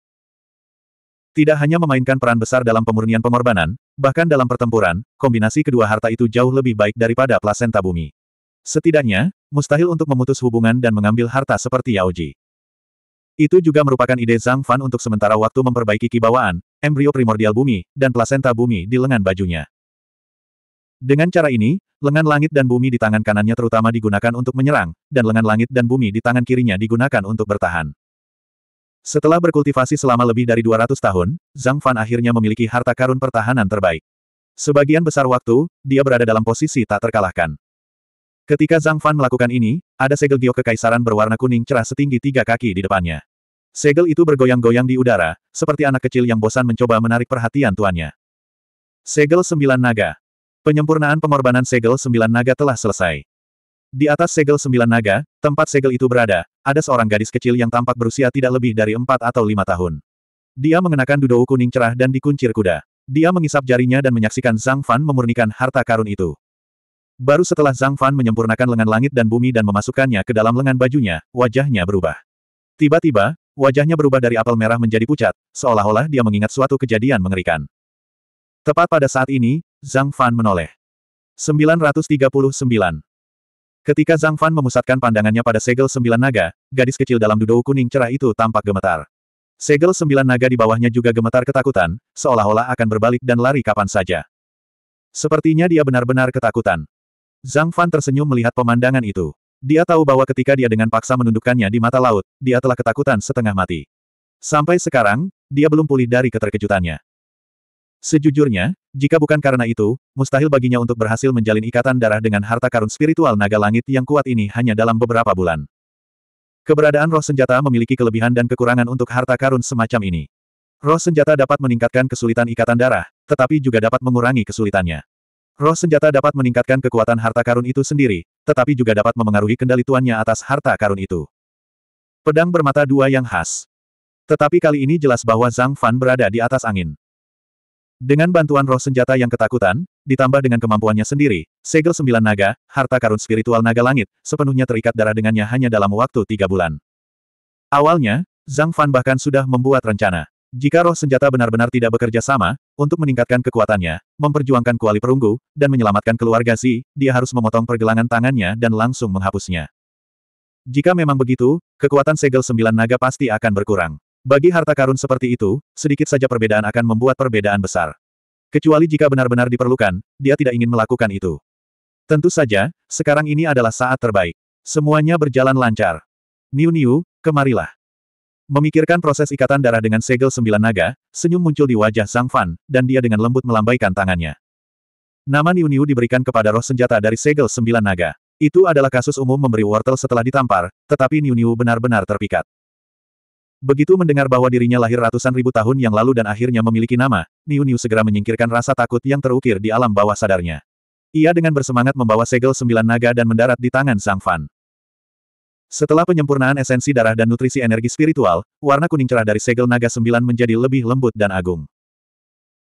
Tidak hanya memainkan peran besar dalam pemurnian pengorbanan, bahkan dalam pertempuran, kombinasi kedua harta itu jauh lebih baik daripada plasenta bumi. Setidaknya, mustahil untuk memutus hubungan dan mengambil harta seperti Yaoji. Itu juga merupakan ide Zhang Fan untuk sementara waktu memperbaiki kibawaan, embrio primordial bumi, dan plasenta bumi di lengan bajunya. Dengan cara ini, lengan langit dan bumi di tangan kanannya terutama digunakan untuk menyerang, dan lengan langit dan bumi di tangan kirinya digunakan untuk bertahan. Setelah berkultivasi selama lebih dari 200 tahun, Zhang Fan akhirnya memiliki harta karun pertahanan terbaik. Sebagian besar waktu, dia berada dalam posisi tak terkalahkan. Ketika Zhang Fan melakukan ini, ada segel giok kekaisaran berwarna kuning cerah setinggi tiga kaki di depannya. Segel itu bergoyang-goyang di udara, seperti anak kecil yang bosan mencoba menarik perhatian tuannya. Segel sembilan naga. Penyempurnaan pengorbanan segel sembilan naga telah selesai. Di atas segel sembilan naga, tempat segel itu berada, ada seorang gadis kecil yang tampak berusia tidak lebih dari empat atau lima tahun. Dia mengenakan dudou kuning cerah dan dikuncir kuda. Dia mengisap jarinya dan menyaksikan Zhang Fan memurnikan harta karun itu. Baru setelah Zhang Fan menyempurnakan lengan langit dan bumi dan memasukkannya ke dalam lengan bajunya, wajahnya berubah. Tiba-tiba, wajahnya berubah dari apel merah menjadi pucat, seolah-olah dia mengingat suatu kejadian mengerikan. Tepat pada saat ini, Zhang Fan menoleh. 939. Ketika Zhang Fan memusatkan pandangannya pada segel sembilan naga, gadis kecil dalam dudou kuning cerah itu tampak gemetar. Segel sembilan naga di bawahnya juga gemetar ketakutan, seolah-olah akan berbalik dan lari kapan saja. Sepertinya dia benar-benar ketakutan. Zhang Fan tersenyum melihat pemandangan itu. Dia tahu bahwa ketika dia dengan paksa menundukkannya di mata laut, dia telah ketakutan setengah mati. Sampai sekarang, dia belum pulih dari keterkejutannya. Sejujurnya, jika bukan karena itu, mustahil baginya untuk berhasil menjalin ikatan darah dengan harta karun spiritual naga langit yang kuat ini hanya dalam beberapa bulan. Keberadaan roh senjata memiliki kelebihan dan kekurangan untuk harta karun semacam ini. Roh senjata dapat meningkatkan kesulitan ikatan darah, tetapi juga dapat mengurangi kesulitannya. Roh senjata dapat meningkatkan kekuatan harta karun itu sendiri, tetapi juga dapat memengaruhi kendali tuannya atas harta karun itu. Pedang bermata dua yang khas. Tetapi kali ini jelas bahwa Zhang Fan berada di atas angin. Dengan bantuan roh senjata yang ketakutan, ditambah dengan kemampuannya sendiri, segel sembilan naga, harta karun spiritual naga langit, sepenuhnya terikat darah dengannya hanya dalam waktu tiga bulan. Awalnya, Zhang Fan bahkan sudah membuat rencana. Jika roh senjata benar-benar tidak bekerja sama, untuk meningkatkan kekuatannya, memperjuangkan kuali perunggu, dan menyelamatkan keluarga Si, dia harus memotong pergelangan tangannya dan langsung menghapusnya. Jika memang begitu, kekuatan segel sembilan naga pasti akan berkurang. Bagi harta karun seperti itu, sedikit saja perbedaan akan membuat perbedaan besar. Kecuali jika benar-benar diperlukan, dia tidak ingin melakukan itu. Tentu saja, sekarang ini adalah saat terbaik. Semuanya berjalan lancar. Niu Niu, kemarilah. Memikirkan proses ikatan darah dengan segel sembilan naga, senyum muncul di wajah Sang Fan, dan dia dengan lembut melambaikan tangannya. Nama Niu Niu diberikan kepada roh senjata dari segel sembilan naga. Itu adalah kasus umum memberi wortel setelah ditampar, tetapi Niu Niu benar-benar terpikat. Begitu mendengar bahwa dirinya lahir ratusan ribu tahun yang lalu dan akhirnya memiliki nama, Niu Niu segera menyingkirkan rasa takut yang terukir di alam bawah sadarnya. Ia dengan bersemangat membawa segel sembilan naga dan mendarat di tangan Sang Fan. Setelah penyempurnaan esensi darah dan nutrisi energi spiritual, warna kuning cerah dari segel naga sembilan menjadi lebih lembut dan agung.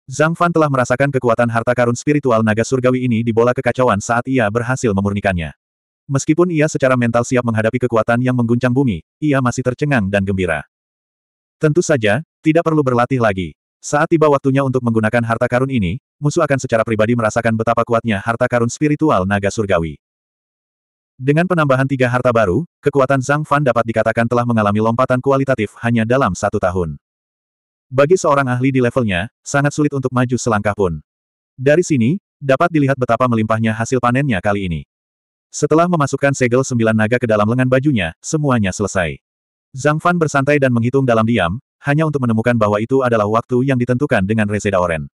Zhang Fan telah merasakan kekuatan harta karun spiritual naga surgawi ini di bola kekacauan saat ia berhasil memurnikannya. Meskipun ia secara mental siap menghadapi kekuatan yang mengguncang bumi, ia masih tercengang dan gembira. Tentu saja, tidak perlu berlatih lagi. Saat tiba waktunya untuk menggunakan harta karun ini, musuh akan secara pribadi merasakan betapa kuatnya harta karun spiritual naga surgawi. Dengan penambahan tiga harta baru, kekuatan Zhang Fan dapat dikatakan telah mengalami lompatan kualitatif hanya dalam satu tahun. Bagi seorang ahli di levelnya, sangat sulit untuk maju selangkah pun. Dari sini, dapat dilihat betapa melimpahnya hasil panennya kali ini. Setelah memasukkan segel sembilan naga ke dalam lengan bajunya, semuanya selesai. Zhang Fan bersantai dan menghitung dalam diam, hanya untuk menemukan bahwa itu adalah waktu yang ditentukan dengan reseda Oren.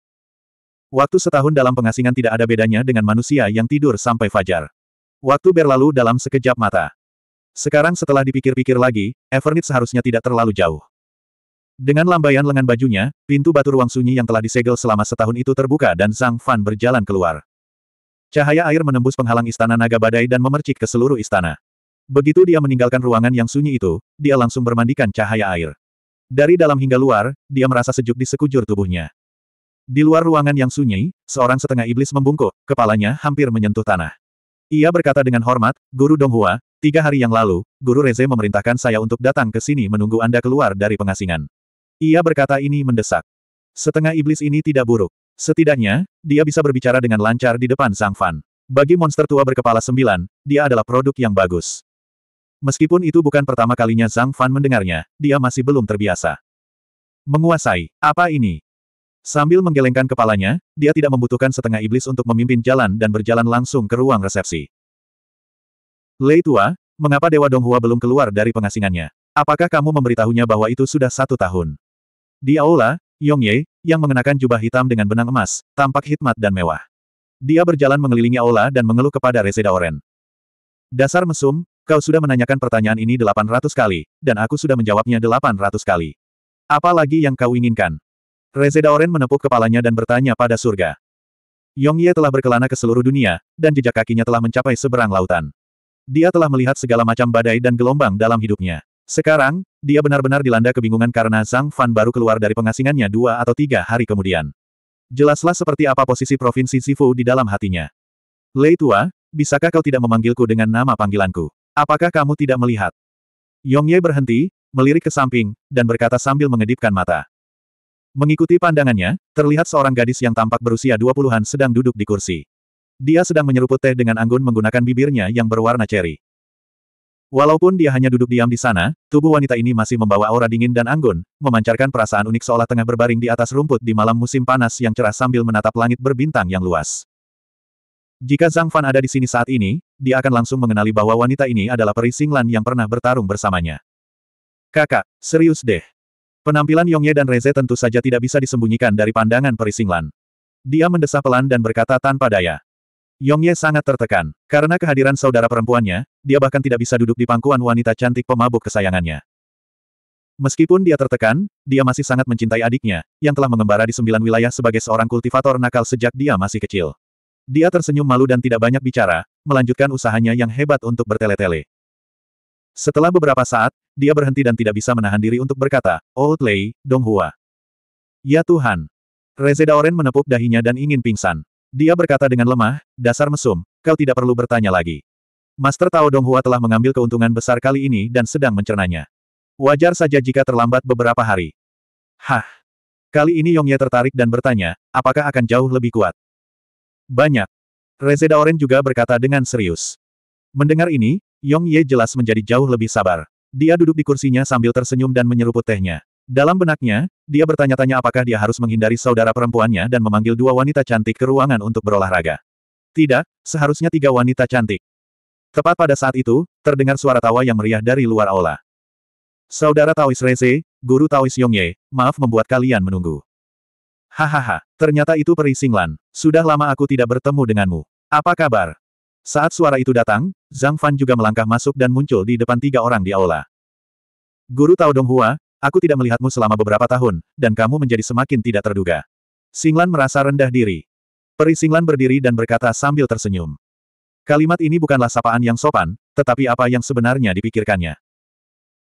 Waktu setahun dalam pengasingan tidak ada bedanya dengan manusia yang tidur sampai fajar. Waktu berlalu dalam sekejap mata. Sekarang setelah dipikir-pikir lagi, Evernit seharusnya tidak terlalu jauh. Dengan lambaian lengan bajunya, pintu batu ruang sunyi yang telah disegel selama setahun itu terbuka dan Zhang Fan berjalan keluar. Cahaya air menembus penghalang istana naga badai dan memercik ke seluruh istana. Begitu dia meninggalkan ruangan yang sunyi itu, dia langsung bermandikan cahaya air. Dari dalam hingga luar, dia merasa sejuk di sekujur tubuhnya. Di luar ruangan yang sunyi, seorang setengah iblis membungkuk, kepalanya hampir menyentuh tanah. Ia berkata dengan hormat, Guru Donghua, tiga hari yang lalu, Guru Reze memerintahkan saya untuk datang ke sini menunggu Anda keluar dari pengasingan. Ia berkata ini mendesak. Setengah iblis ini tidak buruk. Setidaknya, dia bisa berbicara dengan lancar di depan Sang Fan. Bagi monster tua berkepala sembilan, dia adalah produk yang bagus. Meskipun itu bukan pertama kalinya Zhang Fan mendengarnya, dia masih belum terbiasa. Menguasai, apa ini? Sambil menggelengkan kepalanya, dia tidak membutuhkan setengah iblis untuk memimpin jalan dan berjalan langsung ke ruang resepsi. Lei Tua, mengapa Dewa Donghua belum keluar dari pengasingannya? Apakah kamu memberitahunya bahwa itu sudah satu tahun? Di aula, Yongye, yang mengenakan jubah hitam dengan benang emas, tampak hikmat dan mewah. Dia berjalan mengelilingi aula dan mengeluh kepada Reseda Oren. Dasar mesum, kau sudah menanyakan pertanyaan ini 800 kali, dan aku sudah menjawabnya 800 kali. Apa lagi yang kau inginkan? Rezedaoren menepuk kepalanya dan bertanya pada surga. Yong Ye telah berkelana ke seluruh dunia, dan jejak kakinya telah mencapai seberang lautan. Dia telah melihat segala macam badai dan gelombang dalam hidupnya. Sekarang, dia benar-benar dilanda kebingungan karena Zhang Fan baru keluar dari pengasingannya dua atau tiga hari kemudian. Jelaslah seperti apa posisi Provinsi Sifu di dalam hatinya. Lei Tua, bisakah kau tidak memanggilku dengan nama panggilanku? Apakah kamu tidak melihat? Yong Ye berhenti, melirik ke samping, dan berkata sambil mengedipkan mata. Mengikuti pandangannya, terlihat seorang gadis yang tampak berusia dua puluhan sedang duduk di kursi. Dia sedang menyeruput teh dengan anggun menggunakan bibirnya yang berwarna ceri. Walaupun dia hanya duduk diam di sana, tubuh wanita ini masih membawa aura dingin dan anggun, memancarkan perasaan unik seolah tengah berbaring di atas rumput di malam musim panas yang cerah sambil menatap langit berbintang yang luas. Jika Zhang Fan ada di sini saat ini, dia akan langsung mengenali bahwa wanita ini adalah peri Singlan yang pernah bertarung bersamanya. Kakak, serius deh. Penampilan Yongye dan Reze tentu saja tidak bisa disembunyikan dari pandangan Perisinglan. Dia mendesah pelan dan berkata tanpa daya. Yongye sangat tertekan. Karena kehadiran saudara perempuannya, dia bahkan tidak bisa duduk di pangkuan wanita cantik pemabuk kesayangannya. Meskipun dia tertekan, dia masih sangat mencintai adiknya, yang telah mengembara di sembilan wilayah sebagai seorang kultivator nakal sejak dia masih kecil. Dia tersenyum malu dan tidak banyak bicara, melanjutkan usahanya yang hebat untuk bertele-tele. Setelah beberapa saat, dia berhenti dan tidak bisa menahan diri untuk berkata, Old oh, Lei, Donghua. Ya Tuhan. Rezeda Oren menepuk dahinya dan ingin pingsan. Dia berkata dengan lemah, dasar mesum, kau tidak perlu bertanya lagi. Master Tao Donghua telah mengambil keuntungan besar kali ini dan sedang mencernanya. Wajar saja jika terlambat beberapa hari. Hah. Kali ini Yongye tertarik dan bertanya, apakah akan jauh lebih kuat? Banyak. Rezeda Oren juga berkata dengan serius. Mendengar ini, Yong Ye jelas menjadi jauh lebih sabar. Dia duduk di kursinya sambil tersenyum dan menyeruput tehnya. Dalam benaknya, dia bertanya-tanya apakah dia harus menghindari saudara perempuannya dan memanggil dua wanita cantik ke ruangan untuk berolahraga. Tidak, seharusnya tiga wanita cantik. Tepat pada saat itu, terdengar suara tawa yang meriah dari luar aula. Saudara Taois Reze, Guru Taois Ye, maaf membuat kalian menunggu. Hahaha, ternyata itu peri Singlan. Sudah lama aku tidak bertemu denganmu. Apa kabar? Saat suara itu datang, Zhang Fan juga melangkah masuk dan muncul di depan tiga orang di aula. Guru Tao Donghua, aku tidak melihatmu selama beberapa tahun, dan kamu menjadi semakin tidak terduga. Singlan merasa rendah diri. Peri Singlan berdiri dan berkata sambil tersenyum. Kalimat ini bukanlah sapaan yang sopan, tetapi apa yang sebenarnya dipikirkannya.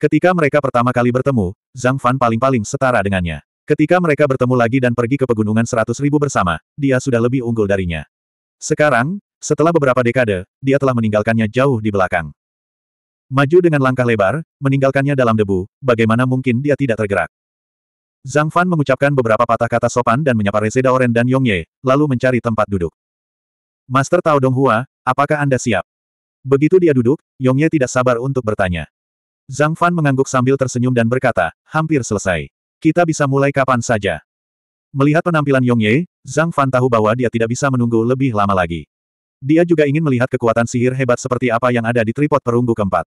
Ketika mereka pertama kali bertemu, Zhang Fan paling-paling setara dengannya. Ketika mereka bertemu lagi dan pergi ke pegunungan seratus ribu bersama, dia sudah lebih unggul darinya. Sekarang, setelah beberapa dekade, dia telah meninggalkannya jauh di belakang. Maju dengan langkah lebar, meninggalkannya dalam debu, bagaimana mungkin dia tidak tergerak. Zhang Fan mengucapkan beberapa patah kata sopan dan menyapa Reze Daoren dan Yong Ye, lalu mencari tempat duduk. Master Tao Donghua, apakah Anda siap? Begitu dia duduk, Yong Ye tidak sabar untuk bertanya. Zhang Fan mengangguk sambil tersenyum dan berkata, hampir selesai. Kita bisa mulai kapan saja. Melihat penampilan Yong Ye, Zhang Fan tahu bahwa dia tidak bisa menunggu lebih lama lagi. Dia juga ingin melihat kekuatan sihir hebat seperti apa yang ada di tripod perunggu keempat.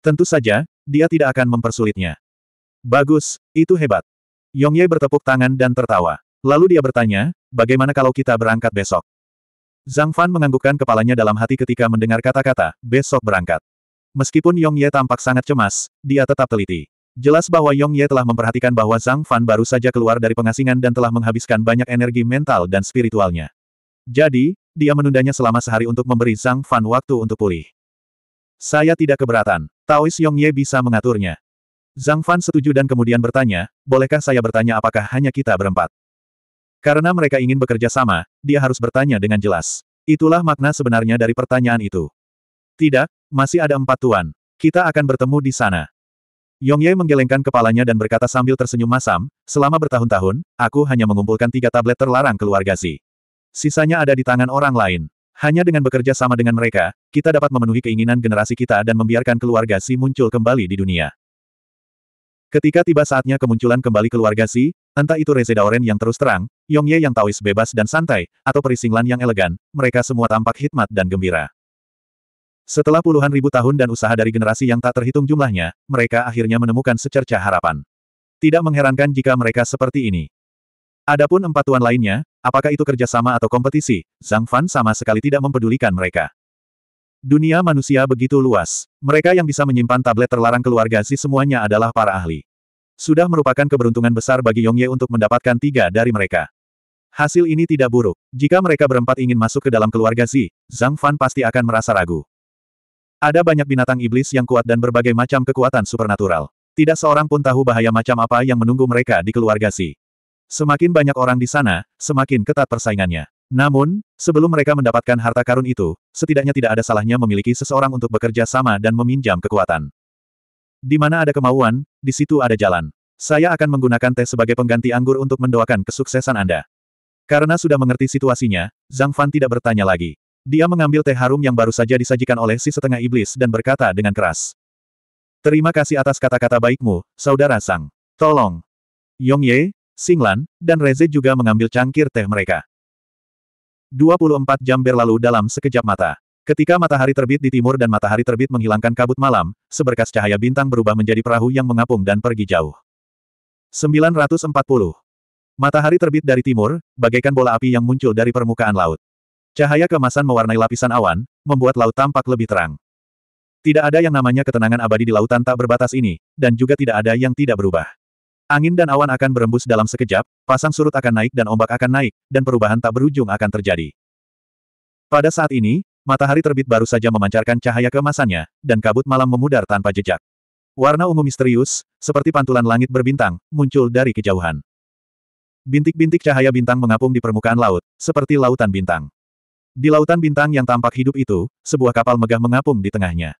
Tentu saja, dia tidak akan mempersulitnya. Bagus, itu hebat. Yong Ye bertepuk tangan dan tertawa. Lalu dia bertanya, bagaimana kalau kita berangkat besok? Zhang Fan menganggukkan kepalanya dalam hati ketika mendengar kata-kata, besok berangkat. Meskipun Yong Ye tampak sangat cemas, dia tetap teliti. Jelas bahwa Yong Ye telah memperhatikan bahwa Zhang Fan baru saja keluar dari pengasingan dan telah menghabiskan banyak energi mental dan spiritualnya. Jadi, dia menundanya selama sehari untuk memberi Zhang Fan waktu untuk pulih. Saya tidak keberatan. Taois Yongye bisa mengaturnya. Zhang Fan setuju dan kemudian bertanya, bolehkah saya bertanya apakah hanya kita berempat? Karena mereka ingin bekerja sama, dia harus bertanya dengan jelas. Itulah makna sebenarnya dari pertanyaan itu. Tidak, masih ada empat tuan. Kita akan bertemu di sana. Yongye menggelengkan kepalanya dan berkata sambil tersenyum masam, selama bertahun-tahun, aku hanya mengumpulkan tiga tablet terlarang keluarga Z. Sisanya ada di tangan orang lain. Hanya dengan bekerja sama dengan mereka, kita dapat memenuhi keinginan generasi kita dan membiarkan keluarga Si muncul kembali di dunia. Ketika tiba saatnya kemunculan kembali keluarga Si, entah itu Reze Daoren yang terus terang, Yongye yang taois bebas dan santai, atau Perisinglan yang elegan, mereka semua tampak hikmat dan gembira. Setelah puluhan ribu tahun dan usaha dari generasi yang tak terhitung jumlahnya, mereka akhirnya menemukan secerca harapan. Tidak mengherankan jika mereka seperti ini. Adapun empat tuan lainnya, Apakah itu kerjasama atau kompetisi, Zhang Fan sama sekali tidak mempedulikan mereka. Dunia manusia begitu luas. Mereka yang bisa menyimpan tablet terlarang keluarga si semuanya adalah para ahli. Sudah merupakan keberuntungan besar bagi Yongye untuk mendapatkan tiga dari mereka. Hasil ini tidak buruk. Jika mereka berempat ingin masuk ke dalam keluarga Zi, Zhang Fan pasti akan merasa ragu. Ada banyak binatang iblis yang kuat dan berbagai macam kekuatan supernatural. Tidak seorang pun tahu bahaya macam apa yang menunggu mereka di keluarga Zi. Semakin banyak orang di sana, semakin ketat persaingannya. Namun, sebelum mereka mendapatkan harta karun itu, setidaknya tidak ada salahnya memiliki seseorang untuk bekerja sama dan meminjam kekuatan. Di mana ada kemauan, di situ ada jalan. Saya akan menggunakan teh sebagai pengganti anggur untuk mendoakan kesuksesan Anda. Karena sudah mengerti situasinya, Zhang Fan tidak bertanya lagi. Dia mengambil teh harum yang baru saja disajikan oleh si setengah iblis dan berkata dengan keras. Terima kasih atas kata-kata baikmu, Saudara Sang. Tolong. Yong Ye, Singlan, dan Reze juga mengambil cangkir teh mereka. 24 jam berlalu dalam sekejap mata. Ketika matahari terbit di timur dan matahari terbit menghilangkan kabut malam, seberkas cahaya bintang berubah menjadi perahu yang mengapung dan pergi jauh. 940. Matahari terbit dari timur, bagaikan bola api yang muncul dari permukaan laut. Cahaya kemasan mewarnai lapisan awan, membuat laut tampak lebih terang. Tidak ada yang namanya ketenangan abadi di lautan tak berbatas ini, dan juga tidak ada yang tidak berubah. Angin dan awan akan berembus dalam sekejap, pasang surut akan naik dan ombak akan naik, dan perubahan tak berujung akan terjadi. Pada saat ini, matahari terbit baru saja memancarkan cahaya kemasannya, dan kabut malam memudar tanpa jejak. Warna ungu misterius, seperti pantulan langit berbintang, muncul dari kejauhan. Bintik-bintik cahaya bintang mengapung di permukaan laut, seperti lautan bintang. Di lautan bintang yang tampak hidup itu, sebuah kapal megah mengapung di tengahnya.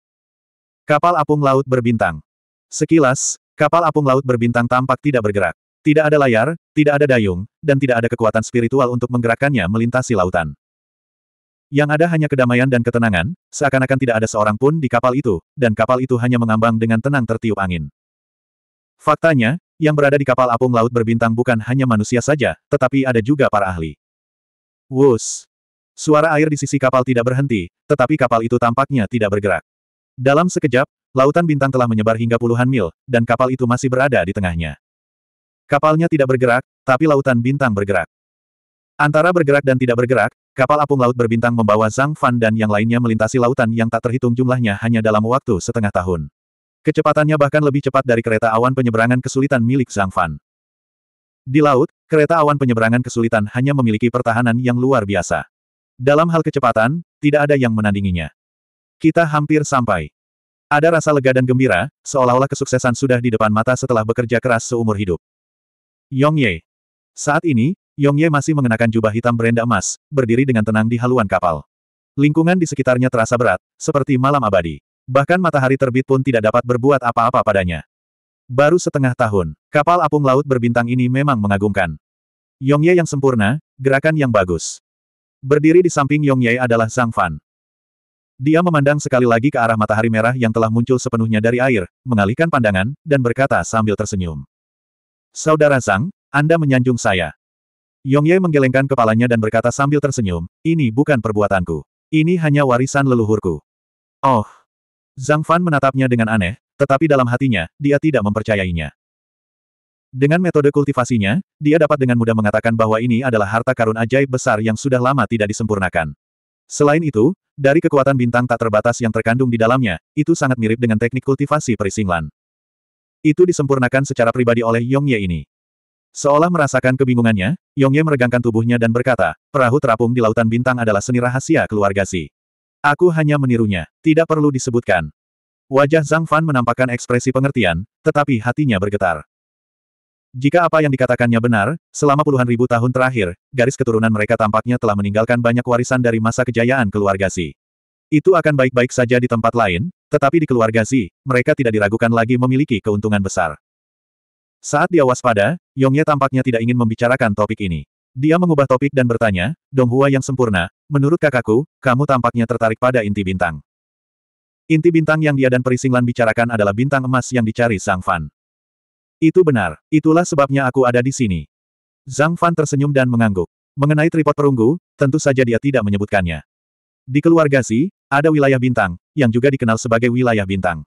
Kapal apung laut berbintang. Sekilas, Kapal apung laut berbintang tampak tidak bergerak. Tidak ada layar, tidak ada dayung, dan tidak ada kekuatan spiritual untuk menggerakkannya melintasi lautan. Yang ada hanya kedamaian dan ketenangan, seakan-akan tidak ada seorang pun di kapal itu, dan kapal itu hanya mengambang dengan tenang tertiup angin. Faktanya, yang berada di kapal apung laut berbintang bukan hanya manusia saja, tetapi ada juga para ahli. Wus! Suara air di sisi kapal tidak berhenti, tetapi kapal itu tampaknya tidak bergerak. Dalam sekejap, Lautan bintang telah menyebar hingga puluhan mil, dan kapal itu masih berada di tengahnya. Kapalnya tidak bergerak, tapi lautan bintang bergerak. Antara bergerak dan tidak bergerak, kapal apung laut berbintang membawa Zhang Fan dan yang lainnya melintasi lautan yang tak terhitung jumlahnya hanya dalam waktu setengah tahun. Kecepatannya bahkan lebih cepat dari kereta awan penyeberangan kesulitan milik Zhang Fan. Di laut, kereta awan penyeberangan kesulitan hanya memiliki pertahanan yang luar biasa. Dalam hal kecepatan, tidak ada yang menandinginya. Kita hampir sampai. Ada rasa lega dan gembira, seolah-olah kesuksesan sudah di depan mata setelah bekerja keras seumur hidup. Yong Ye. Saat ini, Yong Ye masih mengenakan jubah hitam berenda emas, berdiri dengan tenang di haluan kapal. Lingkungan di sekitarnya terasa berat, seperti malam abadi. Bahkan matahari terbit pun tidak dapat berbuat apa-apa padanya. Baru setengah tahun, kapal apung laut berbintang ini memang mengagumkan. Yong Ye yang sempurna, gerakan yang bagus. Berdiri di samping Yong Ye adalah Zhang Fan. Dia memandang sekali lagi ke arah matahari merah yang telah muncul sepenuhnya dari air, mengalihkan pandangan, dan berkata sambil tersenyum. Saudara Zhang, Anda menyanjung saya. Yongye menggelengkan kepalanya dan berkata sambil tersenyum, ini bukan perbuatanku. Ini hanya warisan leluhurku. Oh. Zhang Fan menatapnya dengan aneh, tetapi dalam hatinya, dia tidak mempercayainya. Dengan metode kultivasinya, dia dapat dengan mudah mengatakan bahwa ini adalah harta karun ajaib besar yang sudah lama tidak disempurnakan. Selain itu, dari kekuatan bintang tak terbatas yang terkandung di dalamnya, itu sangat mirip dengan teknik kultivasi perisinglan. Itu disempurnakan secara pribadi oleh Yong Ye ini. Seolah merasakan kebingungannya, Yong Ye meregangkan tubuhnya dan berkata, perahu terapung di lautan bintang adalah seni rahasia keluarga Si. Aku hanya menirunya, tidak perlu disebutkan. Wajah Zhang Fan menampakkan ekspresi pengertian, tetapi hatinya bergetar. Jika apa yang dikatakannya benar, selama puluhan ribu tahun terakhir, garis keturunan mereka tampaknya telah meninggalkan banyak warisan dari masa kejayaan keluarga Si. Itu akan baik-baik saja di tempat lain, tetapi di keluarga Si, mereka tidak diragukan lagi memiliki keuntungan besar. Saat dia waspada, Yongye tampaknya tidak ingin membicarakan topik ini. Dia mengubah topik dan bertanya, Donghua yang sempurna, menurut kakakku, kamu tampaknya tertarik pada inti bintang. Inti bintang yang dia dan Perisinglan bicarakan adalah bintang emas yang dicari Sang Fan. Itu benar, itulah sebabnya aku ada di sini. Zhang Fan tersenyum dan mengangguk. Mengenai tripod perunggu, tentu saja dia tidak menyebutkannya. Di keluarga Si, ada wilayah bintang, yang juga dikenal sebagai wilayah bintang.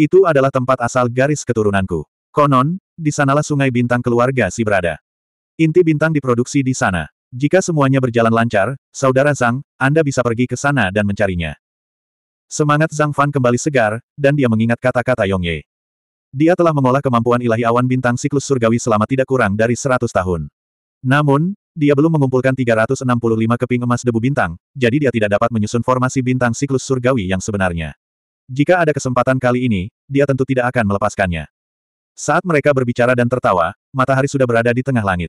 Itu adalah tempat asal garis keturunanku. Konon, di sanalah sungai bintang keluarga Si berada. Inti bintang diproduksi di sana. Jika semuanya berjalan lancar, Saudara Zhang, Anda bisa pergi ke sana dan mencarinya. Semangat Zhang Fan kembali segar, dan dia mengingat kata-kata Yong Ye. Dia telah mengolah kemampuan ilahi awan bintang siklus surgawi selama tidak kurang dari 100 tahun. Namun, dia belum mengumpulkan 365 keping emas debu bintang, jadi dia tidak dapat menyusun formasi bintang siklus surgawi yang sebenarnya. Jika ada kesempatan kali ini, dia tentu tidak akan melepaskannya. Saat mereka berbicara dan tertawa, matahari sudah berada di tengah langit.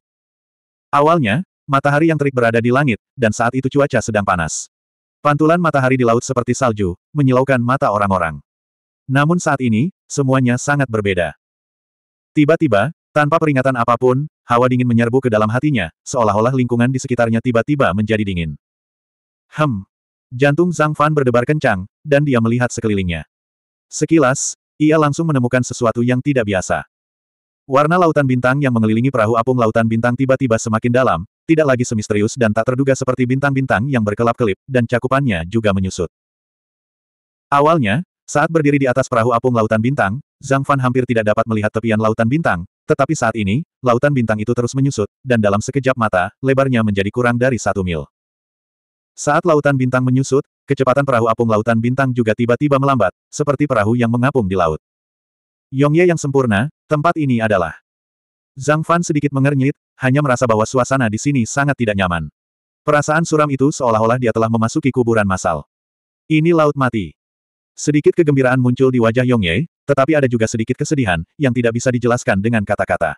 Awalnya, matahari yang terik berada di langit, dan saat itu cuaca sedang panas. Pantulan matahari di laut seperti salju, menyilaukan mata orang-orang. Namun saat ini, semuanya sangat berbeda. Tiba-tiba, tanpa peringatan apapun, hawa dingin menyerbu ke dalam hatinya, seolah-olah lingkungan di sekitarnya tiba-tiba menjadi dingin. Hem. Jantung Zhang Fan berdebar kencang, dan dia melihat sekelilingnya. Sekilas, ia langsung menemukan sesuatu yang tidak biasa. Warna lautan bintang yang mengelilingi perahu apung lautan bintang tiba-tiba semakin dalam, tidak lagi semisterius dan tak terduga seperti bintang-bintang yang berkelap-kelip, dan cakupannya juga menyusut. Awalnya, saat berdiri di atas perahu apung Lautan Bintang, Zhang Fan hampir tidak dapat melihat tepian Lautan Bintang, tetapi saat ini, Lautan Bintang itu terus menyusut, dan dalam sekejap mata, lebarnya menjadi kurang dari satu mil. Saat Lautan Bintang menyusut, kecepatan perahu apung Lautan Bintang juga tiba-tiba melambat, seperti perahu yang mengapung di laut. Yongye yang sempurna, tempat ini adalah. Zhang Fan sedikit mengernyit, hanya merasa bahwa suasana di sini sangat tidak nyaman. Perasaan suram itu seolah-olah dia telah memasuki kuburan massal. Ini laut mati. Sedikit kegembiraan muncul di wajah Yong Ye, tetapi ada juga sedikit kesedihan, yang tidak bisa dijelaskan dengan kata-kata.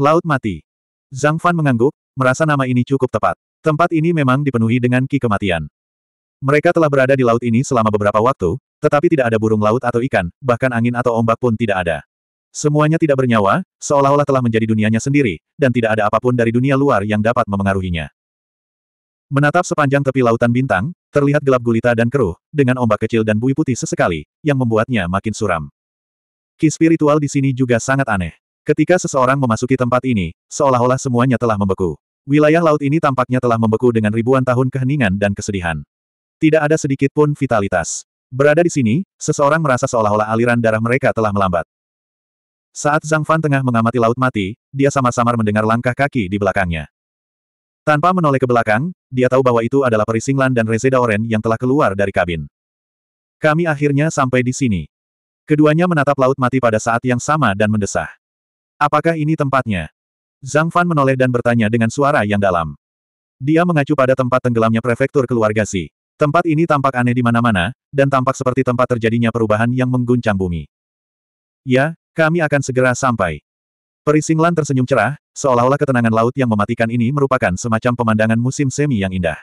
Laut mati. Zhang Fan mengangguk, merasa nama ini cukup tepat. Tempat ini memang dipenuhi dengan ki kematian. Mereka telah berada di laut ini selama beberapa waktu, tetapi tidak ada burung laut atau ikan, bahkan angin atau ombak pun tidak ada. Semuanya tidak bernyawa, seolah-olah telah menjadi dunianya sendiri, dan tidak ada apapun dari dunia luar yang dapat memengaruhinya. Menatap sepanjang tepi lautan bintang, terlihat gelap gulita dan keruh, dengan ombak kecil dan bui putih sesekali, yang membuatnya makin suram. Ki spiritual di sini juga sangat aneh. Ketika seseorang memasuki tempat ini, seolah-olah semuanya telah membeku. Wilayah laut ini tampaknya telah membeku dengan ribuan tahun keheningan dan kesedihan. Tidak ada sedikit pun vitalitas. Berada di sini, seseorang merasa seolah-olah aliran darah mereka telah melambat. Saat Zhang Fan tengah mengamati laut mati, dia samar-samar mendengar langkah kaki di belakangnya. Tanpa menoleh ke belakang, dia tahu bahwa itu adalah Perisinglan dan Rezeda Oren yang telah keluar dari kabin. Kami akhirnya sampai di sini. Keduanya menatap laut mati pada saat yang sama dan mendesah. Apakah ini tempatnya? Zhang Fan menoleh dan bertanya dengan suara yang dalam. Dia mengacu pada tempat tenggelamnya prefektur keluarga Si. Tempat ini tampak aneh di mana-mana, dan tampak seperti tempat terjadinya perubahan yang mengguncang bumi. Ya, kami akan segera sampai. Perisinglan tersenyum cerah, seolah-olah ketenangan laut yang mematikan ini merupakan semacam pemandangan musim semi yang indah.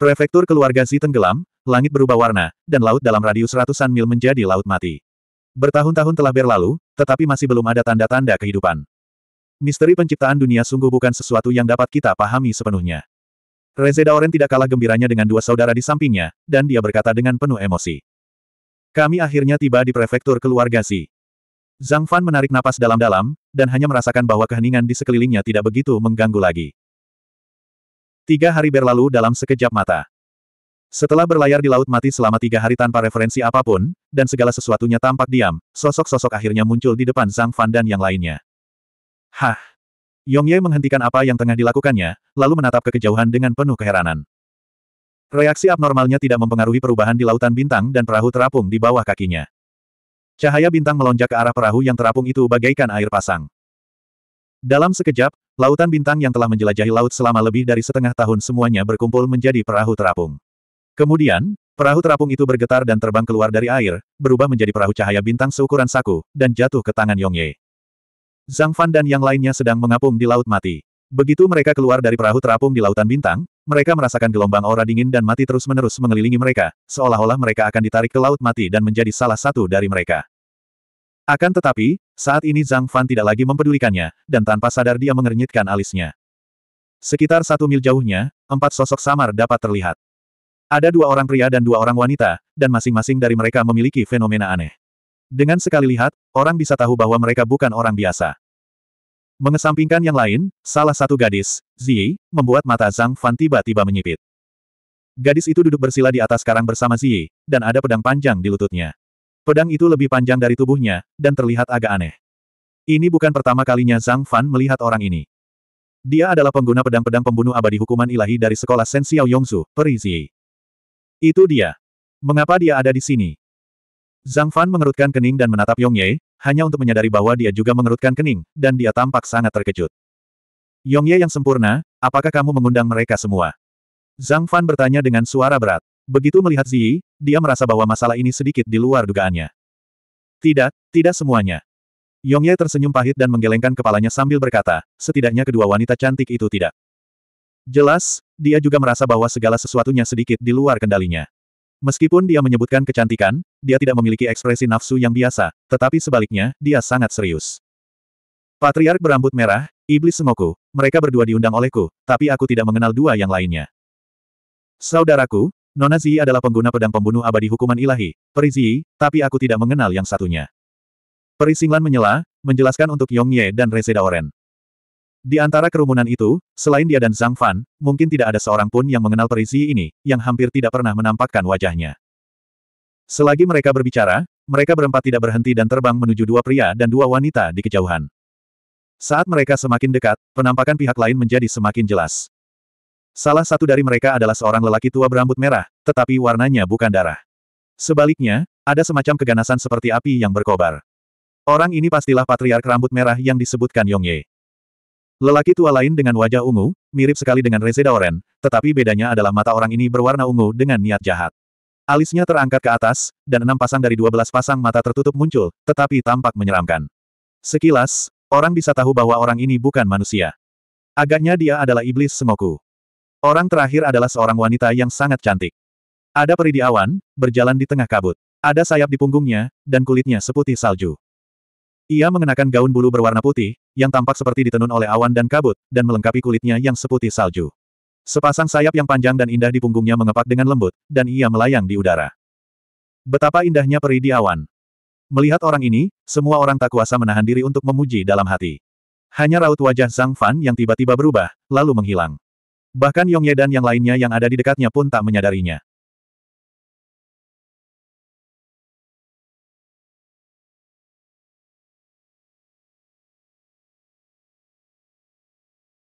Prefektur keluarga Zi tenggelam, langit berubah warna, dan laut dalam radius ratusan mil menjadi laut mati. Bertahun-tahun telah berlalu, tetapi masih belum ada tanda-tanda kehidupan. Misteri penciptaan dunia sungguh bukan sesuatu yang dapat kita pahami sepenuhnya. Reze Daoren tidak kalah gembiranya dengan dua saudara di sampingnya, dan dia berkata dengan penuh emosi. Kami akhirnya tiba di prefektur keluarga Zi. Zhang Fan menarik napas dalam-dalam, dan hanya merasakan bahwa keheningan di sekelilingnya tidak begitu mengganggu lagi. Tiga hari berlalu dalam sekejap mata. Setelah berlayar di laut mati selama tiga hari tanpa referensi apapun, dan segala sesuatunya tampak diam, sosok-sosok akhirnya muncul di depan Zhang Fan dan yang lainnya. Hah! Yong Ye menghentikan apa yang tengah dilakukannya, lalu menatap ke kejauhan dengan penuh keheranan. Reaksi abnormalnya tidak mempengaruhi perubahan di lautan bintang dan perahu terapung di bawah kakinya. Cahaya bintang melonjak ke arah perahu yang terapung itu bagaikan air pasang. Dalam sekejap, lautan bintang yang telah menjelajahi laut selama lebih dari setengah tahun semuanya berkumpul menjadi perahu terapung. Kemudian, perahu terapung itu bergetar dan terbang keluar dari air, berubah menjadi perahu cahaya bintang seukuran saku, dan jatuh ke tangan Yongye. Zhang Fan dan yang lainnya sedang mengapung di laut mati. Begitu mereka keluar dari perahu terapung di lautan bintang, mereka merasakan gelombang aura dingin dan mati terus-menerus mengelilingi mereka, seolah-olah mereka akan ditarik ke laut mati dan menjadi salah satu dari mereka. Akan tetapi, saat ini Zhang Fan tidak lagi mempedulikannya, dan tanpa sadar dia mengernyitkan alisnya. Sekitar satu mil jauhnya, empat sosok samar dapat terlihat. Ada dua orang pria dan dua orang wanita, dan masing-masing dari mereka memiliki fenomena aneh. Dengan sekali lihat, orang bisa tahu bahwa mereka bukan orang biasa. Mengesampingkan yang lain, salah satu gadis, Ziyi, membuat mata Zhang Fan tiba-tiba menyipit. Gadis itu duduk bersila di atas karang bersama Ziyi, dan ada pedang panjang di lututnya. Pedang itu lebih panjang dari tubuhnya, dan terlihat agak aneh. Ini bukan pertama kalinya Zhang Fan melihat orang ini. Dia adalah pengguna pedang-pedang pembunuh abadi hukuman ilahi dari sekolah Sen Xiao Yongzu, Peri Ziyi. Itu dia. Mengapa dia ada di sini? Zhang Fan mengerutkan kening dan menatap Yong Ye, hanya untuk menyadari bahwa dia juga mengerutkan kening, dan dia tampak sangat terkejut. Yongye yang sempurna, apakah kamu mengundang mereka semua? Zhang Fan bertanya dengan suara berat. Begitu melihat Ziyi, dia merasa bahwa masalah ini sedikit di luar dugaannya. Tidak, tidak semuanya. Yongye tersenyum pahit dan menggelengkan kepalanya sambil berkata, setidaknya kedua wanita cantik itu tidak. Jelas, dia juga merasa bahwa segala sesuatunya sedikit di luar kendalinya. Meskipun dia menyebutkan kecantikan, dia tidak memiliki ekspresi nafsu yang biasa, tetapi sebaliknya, dia sangat serius. Patriark berambut merah, Iblis semoku. mereka berdua diundang olehku, tapi aku tidak mengenal dua yang lainnya. Saudaraku, Nona Zi adalah pengguna pedang pembunuh abadi hukuman ilahi, Peri Zi, tapi aku tidak mengenal yang satunya. Peri Singlan menyela, menjelaskan untuk Yong Ye dan Reseda Oren. Di antara kerumunan itu, selain dia dan Zhang Fan, mungkin tidak ada seorang pun yang mengenal perisi ini, yang hampir tidak pernah menampakkan wajahnya. Selagi mereka berbicara, mereka berempat tidak berhenti dan terbang menuju dua pria dan dua wanita di kejauhan. Saat mereka semakin dekat, penampakan pihak lain menjadi semakin jelas. Salah satu dari mereka adalah seorang lelaki tua berambut merah, tetapi warnanya bukan darah. Sebaliknya, ada semacam keganasan seperti api yang berkobar. Orang ini pastilah patriark rambut merah yang disebutkan Yongye. Lelaki tua lain dengan wajah ungu, mirip sekali dengan Reze Daoren, tetapi bedanya adalah mata orang ini berwarna ungu dengan niat jahat. Alisnya terangkat ke atas, dan enam pasang dari dua belas pasang mata tertutup muncul, tetapi tampak menyeramkan. Sekilas, orang bisa tahu bahwa orang ini bukan manusia. Agaknya dia adalah iblis semoku. Orang terakhir adalah seorang wanita yang sangat cantik. Ada peri di awan, berjalan di tengah kabut. Ada sayap di punggungnya, dan kulitnya seputih salju. Ia mengenakan gaun bulu berwarna putih, yang tampak seperti ditenun oleh awan dan kabut, dan melengkapi kulitnya yang seputih salju. Sepasang sayap yang panjang dan indah di punggungnya mengepak dengan lembut, dan ia melayang di udara. Betapa indahnya peri di awan. Melihat orang ini, semua orang tak kuasa menahan diri untuk memuji dalam hati. Hanya raut wajah Zhang Fan yang tiba-tiba berubah, lalu menghilang. Bahkan Yong Ye dan yang lainnya yang ada di dekatnya pun tak menyadarinya.